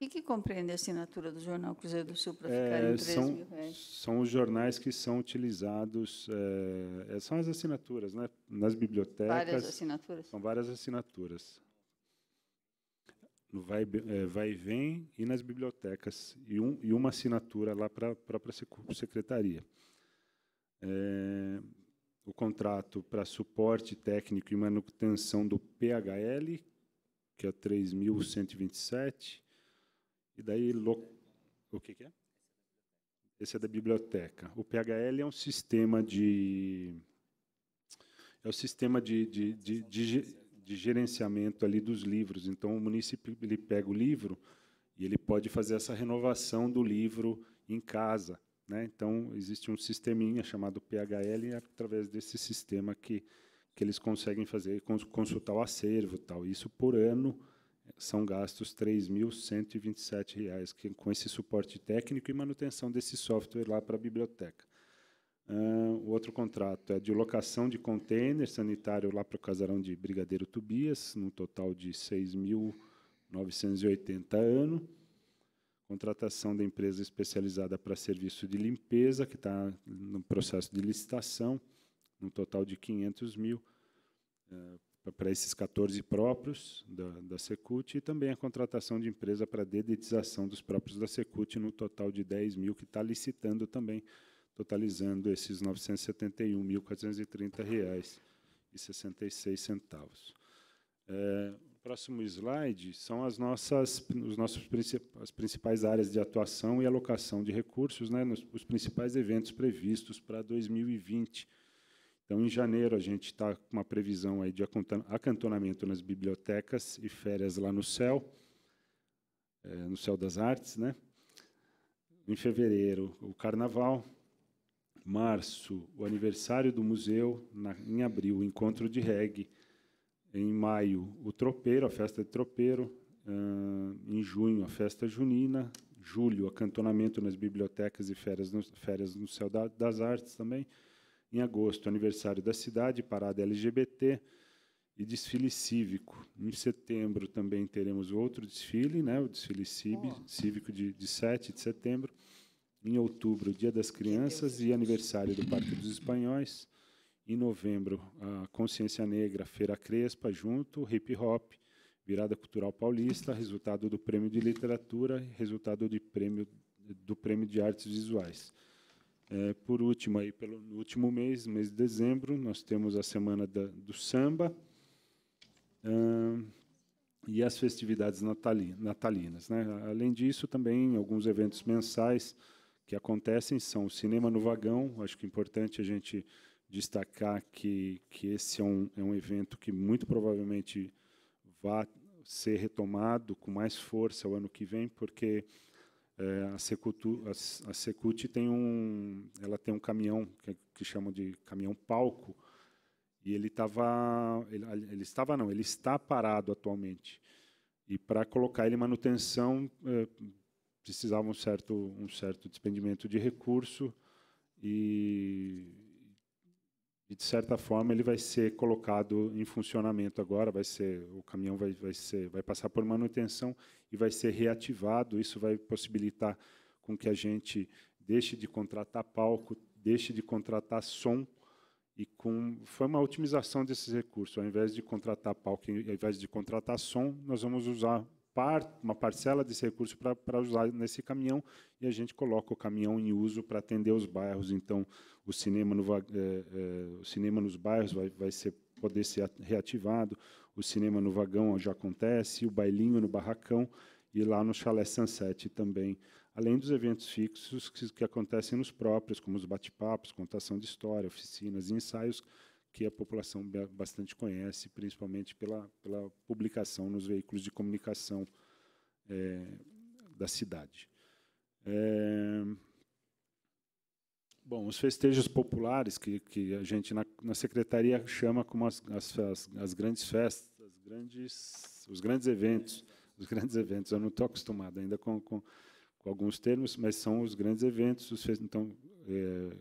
E que compreende a assinatura do jornal Cruzeiro do Sul para é, ficar é, em 3 são, mil reais? São os jornais que são utilizados, é, são as assinaturas, né? Nas bibliotecas. Várias assinaturas? São várias assinaturas. No vai, é, vai e vem e nas bibliotecas. E, um, e uma assinatura lá para a própria secretaria. É, o contrato para suporte técnico e manutenção do PHL, que é 3.127 e daí. Lo... O que, que é? Esse é da biblioteca. O PHL é um sistema de. É o sistema de, de, de, de, de gerenciamento ali dos livros. Então, o município ele pega o livro e ele pode fazer essa renovação do livro em casa. Né? Então, existe um sisteminha chamado PHL, e é através desse sistema que, que eles conseguem fazer, consultar o acervo. tal. Isso por ano são gastos R$ 3.127,00 que, com esse suporte técnico e manutenção desse software lá para a biblioteca. Uh, o outro contrato é de locação de container sanitário lá para o casarão de Brigadeiro Tobias, num total de 6.980 ano. Contratação da empresa especializada para serviço de limpeza, que está no processo de licitação, num total de 500 mil. Uh, para esses 14 próprios da, da Secult e também a contratação de empresa para dedetização dos próprios da Secult no total de 10 mil que está licitando também, totalizando esses R$ 971.430,66. É, próximo slide são as nossas os nossos as principais áreas de atuação e alocação de recursos, né, nos, os principais eventos previstos para 2020 então, em janeiro, a gente está com uma previsão aí de acantonamento nas bibliotecas e férias lá no céu, é, no céu das artes, né? Em fevereiro, o carnaval. Março, o aniversário do museu. Na, em abril, o encontro de reggae. Em maio, o tropeiro, a festa de tropeiro. Uh, em junho, a festa junina. Julho, acantonamento nas bibliotecas e férias no, férias no céu da, das artes também em agosto, aniversário da cidade, parada LGBT e desfile cívico. Em setembro também teremos outro desfile, né, o desfile cívico de, de 7 de setembro. Em outubro, Dia das Crianças e aniversário do Parque dos Espanhóis. Em novembro, a Consciência Negra, Feira Crespa, junto, hip hop, virada cultural paulista, resultado do prêmio de literatura e resultado de prêmio, do prêmio de artes visuais. É, por último, aí, pelo, no último mês, mês de dezembro, nós temos a Semana da, do Samba e as festividades natali, natalinas. Né? Além disso, também alguns eventos mensais que acontecem são o Cinema no Vagão, acho que é importante a gente destacar que, que esse é um, é um evento que muito provavelmente vai ser retomado com mais força o ano que vem, porque é, a, Secutu, a, a tem um, ela tem um caminhão que, que chamam de caminhão palco e ele estava, ele, ele, estava não, ele está parado atualmente e para colocar ele em manutenção é, precisava um certo, um certo despendimento de recurso e e de certa forma ele vai ser colocado em funcionamento agora, vai ser o caminhão vai, vai ser vai passar por manutenção e vai ser reativado. Isso vai possibilitar com que a gente deixe de contratar palco, deixe de contratar som e com foi uma otimização desses recursos. Ao invés de contratar palco, ao invés de contratar som, nós vamos usar par, uma parcela desse recurso para usar nesse caminhão e a gente coloca o caminhão em uso para atender os bairros. Então, o cinema, no, é, é, o cinema nos bairros vai, vai ser, poder ser reativado, o cinema no vagão já acontece, o bailinho no barracão e lá no Chalé Sunset também, além dos eventos fixos que, que acontecem nos próprios, como os bate-papos, contação de história, oficinas e ensaios, que a população bastante conhece, principalmente pela, pela publicação nos veículos de comunicação é, da cidade. É... Bom, os festejos populares, que, que a gente na, na secretaria chama como as, as, as grandes festas, as grandes, os grandes eventos. Os grandes eventos, eu não estou acostumado ainda com, com, com, alguns termos, mas são os grandes eventos. Os, então, é,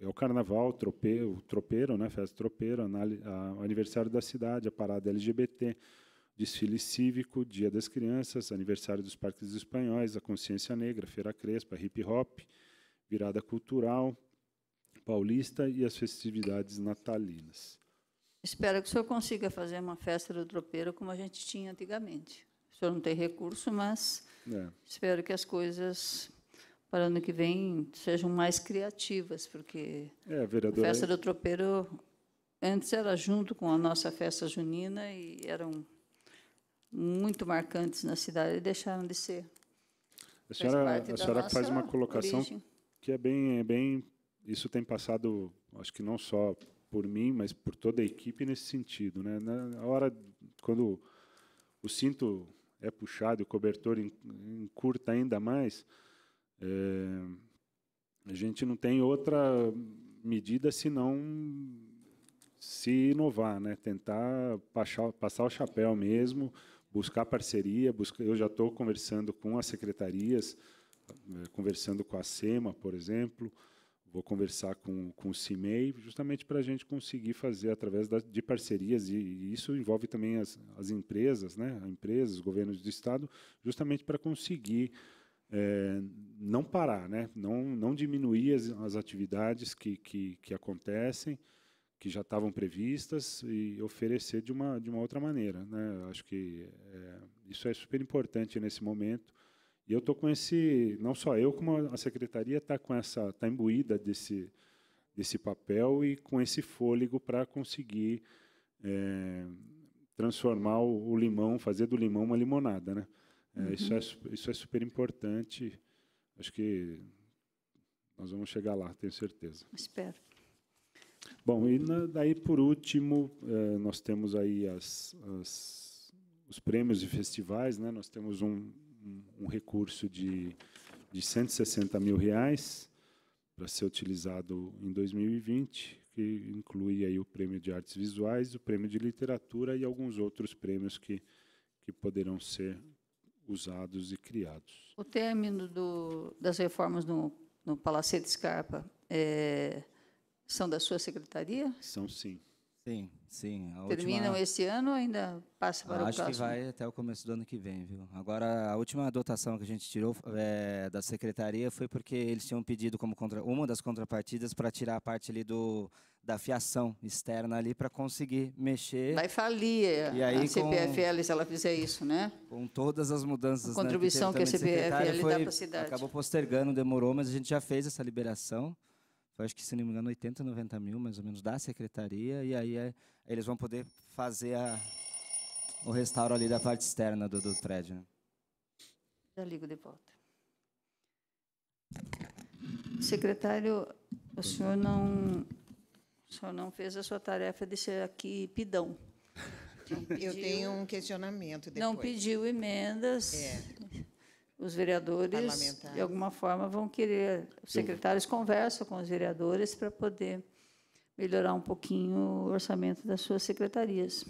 é o carnaval, o tropeiro, o tropeiro né, festa tropeiro, o aniversário da cidade, a parada LGBT, desfile cívico, Dia das Crianças, aniversário dos parques espanhóis, a Consciência Negra, Feira Crespa, hip hop, virada cultural paulista e as festividades natalinas. Espero que o senhor consiga fazer uma festa do tropeiro como a gente tinha antigamente. O senhor não tem recurso, mas é. espero que as coisas para o ano que vem sejam mais criativas, porque é, a festa é do tropeiro antes era junto com a nossa festa junina e eram muito marcantes na cidade e deixaram de ser. A senhora, faz, a senhora faz uma colocação origem. que é bem, é bem. Isso tem passado, acho que não só por mim, mas por toda a equipe nesse sentido. Né? Na hora, quando o cinto é puxado e o cobertor encurta ainda mais, é, a gente não tem outra medida senão se inovar, né? tentar passar, o chapéu mesmo, buscar parceria. Buscar, eu já estou conversando com as secretarias, é, conversando com a SEMA, por exemplo, vou conversar com, com o CIMEI, justamente para a gente conseguir fazer através da, de parcerias, e, e, isso envolve também as, as empresas, né? empresas, governos do Estado, justamente para conseguir é, não parar, né? não, não diminuir as, as atividades que, que, que, acontecem, que já estavam previstas, e oferecer de uma, de uma outra maneira. Né? Acho que é, isso é super importante nesse momento. E eu estou com esse, não só eu, como a secretaria está com essa, está imbuída desse, desse papel e com esse fôlego para conseguir é, transformar o, o limão, fazer do limão uma limonada, né? Uhum. isso, é, isso é super importante. Acho que nós vamos chegar lá, tenho certeza. Espero. Bom, e na, daí por último, eh, nós temos aí as, as, os prêmios e festivais, né? Nós temos um, um, um recurso de, de 160 mil reais para ser utilizado em 2020, que inclui aí o prêmio de artes visuais, o prêmio de literatura e alguns outros prêmios que, que poderão ser usados e criados. O término do, das reformas no, no Palacete Scarpa é, são da sua secretaria? São sim. Sim, sim. Terminam última... esse ano ou ainda passa para Acho o próximo? Acho que vai até o começo do ano que vem, viu? Agora, a última dotação que a gente tirou é, da secretaria foi porque eles tinham pedido como contra... uma das contrapartidas para tirar a parte ali do da fiação externa ali para conseguir mexer. Vai falir e aí, a CPFL com... se ela fizer isso, né? Com todas as mudanças. A contribuição né, que, que a CPFL foi, dá para a cidade. Acabou postergando, demorou, mas a gente já fez essa liberação foi acho que se não me engano 80, 90 mil mais ou menos da secretaria e aí é, eles vão poder fazer a, o restauro ali da parte externa do, do prédio. Né? Já ligo de volta. Secretário, o senhor não, o senhor não fez a sua tarefa de ser aqui pidão. Pediu, Eu tenho um questionamento depois. Não pediu emendas. É os vereadores, de alguma forma, vão querer. Os secretários conversam com os vereadores para poder melhorar um pouquinho o orçamento das suas secretarias.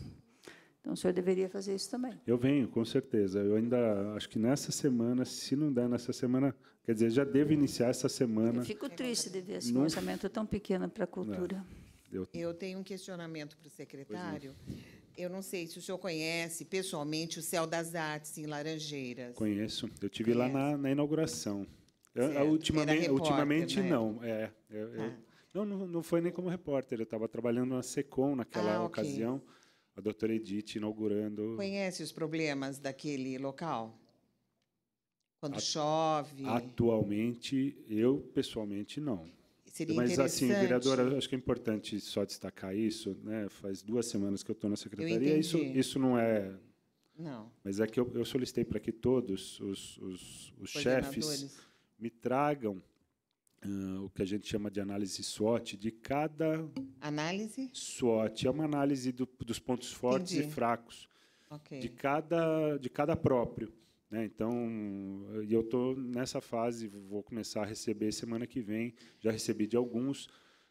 Então, o senhor deveria fazer isso também. Eu venho, com certeza. Eu ainda acho que nessa semana, se não der nessa semana, quer dizer, já devo iniciar essa semana. Eu fico triste de ver esse não... orçamento tão pequeno para a cultura. É. Eu... Eu tenho um questionamento para o secretário. Pois não. É. Eu não sei se o senhor conhece pessoalmente o Céu das Artes em Laranjeiras. Conheço. Eu tive Conhece? lá na, na inauguração. É ultimamente, repórter, ultimamente né? não. É, eu, ah. eu, não, não foi nem como repórter. Eu estava trabalhando na Secom naquela ah, okay. ocasião. A doutora Edith inaugurando. Conhece os problemas daquele local? Quando At chove? Atualmente, eu pessoalmente não. Seria Mas, assim, vereadora, acho que é importante só destacar isso. Né? Faz duas semanas que eu estou na secretaria. isso, isso não é. Não. Mas é que eu, eu solicitei para que todos os, os, os chefes me tragam uh, o que a gente chama de análise SWOT de cada. Análise? SWOT. É uma análise do, dos pontos fortes Entendi. e fracos. Okay. De, cada, de cada próprio. Né? Então, eu estou nessa fase, vou começar a receber semana que vem, já recebi de alguns,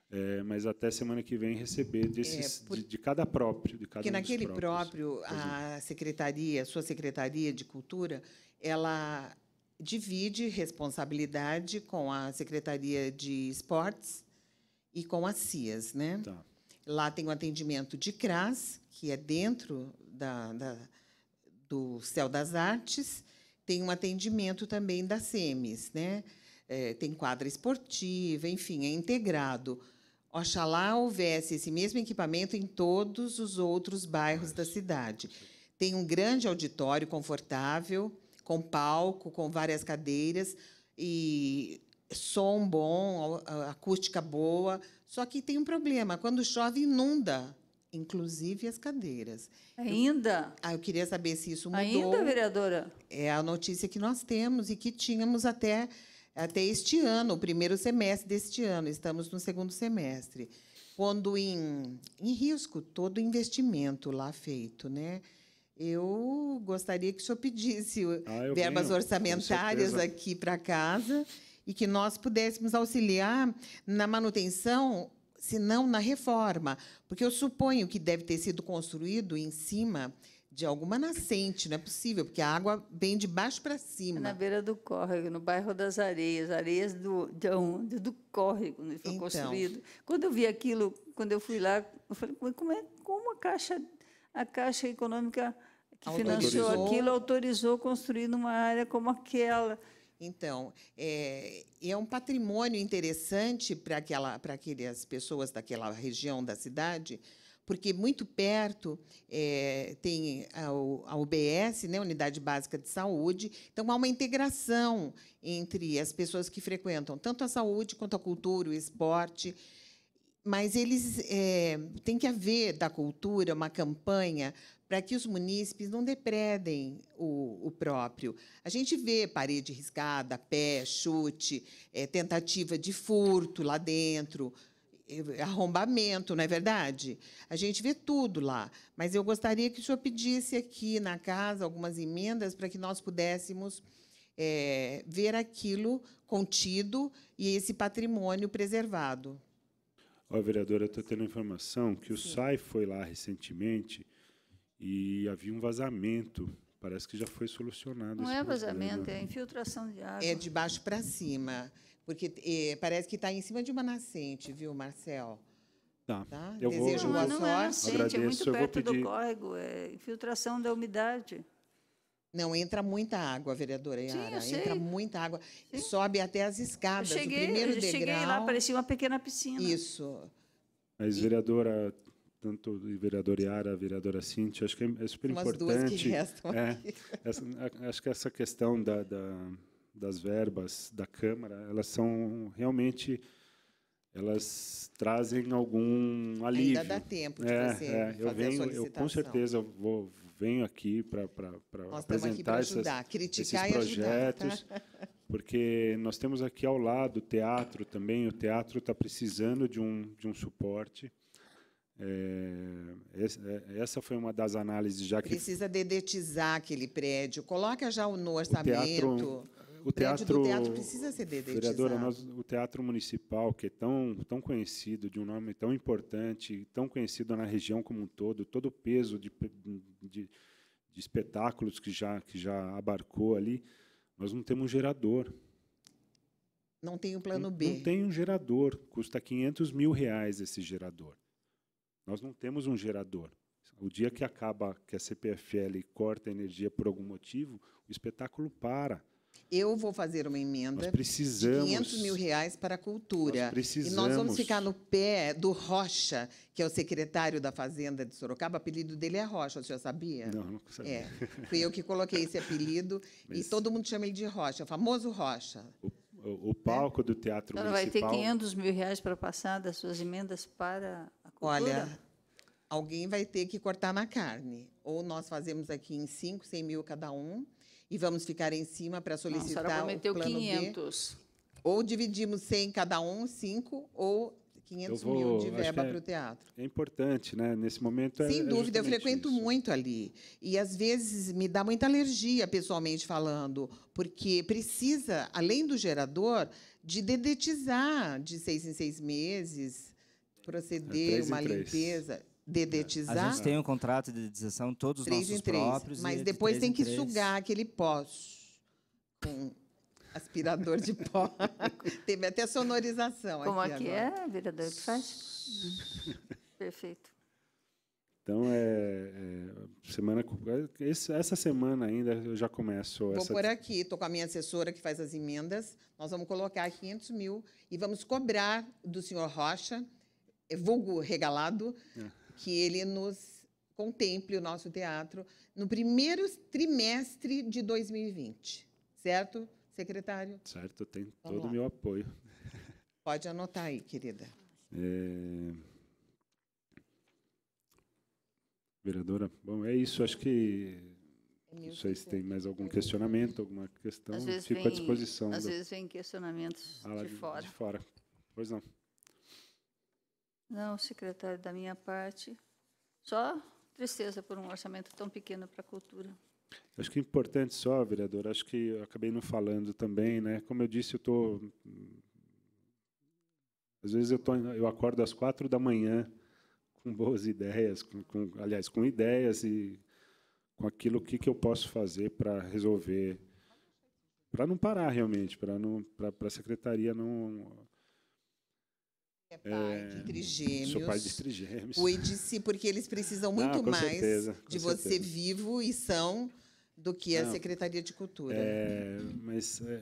é, mas até semana que vem receber desses, é, por... de, de, cada próprio. De cada Porque um naquele próprios, próprio, a secretaria, a sua secretaria de cultura, ela divide responsabilidade com a secretaria de esportes e com a CIAS, né? Tá. Lá tem o atendimento de CRAS, que é dentro da, da do Céu das Artes, tem um atendimento também da SEMES, né? É, tem quadra esportiva, enfim, é integrado. Oxalá houvesse esse mesmo equipamento em todos os outros bairros da cidade. Tem um grande auditório confortável, com palco, com várias cadeiras e som bom, acústica boa. Só que tem um problema: quando chove, inunda inclusive as cadeiras. Ainda? Eu, ah, eu queria saber se isso mudou. Ainda, vereadora? É a notícia que nós temos e que tínhamos até, até este ano, o primeiro semestre deste ano. Estamos no segundo semestre. Quando em, em risco todo o investimento lá feito, né? Eu gostaria que o senhor pedisse ah, verbas venho, orçamentárias aqui para casa e que nós pudéssemos auxiliar na manutenção senão na reforma, porque eu suponho que deve ter sido construído em cima de alguma nascente, não é possível, porque a água vem de baixo para cima. É na beira do córrego, no bairro das Areias, areias do, de onde? Do córrego, onde foi então. construído. Quando eu vi aquilo, quando eu fui lá, eu falei, como é como a Caixa, a caixa Econômica que autorizou. financiou aquilo autorizou construir numa área como aquela? Então, é, é um patrimônio interessante para, aquela, para aquelas pessoas daquela região da cidade, porque muito perto é, tem a, a UBS, né, Unidade Básica de Saúde, então há uma integração entre as pessoas que frequentam tanto a saúde quanto a cultura, o esporte, mas eles é, tem que haver da cultura uma campanha para que os munícipes não depredem o, o, próprio. A gente vê parede riscada, pé, chute, é, tentativa de furto lá dentro, eh, arrombamento, não é verdade? A gente vê tudo lá. Mas eu gostaria que o senhor pedisse aqui na casa algumas emendas para que nós pudéssemos é, ver aquilo contido e esse patrimônio preservado. Ó, vereadora, eu estou tendo informação que o Sim. SAI foi lá recentemente e havia um vazamento. Parece que já foi solucionado. Não é vazamento, é infiltração de água. É de baixo para cima, porque é, parece que está em cima de uma nascente, viu, Marcel? Tá. tá? Eu Desejo vou... boa não, não é sorte. É nascente, Agradeço, é muito perto pedir... do córrego, é infiltração da umidade. Não, entra muita água, vereadora Yara. Sim, entra muita água. Sim. Sobe até as escadas. Eu cheguei, o primeiro degrau. cheguei lá, parecia uma pequena piscina. Isso. Mas, vereadora, tanto o vereador Iara, a vereadora Cintia, acho que é, é super Umas importante. Que restam é, essa, acho que essa questão da, da, das verbas da Câmara, elas são realmente elas trazem algum alívio. Ainda dá tempo de é, fazer, é, eu fazer venho, Eu, com certeza vou, venho aqui para apresentar aqui ajudar, essas, criticar esses projetos, ajudar, tá? porque nós temos aqui ao lado o teatro também. O teatro está precisando de um, de um suporte. É, é, essa foi uma das análises já que precisa dedetizar aquele prédio. Coloca já no orçamento. O teatro, o teatro, teatro precisa ser dedetizado. Vereadora, nós, o teatro municipal que é tão tão conhecido, de um nome tão importante, tão conhecido na região como um todo, todo o peso de, de, de espetáculos que já que já abarcou ali, nós não temos um gerador. Não tem um plano B. Não, não tem um gerador. Custa 500 mil reais esse gerador. Nós não temos um gerador. O dia que acaba, que a CPFL corta a energia por algum motivo, o espetáculo para. Eu vou fazer uma emenda nós precisamos, de 500 mil reais para a cultura. Nós precisamos. E nós vamos ficar no pé do Rocha, que é o secretário da Fazenda de Sorocaba. O apelido dele é Rocha, você já sabia? Não, não sabia. É, fui eu que coloquei esse apelido Mas... e todo mundo chama ele de Rocha, o famoso Rocha. O, o, o palco é? do Teatro então, Municipal... vai ter 500 mil reais para passar das suas emendas para Olha, alguém vai ter que cortar na carne. Ou nós fazemos aqui em 5, 100 mil cada um, e vamos ficar em cima para solicitar Não, a prometeu o plano 500. B. Ou dividimos 100 cada um, 5, ou 500 vou, mil de verba é para o teatro. É importante, né? Nesse momento é, Sem é dúvida, é eu frequento isso. muito ali. E às vezes me dá muita alergia, pessoalmente falando, porque precisa, além do gerador, de dedetizar de seis em seis meses, proceder uma limpeza, dedetizar. A gente tem um contrato de dedetização, todos os nossos em três, próprios. Mas depois tem que sugar aquele pó com aspirador de pó. Teve até sonorização Como aqui, é agora. é, vereador, que faz? Perfeito. Então, é, é semana, essa semana ainda eu já começo. Vou essa... por aqui, estou com a minha assessora que faz as emendas. Nós vamos colocar 500 mil e vamos cobrar do senhor Rocha vulgo regalado, é. que ele nos contemple o nosso teatro no primeiro trimestre de 2020. Certo, secretário? Certo, tem Vamos todo o meu apoio. Pode anotar aí, querida. É... Vereadora, bom, é isso. Acho que é não sei se tem mais algum questionamento, alguma questão. Fico vem, à disposição. Às do... vezes vem questionamentos de fora. De fora. Pois não. Não, secretário, da minha parte, só tristeza por um orçamento tão pequeno para a cultura. Acho que é importante só, vereador, acho que eu acabei não falando também, né? Como eu disse, eu tô às vezes eu tô eu acordo às quatro da manhã com boas ideias, com, com aliás, com ideias e com aquilo que que eu posso fazer para resolver para não parar realmente, para não para a secretaria não é pai é, de trigêmeos. Sou pai de trigêmeos. Cuide-se, porque eles precisam ah, muito mais certeza, de certeza. você vivo e são do que Não, a Secretaria de Cultura. É, mas é,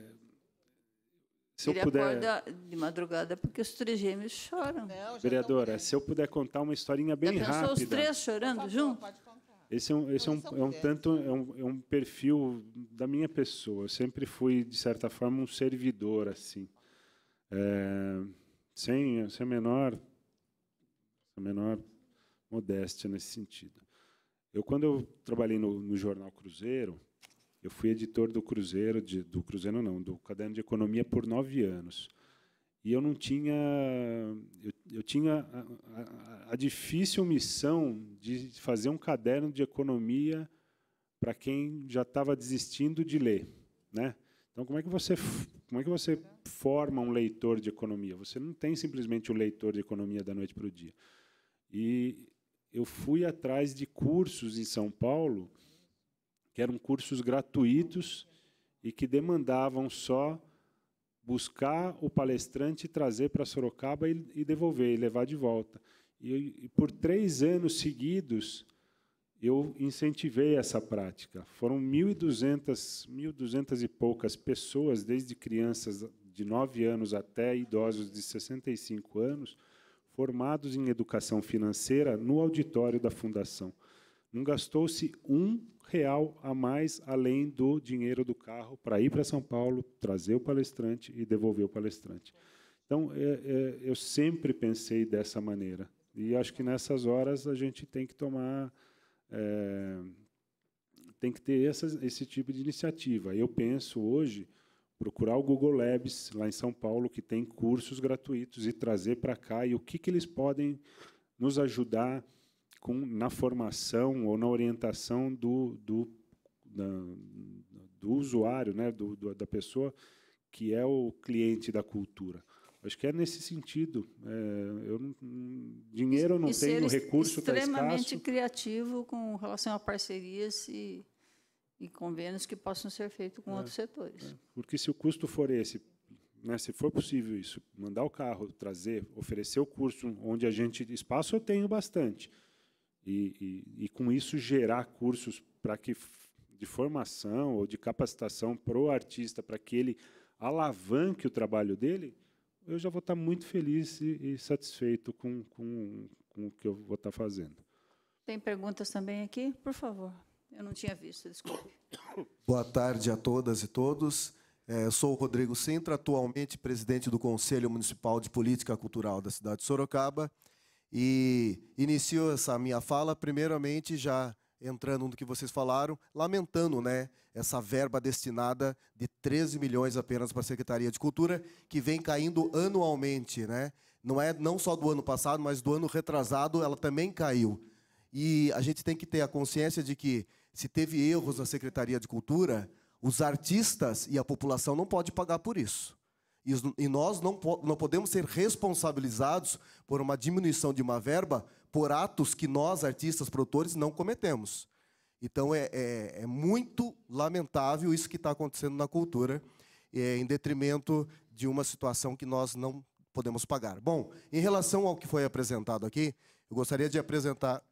se Ele eu puder... acorda de madrugada porque os trigêmeos choram. Não, tá Vereadora, se eu puder contar uma historinha bem rápida. os três chorando junto? Pode contar. Esse é um, esse é um, é um tanto é um, é um perfil da minha pessoa. Eu sempre fui de certa forma um servidor assim. É, sem, sem a menor, a menor modéstia nesse sentido. Eu, quando eu trabalhei no, no jornal Cruzeiro, eu fui editor do Cruzeiro, de, do Cruzeiro não, do Caderno de Economia por nove anos. E eu não tinha, eu, eu tinha a, a, a difícil missão de fazer um caderno de economia para quem já estava desistindo de ler, né? Então, como é que você como é que você forma um leitor de economia? Você não tem simplesmente o um leitor de economia da noite para o dia. E eu fui atrás de cursos em São Paulo que eram cursos gratuitos e que demandavam só buscar o palestrante, trazer para Sorocaba e, e devolver, e levar de volta. E, e por três anos seguidos eu incentivei essa prática. Foram 1.200, 1.200 e poucas pessoas, desde crianças de 9 anos até idosos de 65 anos, formados em educação financeira no auditório da fundação. Não gastou-se um real a mais além do dinheiro do carro para ir para São Paulo, trazer o palestrante e devolver o palestrante. Então, é, é, eu sempre pensei dessa maneira. E acho que nessas horas a gente tem que tomar é, tem que ter esse tipo de iniciativa. Eu penso hoje procurar o Google Labs lá em São Paulo que tem cursos gratuitos e trazer para cá e o que, que eles podem nos ajudar com na formação ou na orientação do, do, da, do usuário, né, do, do, da pessoa que é o cliente da cultura. Acho que é nesse sentido. É, eu não, dinheiro eu não e tenho, recurso está escasso. extremamente criativo com relação a parcerias e, e convênios que possam ser feitos com é, outros setores. É. Porque se o custo for esse, né, se for possível isso, mandar o carro, trazer, oferecer o curso onde a gente... Espaço eu tenho bastante. E, e, e com isso gerar cursos para que de formação ou de capacitação para o artista, para que ele alavanque o trabalho dele eu já vou estar muito feliz e, e satisfeito com, com, com o que eu vou estar fazendo. Tem perguntas também aqui? Por favor. Eu não tinha visto, desculpe. Boa tarde a todas e todos. É, sou o Rodrigo Sintra, atualmente presidente do Conselho Municipal de Política Cultural da cidade de Sorocaba. E inicio essa minha fala, primeiramente, já entrando no que vocês falaram, lamentando né, essa verba destinada de 13 milhões apenas para a Secretaria de Cultura, que vem caindo anualmente. Né? Não é não só do ano passado, mas do ano retrasado ela também caiu. E a gente tem que ter a consciência de que, se teve erros na Secretaria de Cultura, os artistas e a população não pode pagar por isso. E nós não, não podemos ser responsabilizados por uma diminuição de uma verba por atos que nós, artistas, produtores, não cometemos. Então, é, é, é muito lamentável isso que está acontecendo na cultura, é, em detrimento de uma situação que nós não podemos pagar. Bom, em relação ao que foi apresentado aqui, eu gostaria de apresentar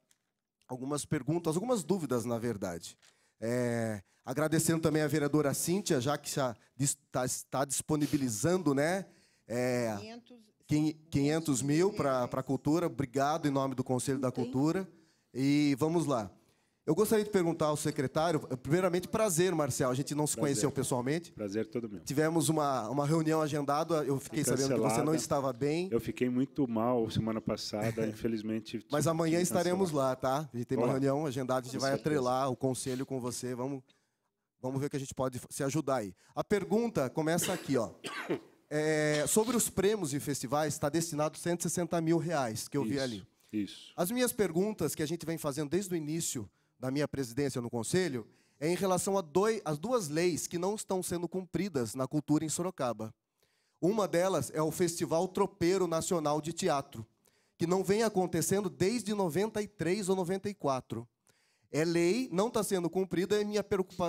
algumas perguntas, algumas dúvidas, na verdade. É, agradecendo também a vereadora Cíntia, já que está, está disponibilizando né, é, 500 500 mil para a cultura. Obrigado em nome do Conselho da Cultura. E vamos lá. Eu gostaria de perguntar ao secretário, primeiramente, prazer, Marcel. A gente não se prazer. conheceu pessoalmente. Prazer todo meu. Tivemos uma, uma reunião agendada, eu fiquei Cancelada. sabendo que você não estava bem. Eu fiquei muito mal semana passada, infelizmente. Mas amanhã estaremos lá, tá? A gente tem Olá. uma reunião agendada, a gente com vai certeza. atrelar o conselho com você. Vamos, vamos ver o que a gente pode se ajudar aí. A pergunta começa aqui, ó. É, sobre os prêmios e festivais, está destinado 160 mil reais, que eu isso, vi ali. Isso. As minhas perguntas que a gente vem fazendo desde o início da minha presidência no Conselho é em relação a dois, as duas leis que não estão sendo cumpridas na cultura em Sorocaba. Uma delas é o Festival Tropeiro Nacional de Teatro, que não vem acontecendo desde 93 ou 94. É lei, não está sendo cumprida, e minha,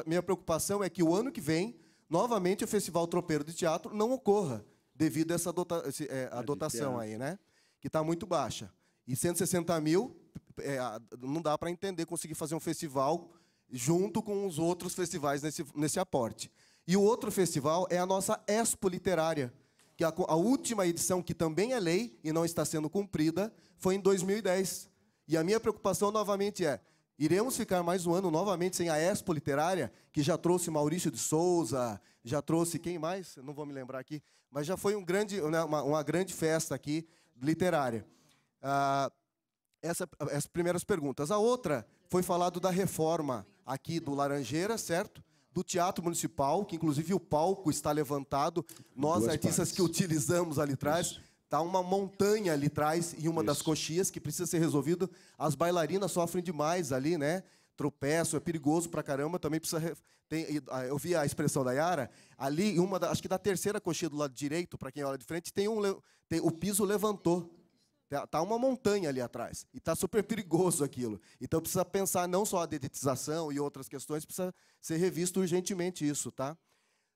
minha preocupação é que o ano que vem novamente o Festival Tropeiro de Teatro não ocorra, devido a essa dota é, a dotação aí, né? Que está muito baixa. E 160 mil, é, não dá para entender conseguir fazer um festival junto com os outros festivais nesse, nesse aporte. E o outro festival é a nossa Expo Literária, que a, a, última edição, que também é lei e não está sendo cumprida, foi em 2010. E a minha preocupação novamente é: Iremos ficar mais um ano novamente sem a Expo Literária, que já trouxe Maurício de Souza, já trouxe quem mais? Não vou me lembrar aqui, mas já foi um grande, né, uma, uma, grande festa aqui literária. Ah, essa, essas primeiras perguntas. A outra foi falado da reforma aqui do Laranjeira, certo? Do Teatro Municipal, que inclusive o palco está levantado. Nós, Duas artistas partes. que utilizamos ali atrás, Isso. Tá uma montanha ali atrás em uma Isso. das coxias que precisa ser resolvido. As bailarinas sofrem demais ali, né? Tropeço, é perigoso pra caramba, também precisa tem, ah, eu vi a expressão da Yara, ali uma da, acho que da terceira coxia do lado direito, para quem olha de frente, tem um tem, o piso levantou. Tá, tá uma montanha ali atrás e tá super perigoso aquilo. Então precisa pensar não só a dedetização e outras questões, precisa ser revisto urgentemente isso, tá?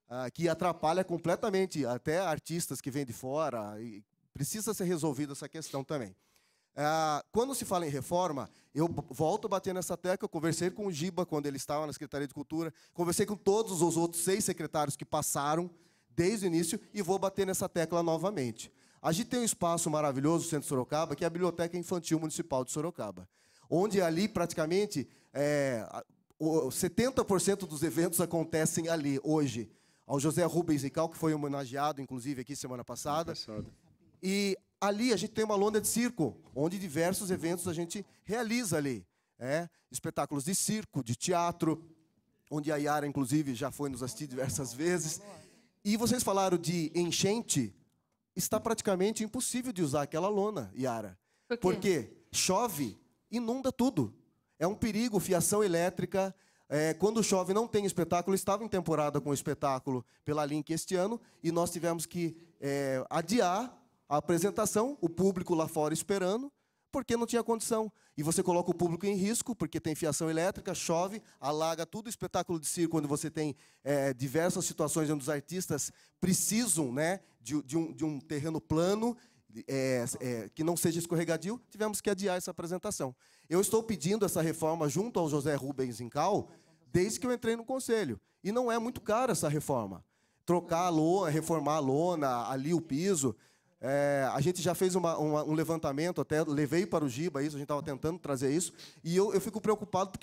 Ah, que atrapalha completamente até artistas que vêm de fora, e Precisa ser resolvida essa questão também. Ah, quando se fala em reforma, eu volto a bater nessa tecla. Eu conversei com o Giba quando ele estava na Secretaria de Cultura, conversei com todos os outros seis secretários que passaram desde o início e vou bater nessa tecla novamente. A gente tem um espaço maravilhoso no centro de Sorocaba, que é a Biblioteca Infantil Municipal de Sorocaba, onde ali praticamente é, 70% dos eventos acontecem ali hoje. Ao José Rubens Ical, que foi homenageado, inclusive, aqui semana passada. passado. E ali a gente tem uma lona de circo, onde diversos eventos a gente realiza ali. É, espetáculos de circo, de teatro, onde a Yara, inclusive, já foi nos assistir diversas vezes. E vocês falaram de enchente, está praticamente impossível de usar aquela lona, Yara. Por quê? Porque chove, inunda tudo. É um perigo, fiação elétrica. É, quando chove não tem espetáculo, estava em temporada com o espetáculo pela Link este ano, e nós tivemos que é, adiar a apresentação, o público lá fora esperando, porque não tinha condição. E você coloca o público em risco, porque tem fiação elétrica, chove, alaga tudo o espetáculo de circo, onde você tem é, diversas situações onde os artistas precisam né, de, de, um, de um terreno plano é, é, que não seja escorregadio, tivemos que adiar essa apresentação. Eu estou pedindo essa reforma junto ao José Rubens Incal desde que eu entrei no conselho. E não é muito cara essa reforma. Trocar a lona, reformar a lona, ali o piso. É, a gente já fez uma, uma, um levantamento, até levei para o Giba isso, a gente estava tentando trazer isso, e eu, eu fico preocupado porque